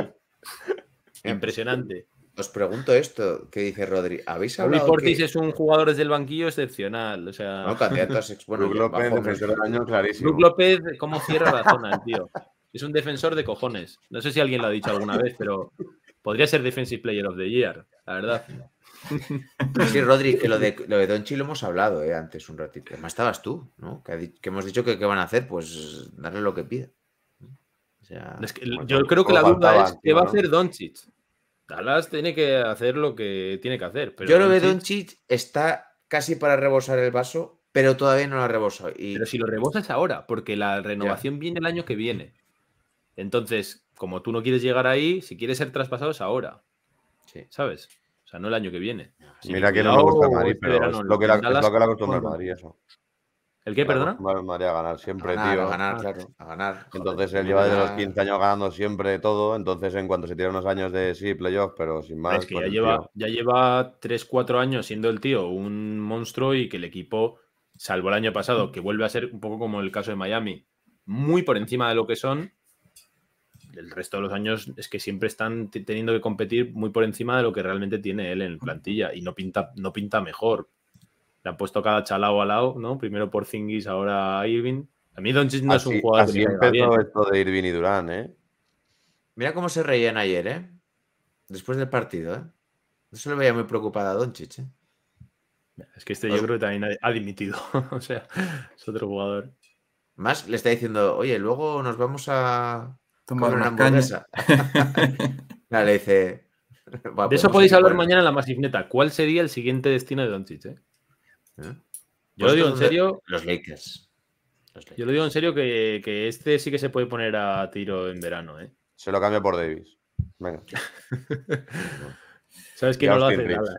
Impresionante. Os pregunto esto, ¿qué dice Rodri? ¿Habéis hablado? Luis Portis es un jugador desde el banquillo excepcional. O sea... No, candidato bueno, López, defensor año, clarísimo. ¿cómo cierra la zona, tío? Es un defensor de cojones. No sé si alguien lo ha dicho alguna vez, pero podría ser Defensive Player of the Year, la verdad. Sí, Rodri, que lo de, lo Donchi lo hemos hablado eh, antes un ratito. Además, estabas tú, ¿no? Que, hemos dicho que qué van a hacer, pues darle lo que pida. yo creo que la duda es qué va a hacer Doncic. Dallas tiene que hacer lo que tiene que hacer. Pero Yo lo un Chich, está casi para rebosar el vaso, pero todavía no lo ha rebosado. Y... Pero si lo rebosas ahora, porque la renovación viene el año que viene. Entonces, como tú no quieres llegar ahí, si quieres ser traspasado es ahora. ¿Sabes? O sea, no el año que viene. Mira que no me gusta Madrid, este pero lo que, eso. ¿El qué, perdona? Pues a ganar siempre, tío. A ganar, ah, claro. A ganar. Entonces él lleva de los 15 años ganando siempre todo. Entonces, en cuanto se tiran unos años de sí, playoff, pero sin más. Es que ya, pues, lleva, ya lleva 3, 4 años siendo el tío un monstruo y que el equipo, salvo el año pasado, que vuelve a ser un poco como el caso de Miami, muy por encima de lo que son. El resto de los años es que siempre están teniendo que competir muy por encima de lo que realmente tiene él en plantilla y no pinta, no pinta mejor le han puesto cada chalao al lado, ¿no? Primero por Zingis, ahora Irving. A mí Doncic no es un jugador así empezó esto de Irving y Durán, ¿eh? Mira cómo se reían ayer, ¿eh? Después del partido, ¿eh? No se le veía muy preocupada a Doncic, ¿eh? Es que este yo creo que también ha dimitido. o sea, es otro jugador. Más le está diciendo, oye, luego nos vamos a tomar una hamburguesa. le dice. de eso podéis hablar mañana en la Masifneta. ¿Cuál sería el siguiente destino de Doncic? Eh? ¿eh? Yo lo digo en serio. Los Lakers. Yo lo digo en serio que, este sí que se puede poner a tiro en verano. ¿eh? Se lo cambio por Davis. Venga. Sabes que no lo hace nada.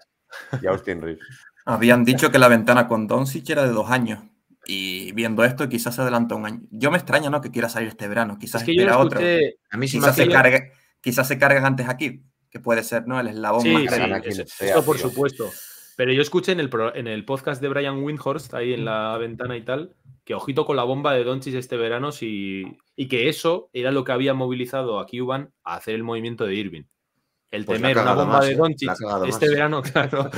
Y Austin Habían dicho que la ventana con Doncic era de dos años. Y viendo esto, quizás se adelanta un año. Yo me extraño, ¿no? Que quiera salir este verano. Quizás espera otro. A mí quizás, se cargue, quizás se carga antes aquí, que puede ser, ¿no? El eslabón más sí, grande. esto, por supuesto. Pero yo escuché en el, en el podcast de Brian Windhorst, ahí en la ventana y tal, que ojito con la bomba de Donchis este verano y que eso era lo que había movilizado a Cuban a hacer el movimiento de Irving. El pues temer una bomba de eh, Donchis este verano, claro.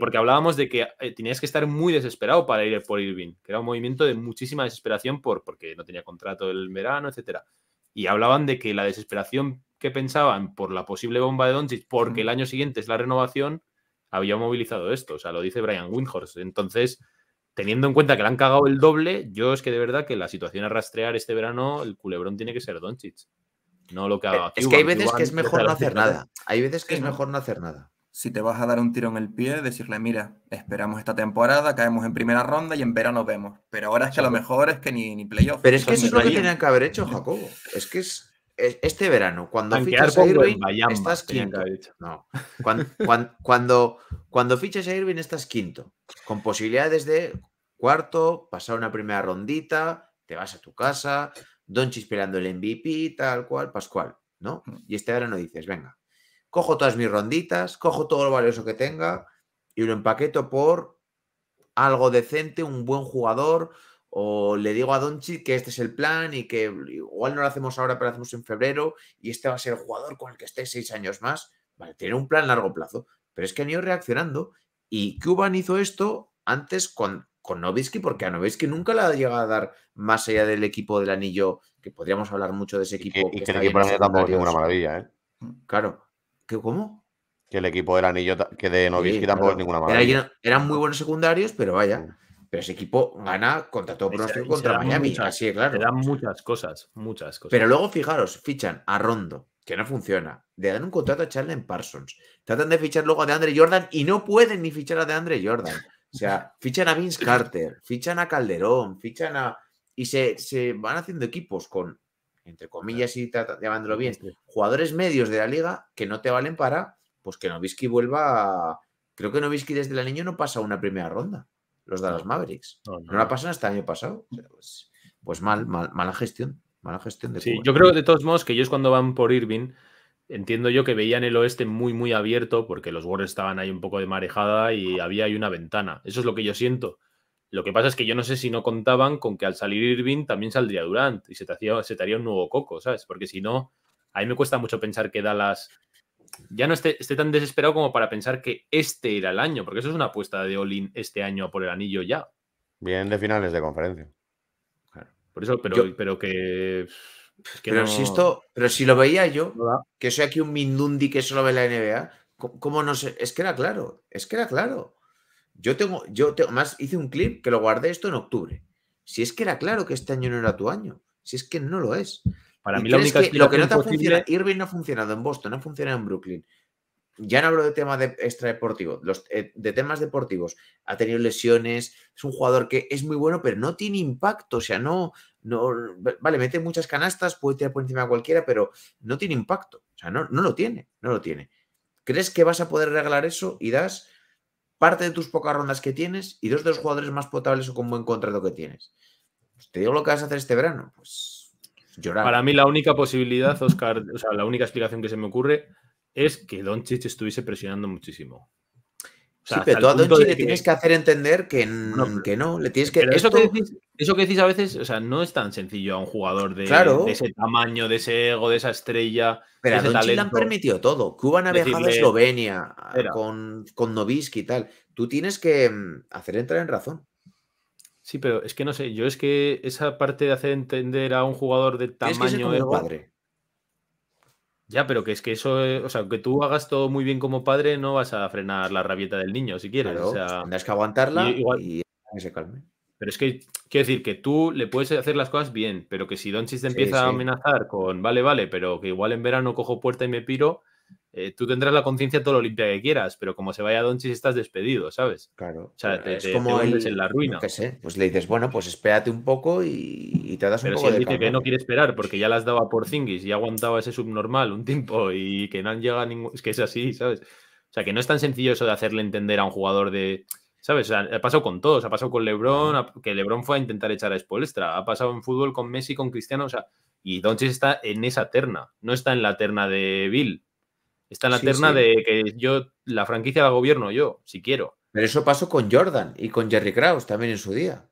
porque hablábamos de que eh, tenías que estar muy desesperado para ir por Irving, que era un movimiento de muchísima desesperación por, porque no tenía contrato el verano, etcétera. Y hablaban de que la desesperación que pensaban por la posible bomba de Doncic, porque el año siguiente es la renovación, había movilizado esto. O sea, lo dice Brian Windhorst. Entonces, teniendo en cuenta que le han cagado el doble, yo es que de verdad que la situación a rastrear este verano, el culebrón tiene que ser Doncic. No lo que haga eh, Es que hay veces que es mejor no hacer nada. Hay veces que es mejor no hacer nada. Si te vas a dar un tiro en el pie, decirle, mira, esperamos esta temporada, caemos en primera ronda y en verano vemos. Pero ahora es que a lo mejor es que ni, ni playoff. Pero es que eso es lo que tenían que haber hecho, Jacobo. Es que es, este verano, cuando fichas a Irving, estás quinto. Cuando, cuando, fichas a Irving, estás quinto. Con posibilidades de cuarto, pasar una primera rondita, te vas a tu casa, Donchis esperando el MVP, tal cual, Pascual, ¿no? Mm. Y este verano dices, venga, cojo todas mis ronditas, cojo todo lo valioso que tenga y lo empaqueto por algo decente, un buen jugador, o le digo a Donchi que este es el plan y que igual no lo hacemos ahora, pero lo hacemos en febrero y este va a ser el jugador con el que esté seis años más. Vale, tiene un plan a largo plazo, pero es que han ido reaccionando y Cuban hizo esto antes con, con porque a Novisky nunca le ha llegado a dar más allá del equipo del anillo, que podríamos hablar mucho de ese equipo. Y que, el equipo del anillo tampoco es ninguna maravilla, ¿eh? Claro. ¿Cómo? Que el equipo del anillo, que de Novisky tampoco es ninguna maravilla. eran muy buenos secundarios, pero vaya. Pero ese equipo gana contra todo pronóstico contra Miami, claro. dan muchas cosas, muchas cosas. Pero luego fijaros, fichan a Rondo, que no funciona. Le dan un contrato a Charlie Parsons. Tratan de fichar luego a DeAndre Jordan y no pueden ni fichar a DeAndre Jordan. O sea, fichan a Vince Carter, fichan a Calderón, fichan a. Y se, van haciendo equipos con, entre comillas y llamándolo bien, jugadores medios de la liga que no te valen para, pues que Novisky vuelva. Creo que Novisky desde la niña no pasa una primera ronda los Dallas Mavericks. No, la pasan hasta el año pasado. pues, pues mal, mala gestión. Mala gestión Sí, yo creo de todos modos que ellos cuando van por Irving, entiendo yo que veían el oeste muy, muy abierto porque los Warriors estaban ahí un poco de marejada y había ahí una ventana. Eso es lo que yo siento. Lo que pasa es que yo no sé si no contaban con que al salir Irving también saldría Durant y se te, hacía, se te haría un nuevo coco, ¿sabes? Porque si no, a mí me cuesta mucho pensar que Dallas ya no esté, tan desesperado como para pensar que este era el año, porque eso es una apuesta de Olin este año por el anillo ya. Bien de finales de conferencia. por eso, pero, que. pero, si esto, pero si lo veía yo, que soy aquí un Mindundi que solo ve la NBA, ¿cómo, cómo no sé? Es que era claro, es que era claro. Yo tengo, yo tengo, más hice un clip que lo guardé esto en octubre. Si es que era claro que este año no era tu año, si es que no lo es. Para mí lo único que Lo que no funciona, Irving no ha funcionado en Boston, no ha funcionado en Brooklyn. Ya no hablo de temas de eh, de temas deportivos. Ha tenido lesiones, es un jugador que es muy bueno, pero no tiene impacto. O sea, no, no vale, mete muchas canastas, puede tirar por encima a cualquiera, pero no tiene impacto. O sea, no, no lo tiene, no lo tiene. ¿Crees que vas a poder regalar eso y das parte de tus pocas rondas que tienes y dos de los jugadores más potables o con buen contrato que tienes? Pues te digo lo que vas a hacer este verano. Pues para mí la única posibilidad, Oscar, o sea, la única explicación que se me ocurre es que Doncic estuviese presionando muchísimo. O sea, sí, pero tú a Doncic le tienes que... hacer entender que no, que no le tienes que... Eso, que decís, a veces, o sea, no es tan sencillo a un jugador de, ese tamaño, de ese ego, de esa estrella. Pero a Doncic le han permitido todo. Cuba, ha viajado Eslovenia, con, con Novisky y tal. Tú tienes que mm, hacer entrar en razón. Sí, pero es que no sé, yo es que esa parte de hacer entender a un jugador de tamaño es padre. Ya, pero que es que eso, eh, o sea, que tú hagas todo muy bien como padre, no vas a frenar la rabieta del niño si quieres. tendrás que aguantarla y, que se calme. Pero es que quiero decir que tú le puedes hacer las cosas bien, pero que si Donchis te empieza a amenazar con vale, vale, pero que igual en verano cojo puerta y me piro, eh, tú tendrás la conciencia todo lo limpia que quieras, pero como se vaya Donchis estás despedido, ¿sabes? Claro. O sea, te, es como en la ruina. pues le dices, bueno, pues espérate un poco y, te das un poco si él dice que no quiere esperar porque ya las daba por Zingis y aguantaba ese subnormal un tiempo y que no han llegado a ningún... Es que es así, ¿sabes? O sea, que no es tan sencillo eso de hacerle entender a un jugador de... ¿Sabes? O sea, ha pasado con todos, ha pasado con Lebron, que Lebron fue a intentar echar a espolestra, ha pasado en fútbol con Messi, con Cristiano, o sea, y Donchis está en esa terna, no está en la terna de Bill, Está en la terna de que yo, la franquicia la gobierno yo, si quiero. Pero eso pasó con Jordan y con Jerry Krause también en su día.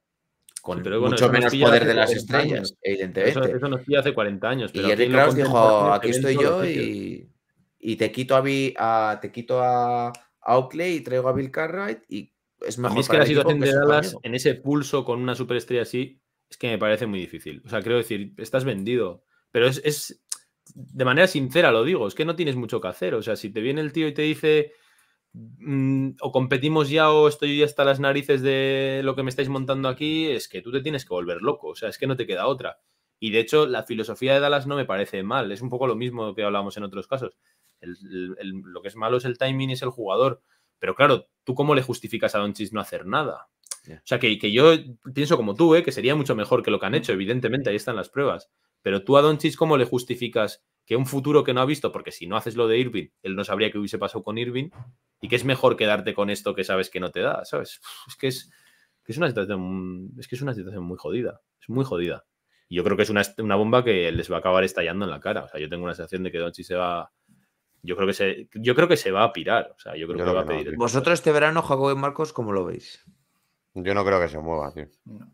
Con mucho menos poder de las estrellas, evidentemente. Eso, eso, nos hace 40 años. y Jerry Krause dijo, aquí estoy yo y, y, te quito a, te quito a Oakley y traigo a Bill Cartwright y es mejor. es que la situación de Dallas en ese pulso con una superestrella así es que me parece muy difícil. O sea, creo decir, estás vendido. Pero es de manera sincera lo digo, es que no tienes mucho que hacer. O sea, si te viene el tío y te dice mm, o competimos ya o estoy hasta las narices de lo que me estáis montando aquí, es que tú te tienes que volver loco. O sea, es que no te queda otra. Y de hecho, la filosofía de Dallas no me parece mal. Es un poco lo mismo que hablamos en otros casos. lo que es malo es el timing y es el jugador. Pero claro, ¿tú cómo le justificas a Donchis no hacer nada? O sea, que, que, yo pienso como tú, ¿eh? que sería mucho mejor que lo que han hecho. Evidentemente, ahí están las pruebas. Pero tú a Doncic, ¿cómo le justificas que un futuro que no ha visto, porque si no haces lo de Irving, él no sabría qué hubiese pasado con Irving, y que es mejor quedarte con esto que sabes que no te da, ¿sabes? Es que es, es, una, situación, es, que es una situación muy jodida, es muy jodida. Y yo creo que es una, bomba que les va a acabar estallando en la cara. O sea, yo tengo una sensación de que Doncic se va, yo creo que se, yo creo que se va a pirar. O sea, yo creo que, va a pedir. Vosotros este verano, Jacob y Marcos, ¿cómo lo veis? Yo no creo que se mueva,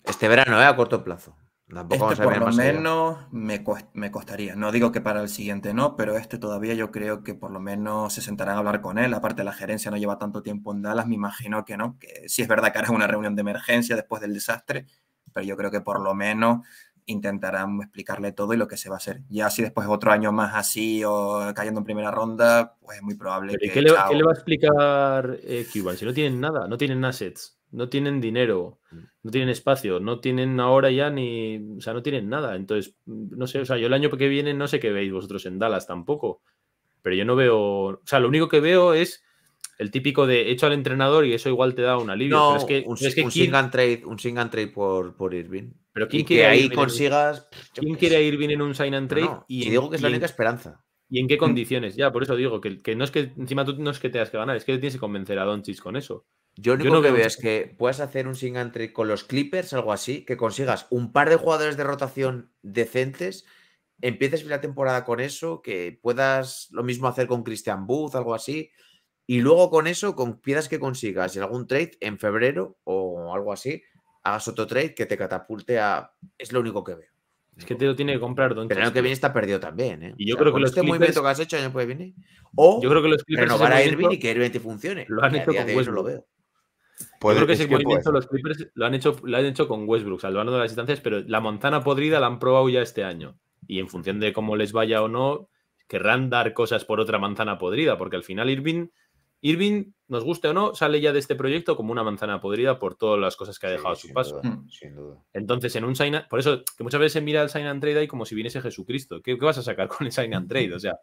Este verano, ¿eh? A corto plazo este por lo menos me, costaría. No digo que para el siguiente no, pero este todavía yo creo que por lo menos se sentarán a hablar con él. Aparte la gerencia no lleva tanto tiempo en Dallas, me imagino que no. Que sí es verdad que hará una reunión de emergencia después del desastre, pero yo creo que por lo menos intentarán explicarle todo y lo que se va a hacer. Ya si después otro año más así o cayendo en primera ronda, pues es muy probable. que, ¿qué, le, va a explicar eh, Si no tienen nada, no tienen assets no tienen dinero, mm. no tienen espacio, no tienen ahora ya ni, o sea, no tienen nada. Entonces, no sé, o sea, yo el año que viene no sé qué veis vosotros en Dallas tampoco, pero yo no veo, o sea, lo único que veo es el típico de hecho al entrenador y eso igual te da un alivio. es que, un, es and trade, un and trade por, por Irving. Pero ¿quién quiere que ahí consigas? ¿Quién quiere ir bien en un sign and trade? Y digo que es la única esperanza. ¿Y en qué mm. condiciones? ya, por eso digo que, que, no es que encima tú no es que tengas que ganar, es que tienes que convencer a Donchis con eso. Yo lo único que veo, es que puedas hacer un sing con los Clippers, algo así, que consigas un par de jugadores de rotación decentes, empieces la temporada con eso, que puedas lo mismo hacer con Christian Booth, algo así, y luego con eso, con piedras que consigas en algún trade en febrero o algo así, hagas otro trade que te catapulte a. Es lo único que veo. Es que te lo tiene que comprar Don Pero el año que viene está perdido también, ¿eh? Y yo creo que este movimiento que has hecho el año que viene. O los renovar a Irving y que Irving te funcione. Lo han hecho con no lo veo creo que movimiento los Clippers lo han, hecho, lo han hecho con Westbrook, salvando las distancias, pero la manzana podrida la han probado ya este año. Y en función de cómo les vaya o no, querrán dar cosas por otra manzana podrida, porque al final Irving, Irving, nos guste o no, sale ya de este proyecto como una manzana podrida por todas las cosas que ha dejado a su paso. Hmm. Entonces, en un sign por eso que muchas veces se mira el sign and trade ahí como si viniese Jesucristo. ¿Qué, ¿Qué, vas a sacar con el sign and trade? O sea,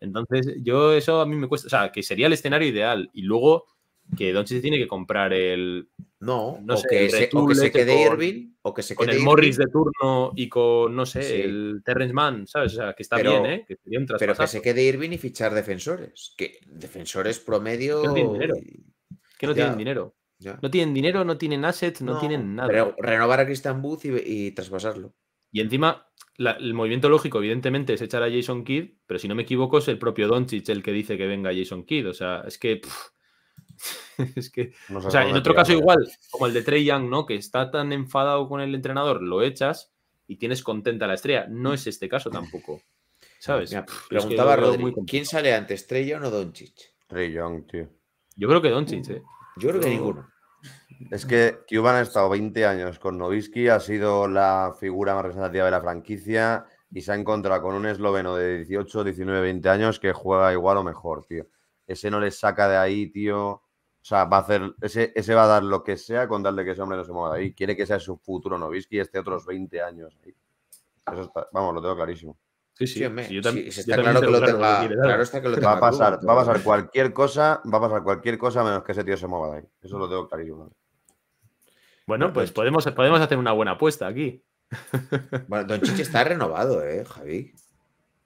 entonces yo eso a mí me cuesta, o sea, que sería el escenario ideal. Y luego que Doncic tiene que comprar el. No, no o, que se, este quede Irving, o que se quede Con el Morris de turno y con, no sé, el Terrence Mann, ¿sabes? O sea, que está bien, ¿eh? Que pero que se quede Irving y fichar defensores. Que defensores promedio. Que no tienen dinero. no tienen dinero. No tienen dinero, no tienen assets, no, tienen nada. Pero renovar a Christian Booth y, traspasarlo. Y encima, el movimiento lógico, evidentemente, es echar a Jason Kidd, pero si no me equivoco, es el propio Doncic el que dice que venga Jason Kidd. O sea, es que. es que, o sea, en otro caso eh. igual, como el de Trey Young, ¿no? Que está tan enfadado con el entrenador, lo echas y tienes contenta la estrella. No es este caso tampoco. ¿Sabes? preguntaba ¿quién sale antes, Trey Young o Doncic? Trey Young, tío. Yo creo que Doncic, ¿eh? Uh, yo creo que ninguno. Es que Cuban ha estado 20 años con Novisky, ha sido la figura más representativa de la franquicia y se ha encontrado con un esloveno de 18, 19, 20 años que juega igual o mejor, tío. Ese no le saca de ahí, tío. O sea, va a hacer, ese, va a dar lo que sea con darle que ese hombre no se mueva de ahí. Quiere que sea su futuro Novisky este otros 20 años ahí. Eso vamos, lo tengo clarísimo. Sí, sí, yo está claro que lo tenga. va a pasar, va a pasar cualquier cosa, va a pasar cualquier cosa menos que ese tío se mueva de ahí. Eso lo tengo clarísimo. Bueno, pues, pues- podemos, hacer una buena apuesta aquí. Bueno, Don Chichi está renovado, ¿eh, Javi?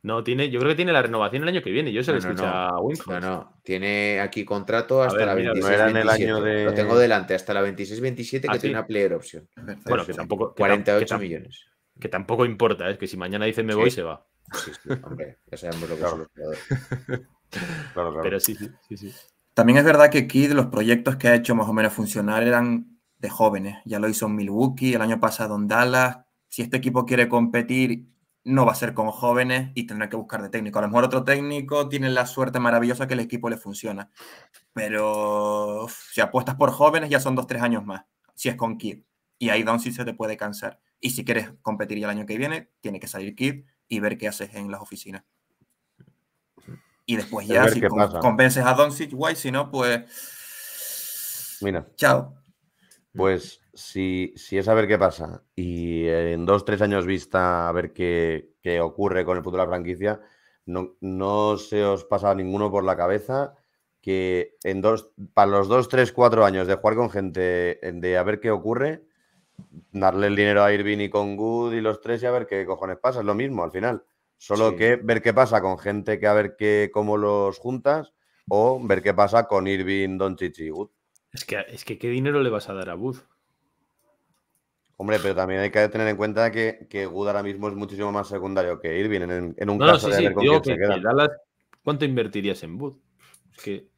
No, tiene, yo creo que tiene la renovación el año que viene. Yo se lo no, escuchado a No, tiene aquí contrato hasta la 26 el Lo tengo delante, hasta la 26-27 ¿Ah, que tiene una player opción bueno, que tampoco. 48 millones. Que tampoco importa, ¿eh? es que si mañana dice me voy, se va. Sí, sí, hombre, ya sabemos lo que son los jugadores. Pero sí, sí, sí, También es verdad que Kid, los proyectos que ha hecho más o menos funcionar eran de jóvenes. Ya lo hizo en Milwaukee, el año pasado en Dallas. Si este equipo quiere competir no va a ser con jóvenes y tendrá que buscar de técnico. A lo mejor otro técnico tiene la suerte maravillosa que el equipo le funciona. Pero si apuestas por jóvenes ya son dos, tres años más, si es con Kid. Y ahí Don sí se te puede cansar. Y si quieres competir ya el año que viene, tiene que salir Kid y ver qué haces en las oficinas. Y después ya, si convences a Doncic, guay, si no, pues... Mira. Chao. Pues si, es a ver qué pasa y en dos, tres años vista a ver qué, ocurre con el futuro de la franquicia, no, se os pasa a ninguno por la cabeza que en dos, para los dos, tres, cuatro años de jugar con gente, de a ver qué ocurre, darle el dinero a Irving y con Good y los tres y a ver qué cojones pasa, es lo mismo al final. Solo que ver qué pasa con gente que a ver qué, cómo los juntas o ver qué pasa con Irving, Don Chichi y Good. Es que, ¿qué dinero le vas a dar a Bud Hombre, pero también hay que tener en cuenta que, que Wood ahora mismo es muchísimo más secundario que Irving en, en un caso de ¿Cuánto invertirías en Bud Es que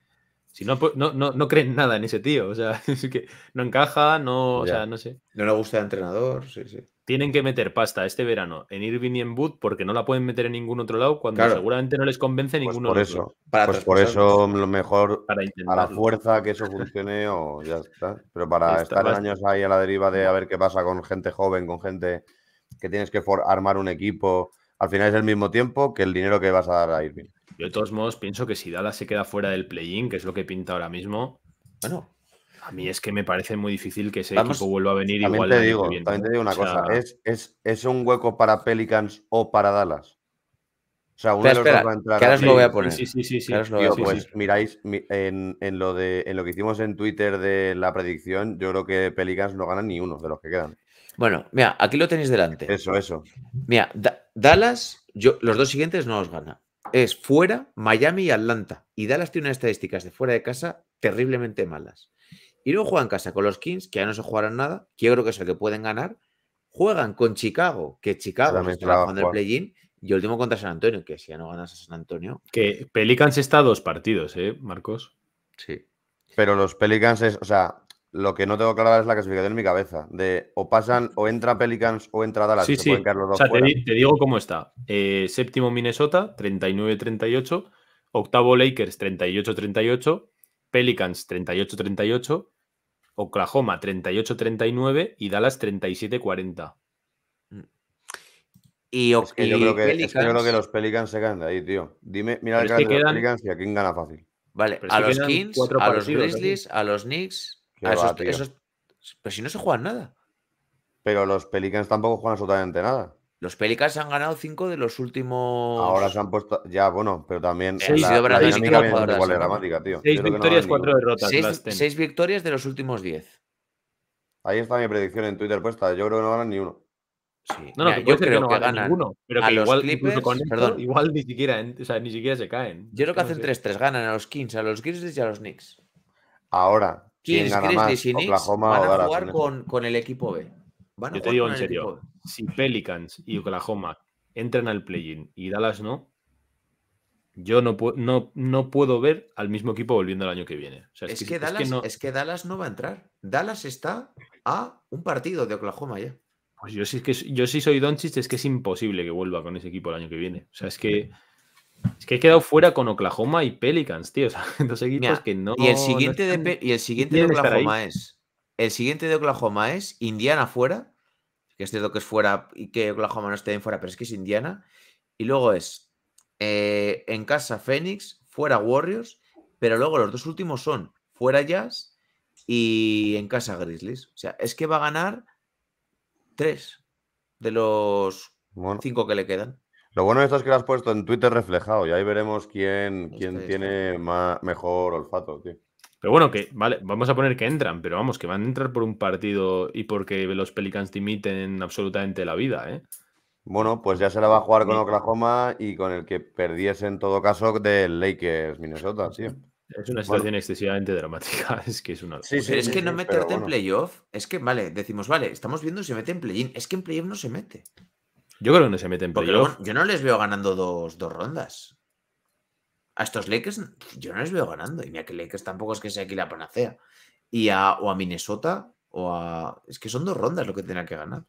si pues, no, no, no, creen nada en ese tío. O sea, es que no encaja, no, no sé. No le gusta el entrenador, sí, sí. Tienen que meter pasta este verano en Irving y en Boot porque no la pueden meter en ningún otro lado cuando seguramente no les convence pues ninguno. Por eso, Para pues por eso lo mejor para a la fuerza que eso funcione o ya está. Pero para estar años ahí a la deriva de a ver qué pasa con gente joven, con gente que tienes que armar un equipo, al final es el mismo tiempo que el dinero que vas a dar a Irving. Yo de todos modos pienso que si Dallas se queda fuera del play-in, que es lo que pinta ahora mismo, bueno, a mí es que me parece muy difícil que ese equipo vuelva a venir igual. Te digo, también te digo una cosa, ¿es, es, un hueco para Pelicans o para Dallas. O sea, uno de los va a entrar. ahora lo voy a poner. Sí, sí, sí. pues miráis en, lo de, lo que hicimos en Twitter de la predicción, yo creo que Pelicans no ganan ni uno de los que quedan. Bueno, mira, aquí lo tenéis delante. Eso, eso. Mira, Dallas, yo, los dos siguientes no os gana es fuera Miami y Atlanta. Y Dallas tiene unas estadísticas de fuera de casa terriblemente malas. Y luego juegan casa con los Kings, que ya no se jugarán nada, que yo creo que es el que pueden ganar. Juegan con Chicago, que Chicago está jugando el play-in. Y último contra San Antonio, que si ya no ganas a San Antonio. Que Pelicans está dos partidos, ¿eh, Marcos? Sí. Pero los Pelicans es, o sea, lo que no tengo claro es la clasificación en mi cabeza. De o pasan, o entra Pelicans o entra Dallas. Sí, sí. Te, digo cómo está. Eh, séptimo Minnesota, 39-38. Octavo Lakers, 38-38. Pelicans, 38-38. Oklahoma, 38-39. Y Dallas, 37-40. Y, yo creo que, los Pelicans se ganan de ahí, tío. Dime, mira el que de los Pelicans y a quién gana fácil. Vale, a los Kings, a los Grizzlies, a los Knicks, pero ah, pues si no se juegan nada. Pero los Pelicans tampoco juegan absolutamente nada. Los Pelicans han ganado 5 de los últimos. Ahora se han puesto. Ya, bueno, pero también. Sí, sí, dramática, ¿eh? tío. Seis victorias, no cuatro derrotas. Seis, victorias de los últimos 10. Ahí está mi predicción en Twitter puesta. Yo creo que no ganan ni uno. Sí. No, no, yo creo que, ganan uno. pero igual, igual ni siquiera, o sea, ni siquiera se caen. Yo creo que hacen 3-3, ganan a los Kings, a los Grizzlies y a los Knicks. Ahora, ¿Quién es y van a jugar con, el equipo B. Yo te digo en serio, si Pelicans y Oklahoma entran al play-in y Dallas no, yo no, no, no, puedo ver al mismo equipo volviendo el año que viene. es, que, Dallas, no... va a entrar. Dallas está a un partido de Oklahoma ya. Pues yo sí, que, yo sí soy Doncic, es que es imposible que vuelva con ese equipo el año que viene. O sea, es que... Es que he quedado fuera con Oklahoma y Pelicans, tío. O sea, dos equipos que no. Y el siguiente, de, y el siguiente de Oklahoma es. El siguiente de Oklahoma es Indiana fuera. Que es cierto que es fuera y que Oklahoma no esté bien fuera, pero es que es Indiana. Y luego es eh, en casa Phoenix, fuera Warriors, pero luego los dos últimos son fuera Jazz y en casa Grizzlies. O sea, es que va a ganar tres de los cinco que le quedan. Lo bueno de esto es que lo has puesto en Twitter reflejado y ahí veremos quién, quién tiene Más, mejor olfato, Pero bueno, que vale, vamos a poner que entran, pero vamos, que van a entrar por un partido y porque los Pelicans dimiten absolutamente la vida, ¿eh? Bueno, pues ya se la va a jugar con Oklahoma y con el que perdiese en todo caso del Lakers Minnesota, sí. Es una situación excesivamente dramática, es que es una... Sí, es que no meterte en playoff, es que, vale, decimos, vale, estamos viendo si mete en play-in, es que en playoff no se mete. Yo creo que no se meten porque yo... no les veo ganando dos, rondas. A estos Lakers yo no les veo ganando. Y mira que Lakers tampoco es que sea aquí la panacea. Y a, o a Minnesota o a... Es que son dos rondas lo que tenía que ganar.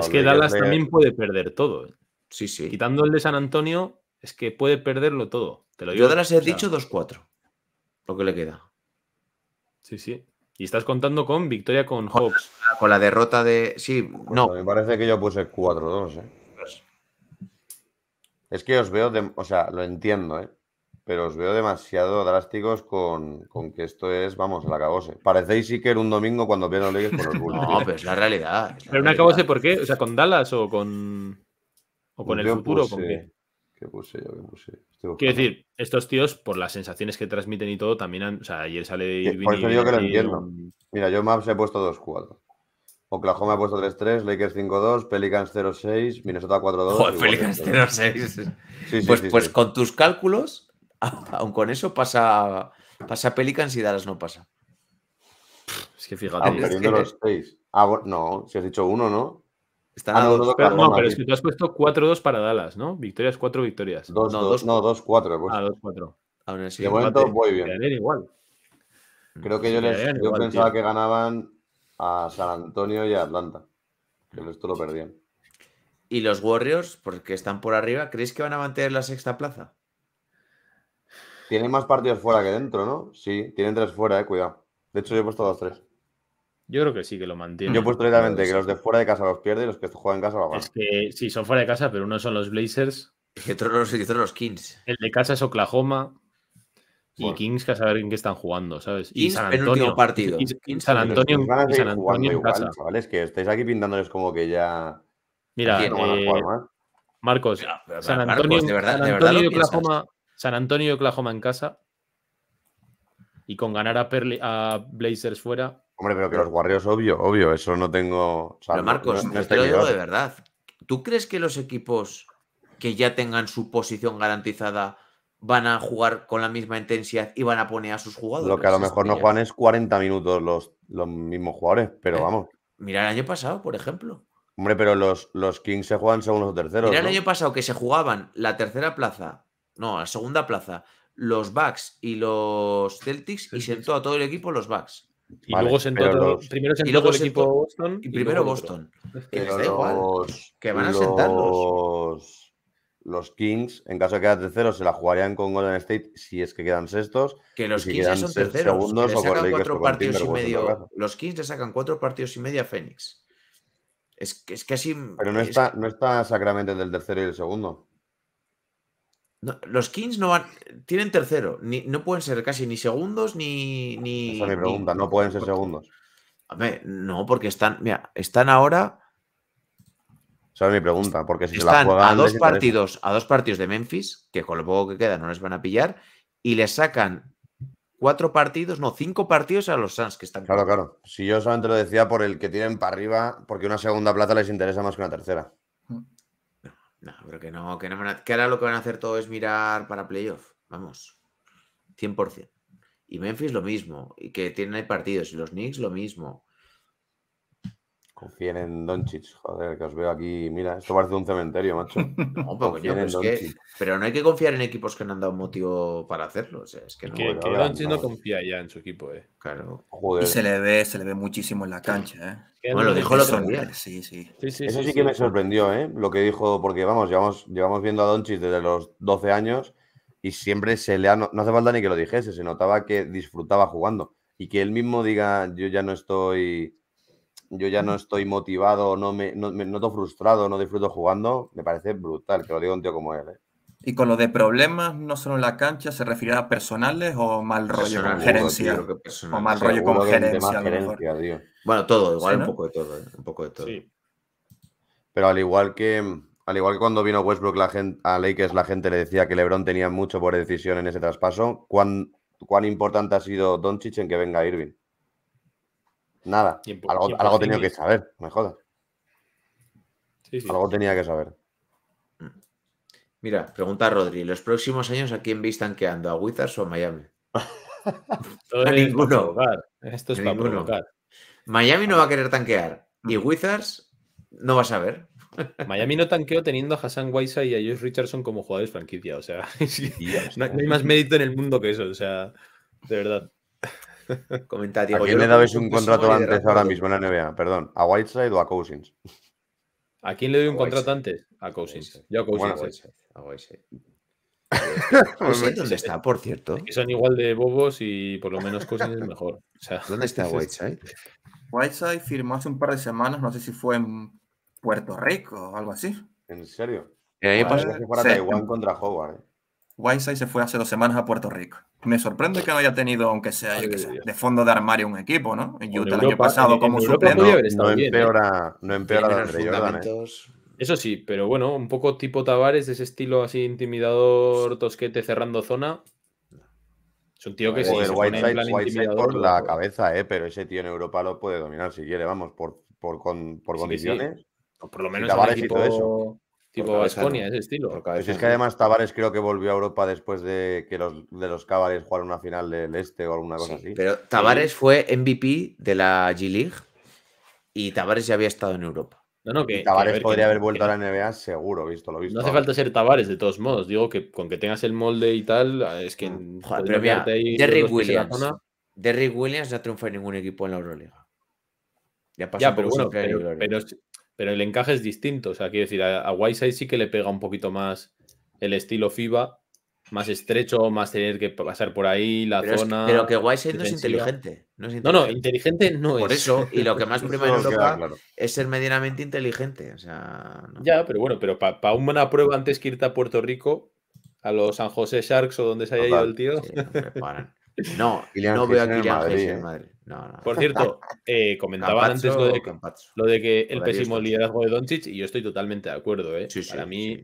es que Dallas también puede perder todo. ¿eh? Sí, sí. Quitando el de San Antonio, es que puede perderlo todo. Te lo Yo Dallas he dicho 2-4. Lo que le queda. Sí, sí. Y estás contando con victoria con Hawks. Con la derrota de. Sí, no. Me parece que yo puse 4-2. ¿eh? Pues. Es que os veo. O sea, lo entiendo, ¿eh? Pero os veo demasiado drásticos con, con que esto es, vamos, la cagose. Parecéis sí que era un domingo cuando pierdo leyes con los Bulls. no, pero es la realidad. pero una cagose, ¿por qué? O sea, ¿con Dallas o con. o con pues el futuro? ¿con ¿Qué puse ¿Qué puse? Este Quiero decir, estos tíos, por las sensaciones que transmiten y todo, también han. O sea, ayer sale. Sí, por eso que lo entiendo. Mira, yo Maps he puesto 2-4. Oklahoma ha puesto 3-3, Lakers 5-2, Pelicans 0-6, Minnesota 4-2. Joder, Pelicans 0-6. pues, pues con tus cálculos, aun con eso pasa, pasa Pelicans y Dallas no pasa. Es que fíjate. Ah, no, si has dicho uno, ¿no? Pero, no, pero es que tú has puesto 4-2 para Dallas, ¿no? Victorias, 4 victorias. 2, no, 2-4. Pues. Ah, 2-4. de momento voy bien. Igual. Creo que yo, les, yo pensaba que ganaban a San Antonio y a Atlanta. Que esto lo perdían. ¿Y los Warriors, porque están por arriba, creéis que van a mantener la sexta plaza? Tienen más partidos fuera que dentro, ¿no? Sí, tienen tres fuera, eh, cuidado. De hecho, yo he puesto dos, tres. Yo creo que sí, que lo mantiene. Yo puesto directamente que los de fuera de casa los pierde y los que juegan en casa lo van. Es que sí, son fuera de casa, pero uno son los Blazers. Y otro los, los Kings. El de casa es Oklahoma. Y Kings, que a saber en qué están jugando, ¿sabes? y San Antonio. partido. San Antonio, y San Antonio en casa. Igual, que estáis aquí pintándoles como que ya. Mira, eh, Marcos, San Antonio, San Antonio y Oklahoma en casa. Y con ganar a, a Blazers fuera, Hombre, pero que los guarrios, obvio, obvio, eso no tengo. pero Marcos, te lo digo de verdad. ¿Tú crees que los equipos que ya tengan su posición garantizada van a jugar con la misma intensidad y van a poner a sus jugadores? Lo que a lo mejor no juegan es 40 minutos los, los mismos jugadores, pero eh, vamos. Mira el año pasado, por ejemplo. Hombre, pero los, los Kings se juegan según los terceros. Mira el año pasado que se jugaban la tercera plaza, no, la segunda plaza, los Bucks y los Celtics, Celtics. y sentó a todo el equipo los Bucks. Y luego sentó primero sentó y el equipo Boston. Y primero Boston. Que les da igual. que van a sentarlos. Los Kings, en caso de quedar terceros, se la jugarían con Golden State si es que quedan sextos. Que los Kings ya son terceros. Segundos, le sacan cuatro partidos y medio. Los Kings le sacan cuatro partidos y medio a Phoenix. Es que, es Pero no, está, no está Sacramento del tercero y el segundo los Kings no van, tienen tercero, ni, no pueden ser casi ni segundos ni. Esa es mi pregunta, no pueden ser segundos. A ver, no, porque están, mira, están ahora. Esa es mi pregunta, porque si se la juegan. A dos, partidos, a dos partidos de Memphis, que con lo poco que queda no les van a pillar, y les sacan cuatro partidos, no, cinco partidos a los Suns que están. Claro, claro. Si yo solamente lo decía por el que tienen para arriba, porque una segunda plata les interesa más que una tercera. No, pero que no, que ahora lo que van a hacer todo es mirar para playoff. Vamos. 100%. Y Memphis lo mismo. Y que tienen ahí partidos. Y los Knicks lo mismo. Confíen en Doncic, joder, que os veo aquí. Mira, esto parece un cementerio, macho. No, pero, yo, es que, pero no hay que confiar en equipos que no han dado motivo para hacerlo. O es que no. Doncic no confía ya en su equipo, eh. Claro. Y se le ve, se le ve muchísimo en la cancha, eh. Bueno, lo dijo el otro día. Sí, sí. Eso sí, que me sorprendió, eh. Lo que dijo, porque vamos, llevamos, llevamos viendo a Doncic desde los 12 años y siempre se le ha. no hace falta ni que lo dijese, se notaba que disfrutaba jugando. Y que él mismo diga, yo ya no estoy yo ya no estoy motivado, no me, noto frustrado, no disfruto jugando, me parece brutal, que lo diga un tío como él. ¿eh? Y con lo de problemas, no solo en la cancha, ¿se refiere a personales o mal rollo con gerencia? o mal rollo con gerencia. Bueno, todo, igual ¿eh? un, poco de todo, un poco de todo. Pero al igual que al igual cuando vino Westbrook la gente, a Lakers, la gente le decía que LeBron tenía mucho por decisión en ese traspaso, ¿cuán, cuán importante ha sido Doncic en que venga Irving? Nada. algo, tenía que saber, me jodas. Algo tenía que saber. Mira, pregunta a Rodri, ¿los próximos años a quién veis tanqueando? ¿A Wizards o a Miami? a ninguno. Esto es para Miami no va a querer tanquear y mm. Wizards no va a saber. Miami no tanqueó teniendo a Hassan Waisa y a Josh Richardson como jugadores franquicia. O sea, no, hay más mérito en el mundo que eso. O sea, de verdad. Comenta Diego. ¿A quién le dabais un contrato antes ahora mismo en la NBA? Perdón, ¿a Whiteside o a Cousins? ¿A quién le doy un contrato antes? A Cousins. Yo a Cousins. Bueno, eh. a Whiteside. Pues dónde está, por cierto. que son igual de bobos y por lo menos Cousins es mejor. O sea, ¿Dónde está Whiteside? Whiteside firmó hace un par de semanas, no sé si fue en Puerto Rico o algo así. ¿En serio? Y ahí pasa que fuera Taiwán contra Howard. Eh. Whiteside se fue hace dos semanas a Puerto Rico. Me sorprende que no haya tenido, aunque sea, de fondo de armario un equipo, ¿no? En Utah el año pasado como suplente. No, ¿eh? empeora, no empeora ¿eh? Eso sí, pero bueno, un poco tipo Tavares, de ese estilo así intimidador, tosquete, cerrando zona. Es un tío que sí, el plan por la cabeza, ¿eh? Pero ese tío en Europa lo puede dominar si quiere, vamos, por, condiciones. por lo menos Tabares y todo eso Tipo Vasconia, ese estilo. es que además Tavares creo que volvió a Europa después de que los, de los jugaron una final del Este o alguna cosa así. Pero Tavares fue MVP de la G-League y Tavares ya había estado en Europa. No, Tavares podría haber vuelto a la NBA seguro, visto lo visto. No hace falta ser Tavares, de todos modos. Digo que con que tengas el molde y tal, es que... Mm, joder, pero Derrick Williams. Derrick Williams ya triunfa en ningún equipo en la Euroliga. Ya, pasó ya pero bueno, pero, pero el encaje es distinto. O sea, quiero decir, a, a sí que le pega un poquito más el estilo FIBA, más estrecho, más tener que pasar por ahí, la zona. pero que Whiteside no es inteligente. No, es inteligente. no, inteligente no es. Por eso, y lo que más primero es ser medianamente inteligente. O sea, Ya, pero bueno, pero para una una prueba antes que irte a Puerto Rico, a los San José Sharks o donde se haya ido el tío. No, no veo a Kylian en Madrid. Por cierto, eh, comentaba antes lo de, que, el pésimo liderazgo de Doncic y yo estoy totalmente de acuerdo. ¿eh? mí,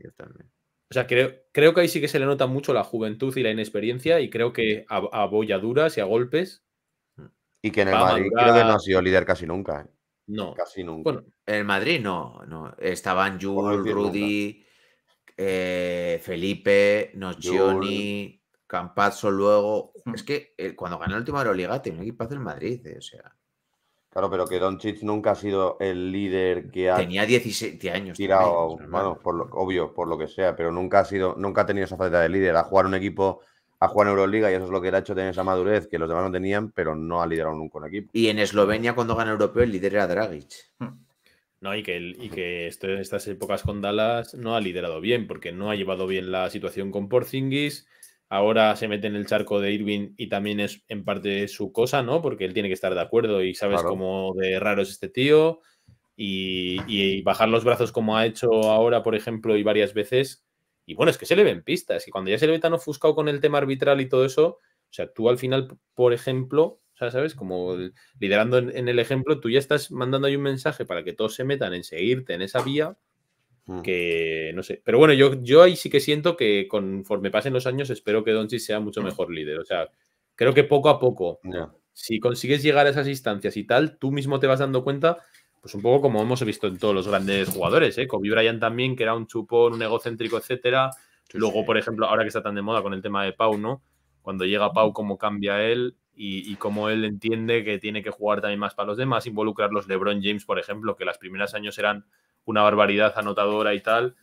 o sea, creo, que ahí sí que se le nota mucho la juventud y la inexperiencia y creo que mm. a, bolladuras y a golpes. Mm. Y que en el Madrid creo que no ha sido líder casi nunca. ¿eh? No. Casi nunca. Bueno, en Madrid no, no. Estaban Jules, Rudy, eh, Felipe, Nocioni, Campazo luego. Mm. Es que eh, cuando ganó la última Euroliga tenía un equipo en Madrid, eh, o sea. Claro, pero que Doncic nunca ha sido el líder que ha. Tenía 17 años. Tirado, por obvio, por lo que sea, pero nunca ha sido, nunca ha tenido esa faceta de líder. A jugar un equipo, a jugar en Euroliga, y eso es lo que le ha hecho tener esa madurez que los demás no tenían, pero no ha liderado nunca un equipo. Y en Eslovenia, cuando gana Europeo, el líder era Dragic. Mm. y que, el, y este, estas épocas con Dallas no ha liderado bien, porque no ha llevado bien la situación con Porzingis, ahora se mete en el charco de Irving y también es en parte su cosa, ¿no? Porque él tiene que estar de acuerdo y sabes cómo de raro es este tío. Y, bajar los brazos como ha hecho ahora, por ejemplo, y varias veces. Y bueno, es que se le ven pistas. Y cuando ya se le ve tan ofuscado con el tema arbitral y todo eso, o sea, tú al final, por ejemplo, ¿sabes? Como liderando en, en, el ejemplo, tú ya estás mandando ahí un mensaje para que todos se metan en seguirte en esa vía Mm. que no sé. Pero bueno, yo, yo ahí sí que siento que conforme pasen los años, espero que Doncic sea mucho mm. mejor líder. O sea, creo que poco a poco, si consigues llegar a esas instancias y tal, tú mismo te vas dando cuenta, pues un poco como hemos visto en todos los grandes jugadores, ¿eh? Kobe Bryant también, que era un chupón, un egocéntrico, etcétera. Luego, por ejemplo, ahora que está tan de moda con el tema de Pau, ¿no? Cuando llega Pau, cómo cambia él y, y cómo él entiende que tiene que jugar también más para los demás, involucrar los LeBron James, por ejemplo, que las primeras años eran una barbaridad anotadora y tal.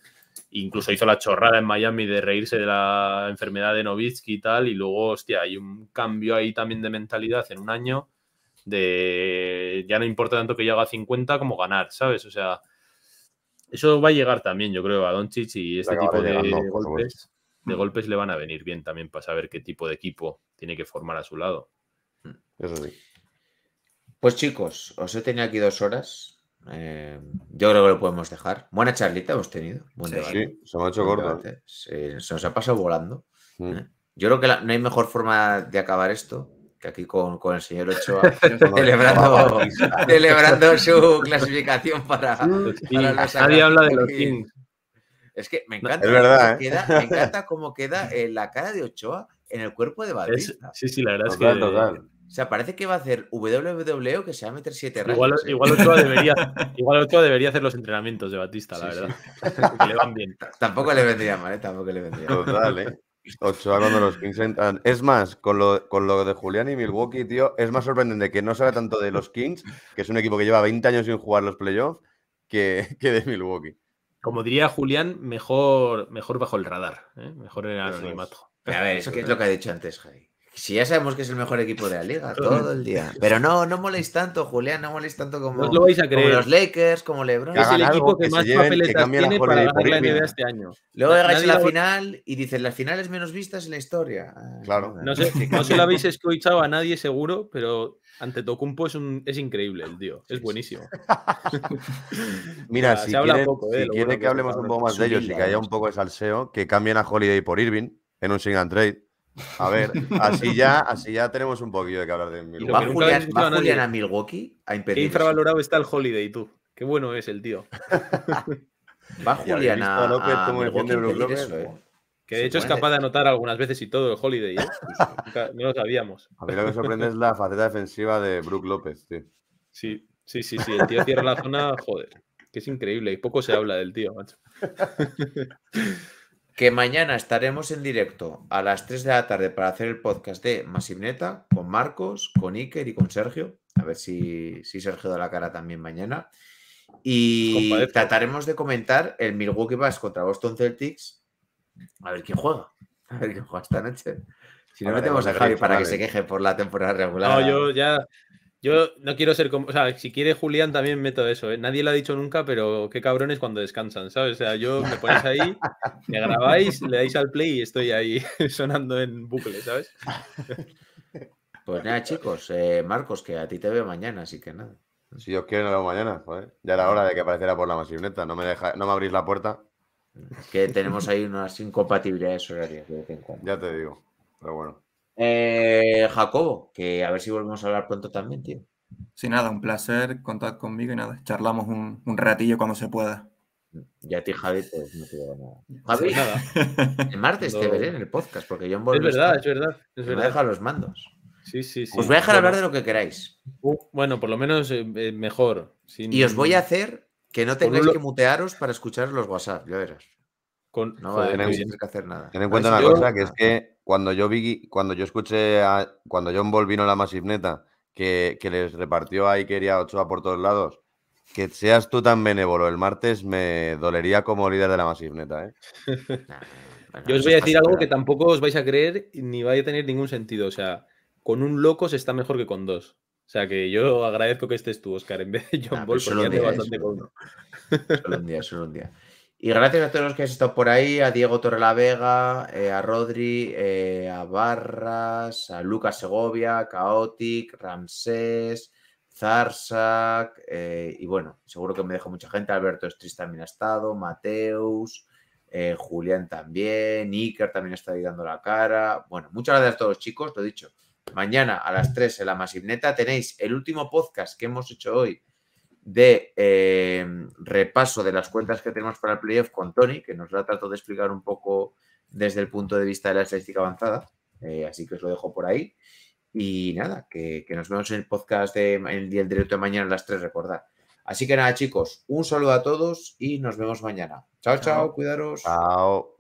Incluso hizo la chorrada en Miami de reírse de la enfermedad de Novitsky y tal. Y luego, hostia, hay un cambio ahí también de mentalidad en un año de ya no importa tanto que yo haga 50 como ganar, ¿sabes? O sea, eso va a llegar también, yo creo, a Doncic y este tipo de, golpes, de golpes le van a venir bien también para saber qué tipo de equipo tiene que formar a su lado. Eso sí. Pues chicos, os he tenido aquí dos horas. Eh, yo creo que lo podemos dejar. Buena charlita hemos tenido. se me ha hecho se nos ha pasado volando. Mm. ¿eh? Yo creo que no hay mejor forma de acabar esto que aquí con, el señor Ochoa celebrando, su clasificación para, para Nadie habla de los Kings. Es que me encanta, cómo, ¿eh? queda, me encanta cómo queda la cara de Ochoa en el cuerpo de Batista. sí, sí, la verdad es que o sea, parece que va a hacer WWE que se va a meter siete rayos. ¿eh? Igual, igual, Ochoa debería, hacer los entrenamientos de Batista, la verdad. Tampoco le vendría mal, ¿eh? Tampoco le vendría mal. Total, ¿eh? Ochoa cuando los Kings entran. Es más, con lo, de Julián y Milwaukee, tío, es más sorprendente que no se tanto de los Kings, que es un equipo que lleva 20 años sin jugar los playoffs, que, que de Milwaukee. Como diría Julián, mejor, mejor bajo el radar, ¿eh? mejor en el anonimato. A ver, es es lo que ha dicho antes, Jai. Si ya sabemos que es el mejor equipo de la liga, todo el día. Pero no, no moléis tanto, Julián, no moléis tanto como, los Lakers, como LeBron. Es el equipo que, más tiene para ganar la este año. Luego llegáis la final y dicen las finales menos vistas en la historia. Claro. Ah, no sé, no se lo habéis escuchado a nadie seguro, pero ante Tokumpo es, un, es increíble el tío, es buenísimo. Mira, si eh, que, hablemos un poco más de ellos y que haya un poco de salseo, que cambien a Holiday por Irving en un single trade a ver, así ya, así ya tenemos un poquillo de que hablar de Milwaukee. ¿Va, Julian a, Milwaukee a impedir? Qué infravalorado está el Holiday, tú. Qué bueno es el tío. Va Julian a, Milwaukee eh? Que de hecho es ¿eh? capaz de anotar algunas veces y todo el Holiday. ¿eh? no lo sabíamos. A ver, lo que sorprende es la faceta defensiva de Brook López, tío. Sí, sí, sí, sí. El tío cierra la zona, joder. Que es increíble. Y poco se habla del tío, macho. que mañana estaremos en directo a las 3 de la tarde para hacer el podcast de Masivneta con Marcos, con Iker y con Sergio. A ver si, Sergio da la cara también mañana. Y trataremos de comentar el Milwaukee Bucks contra Boston Celtics. A ver quién juega. A ver quién juega esta noche. Si no, metemos a Javi para que se queje por la temporada regular. No, yo ya yo no quiero ser como. O sea, si quiere Julián también meto eso, ¿eh? Nadie lo ha dicho nunca, pero qué cabrones cuando descansan, ¿sabes? O sea, yo me ponéis ahí, me grabáis, le dais al play y estoy ahí sonando en bucle, ¿sabes? Pues nada, chicos, eh, Marcos, que a ti te veo mañana, así que nada. Si yo quiero nos veo mañana, joder. Ya era hora de que apareciera por la masivneta. No me, deja, no me abrís la puerta. Que tenemos ahí unas incompatibilidades horarias de vez en Ya te digo, pero bueno. Eh, Jacobo, que a ver si volvemos a hablar pronto también, tío. Sí, nada, un placer, contar conmigo y nada, charlamos un, ratillo cuando se pueda. Ya a ti, Javi, pues no te nada. Javi, el martes te veré en el podcast, porque yo en Es verdad, es verdad. Es verdad. Me los mandos. Sí, sí, sí. Os voy a dejar hablar de lo que queráis. Uh, bueno, por lo menos eh, eh, mejor. Y os voy a hacer que no tengáis que mutearos para escuchar los WhatsApp, ya verás no, no pues, que hacer nada. Ten en cuenta una cosa, que es que cuando yo vi, cuando yo escuché, a, cuando John Ball vino a la masivneta, que, que les repartió ahí quería a Ochoa por todos lados, que seas tú tan benévolo el martes me dolería como líder de la masivneta. ¿eh? yo os voy a decir algo que tampoco os vais a creer ni va a tener ningún sentido. O sea, con un loco se está mejor que con dos. O sea que yo agradezco que estés tú, Oscar, en vez de John Ball, porque con uno. Solo un día, solo un día. Y gracias a todos los que has estado por ahí, a Diego Torrelavega, eh, a Rodri, eh, a Barras, a Lucas Segovia, Chaotic, Ramsés, Zarsak, eh, y bueno, seguro que me dejo mucha gente, Alberto Estris también ha estado, Mateus, Julián también, Iker también está ahí dando la cara. Bueno, muchas gracias a todos los chicos, lo he dicho. Mañana a las 3 en la Masivneta tenéis el último podcast que hemos hecho hoy de eh, repaso de las cuentas que tenemos para el playoff con Tony, que nos ha tratado de explicar un poco desde el punto de vista de la estadística avanzada. Eh, así que os lo dejo por ahí. Y nada, que, nos vemos en el podcast de, el, directo de mañana a las 3, recordad. Así que nada, chicos, un saludo a todos y nos vemos mañana. Chao, chao, chao cuidaros. Chao.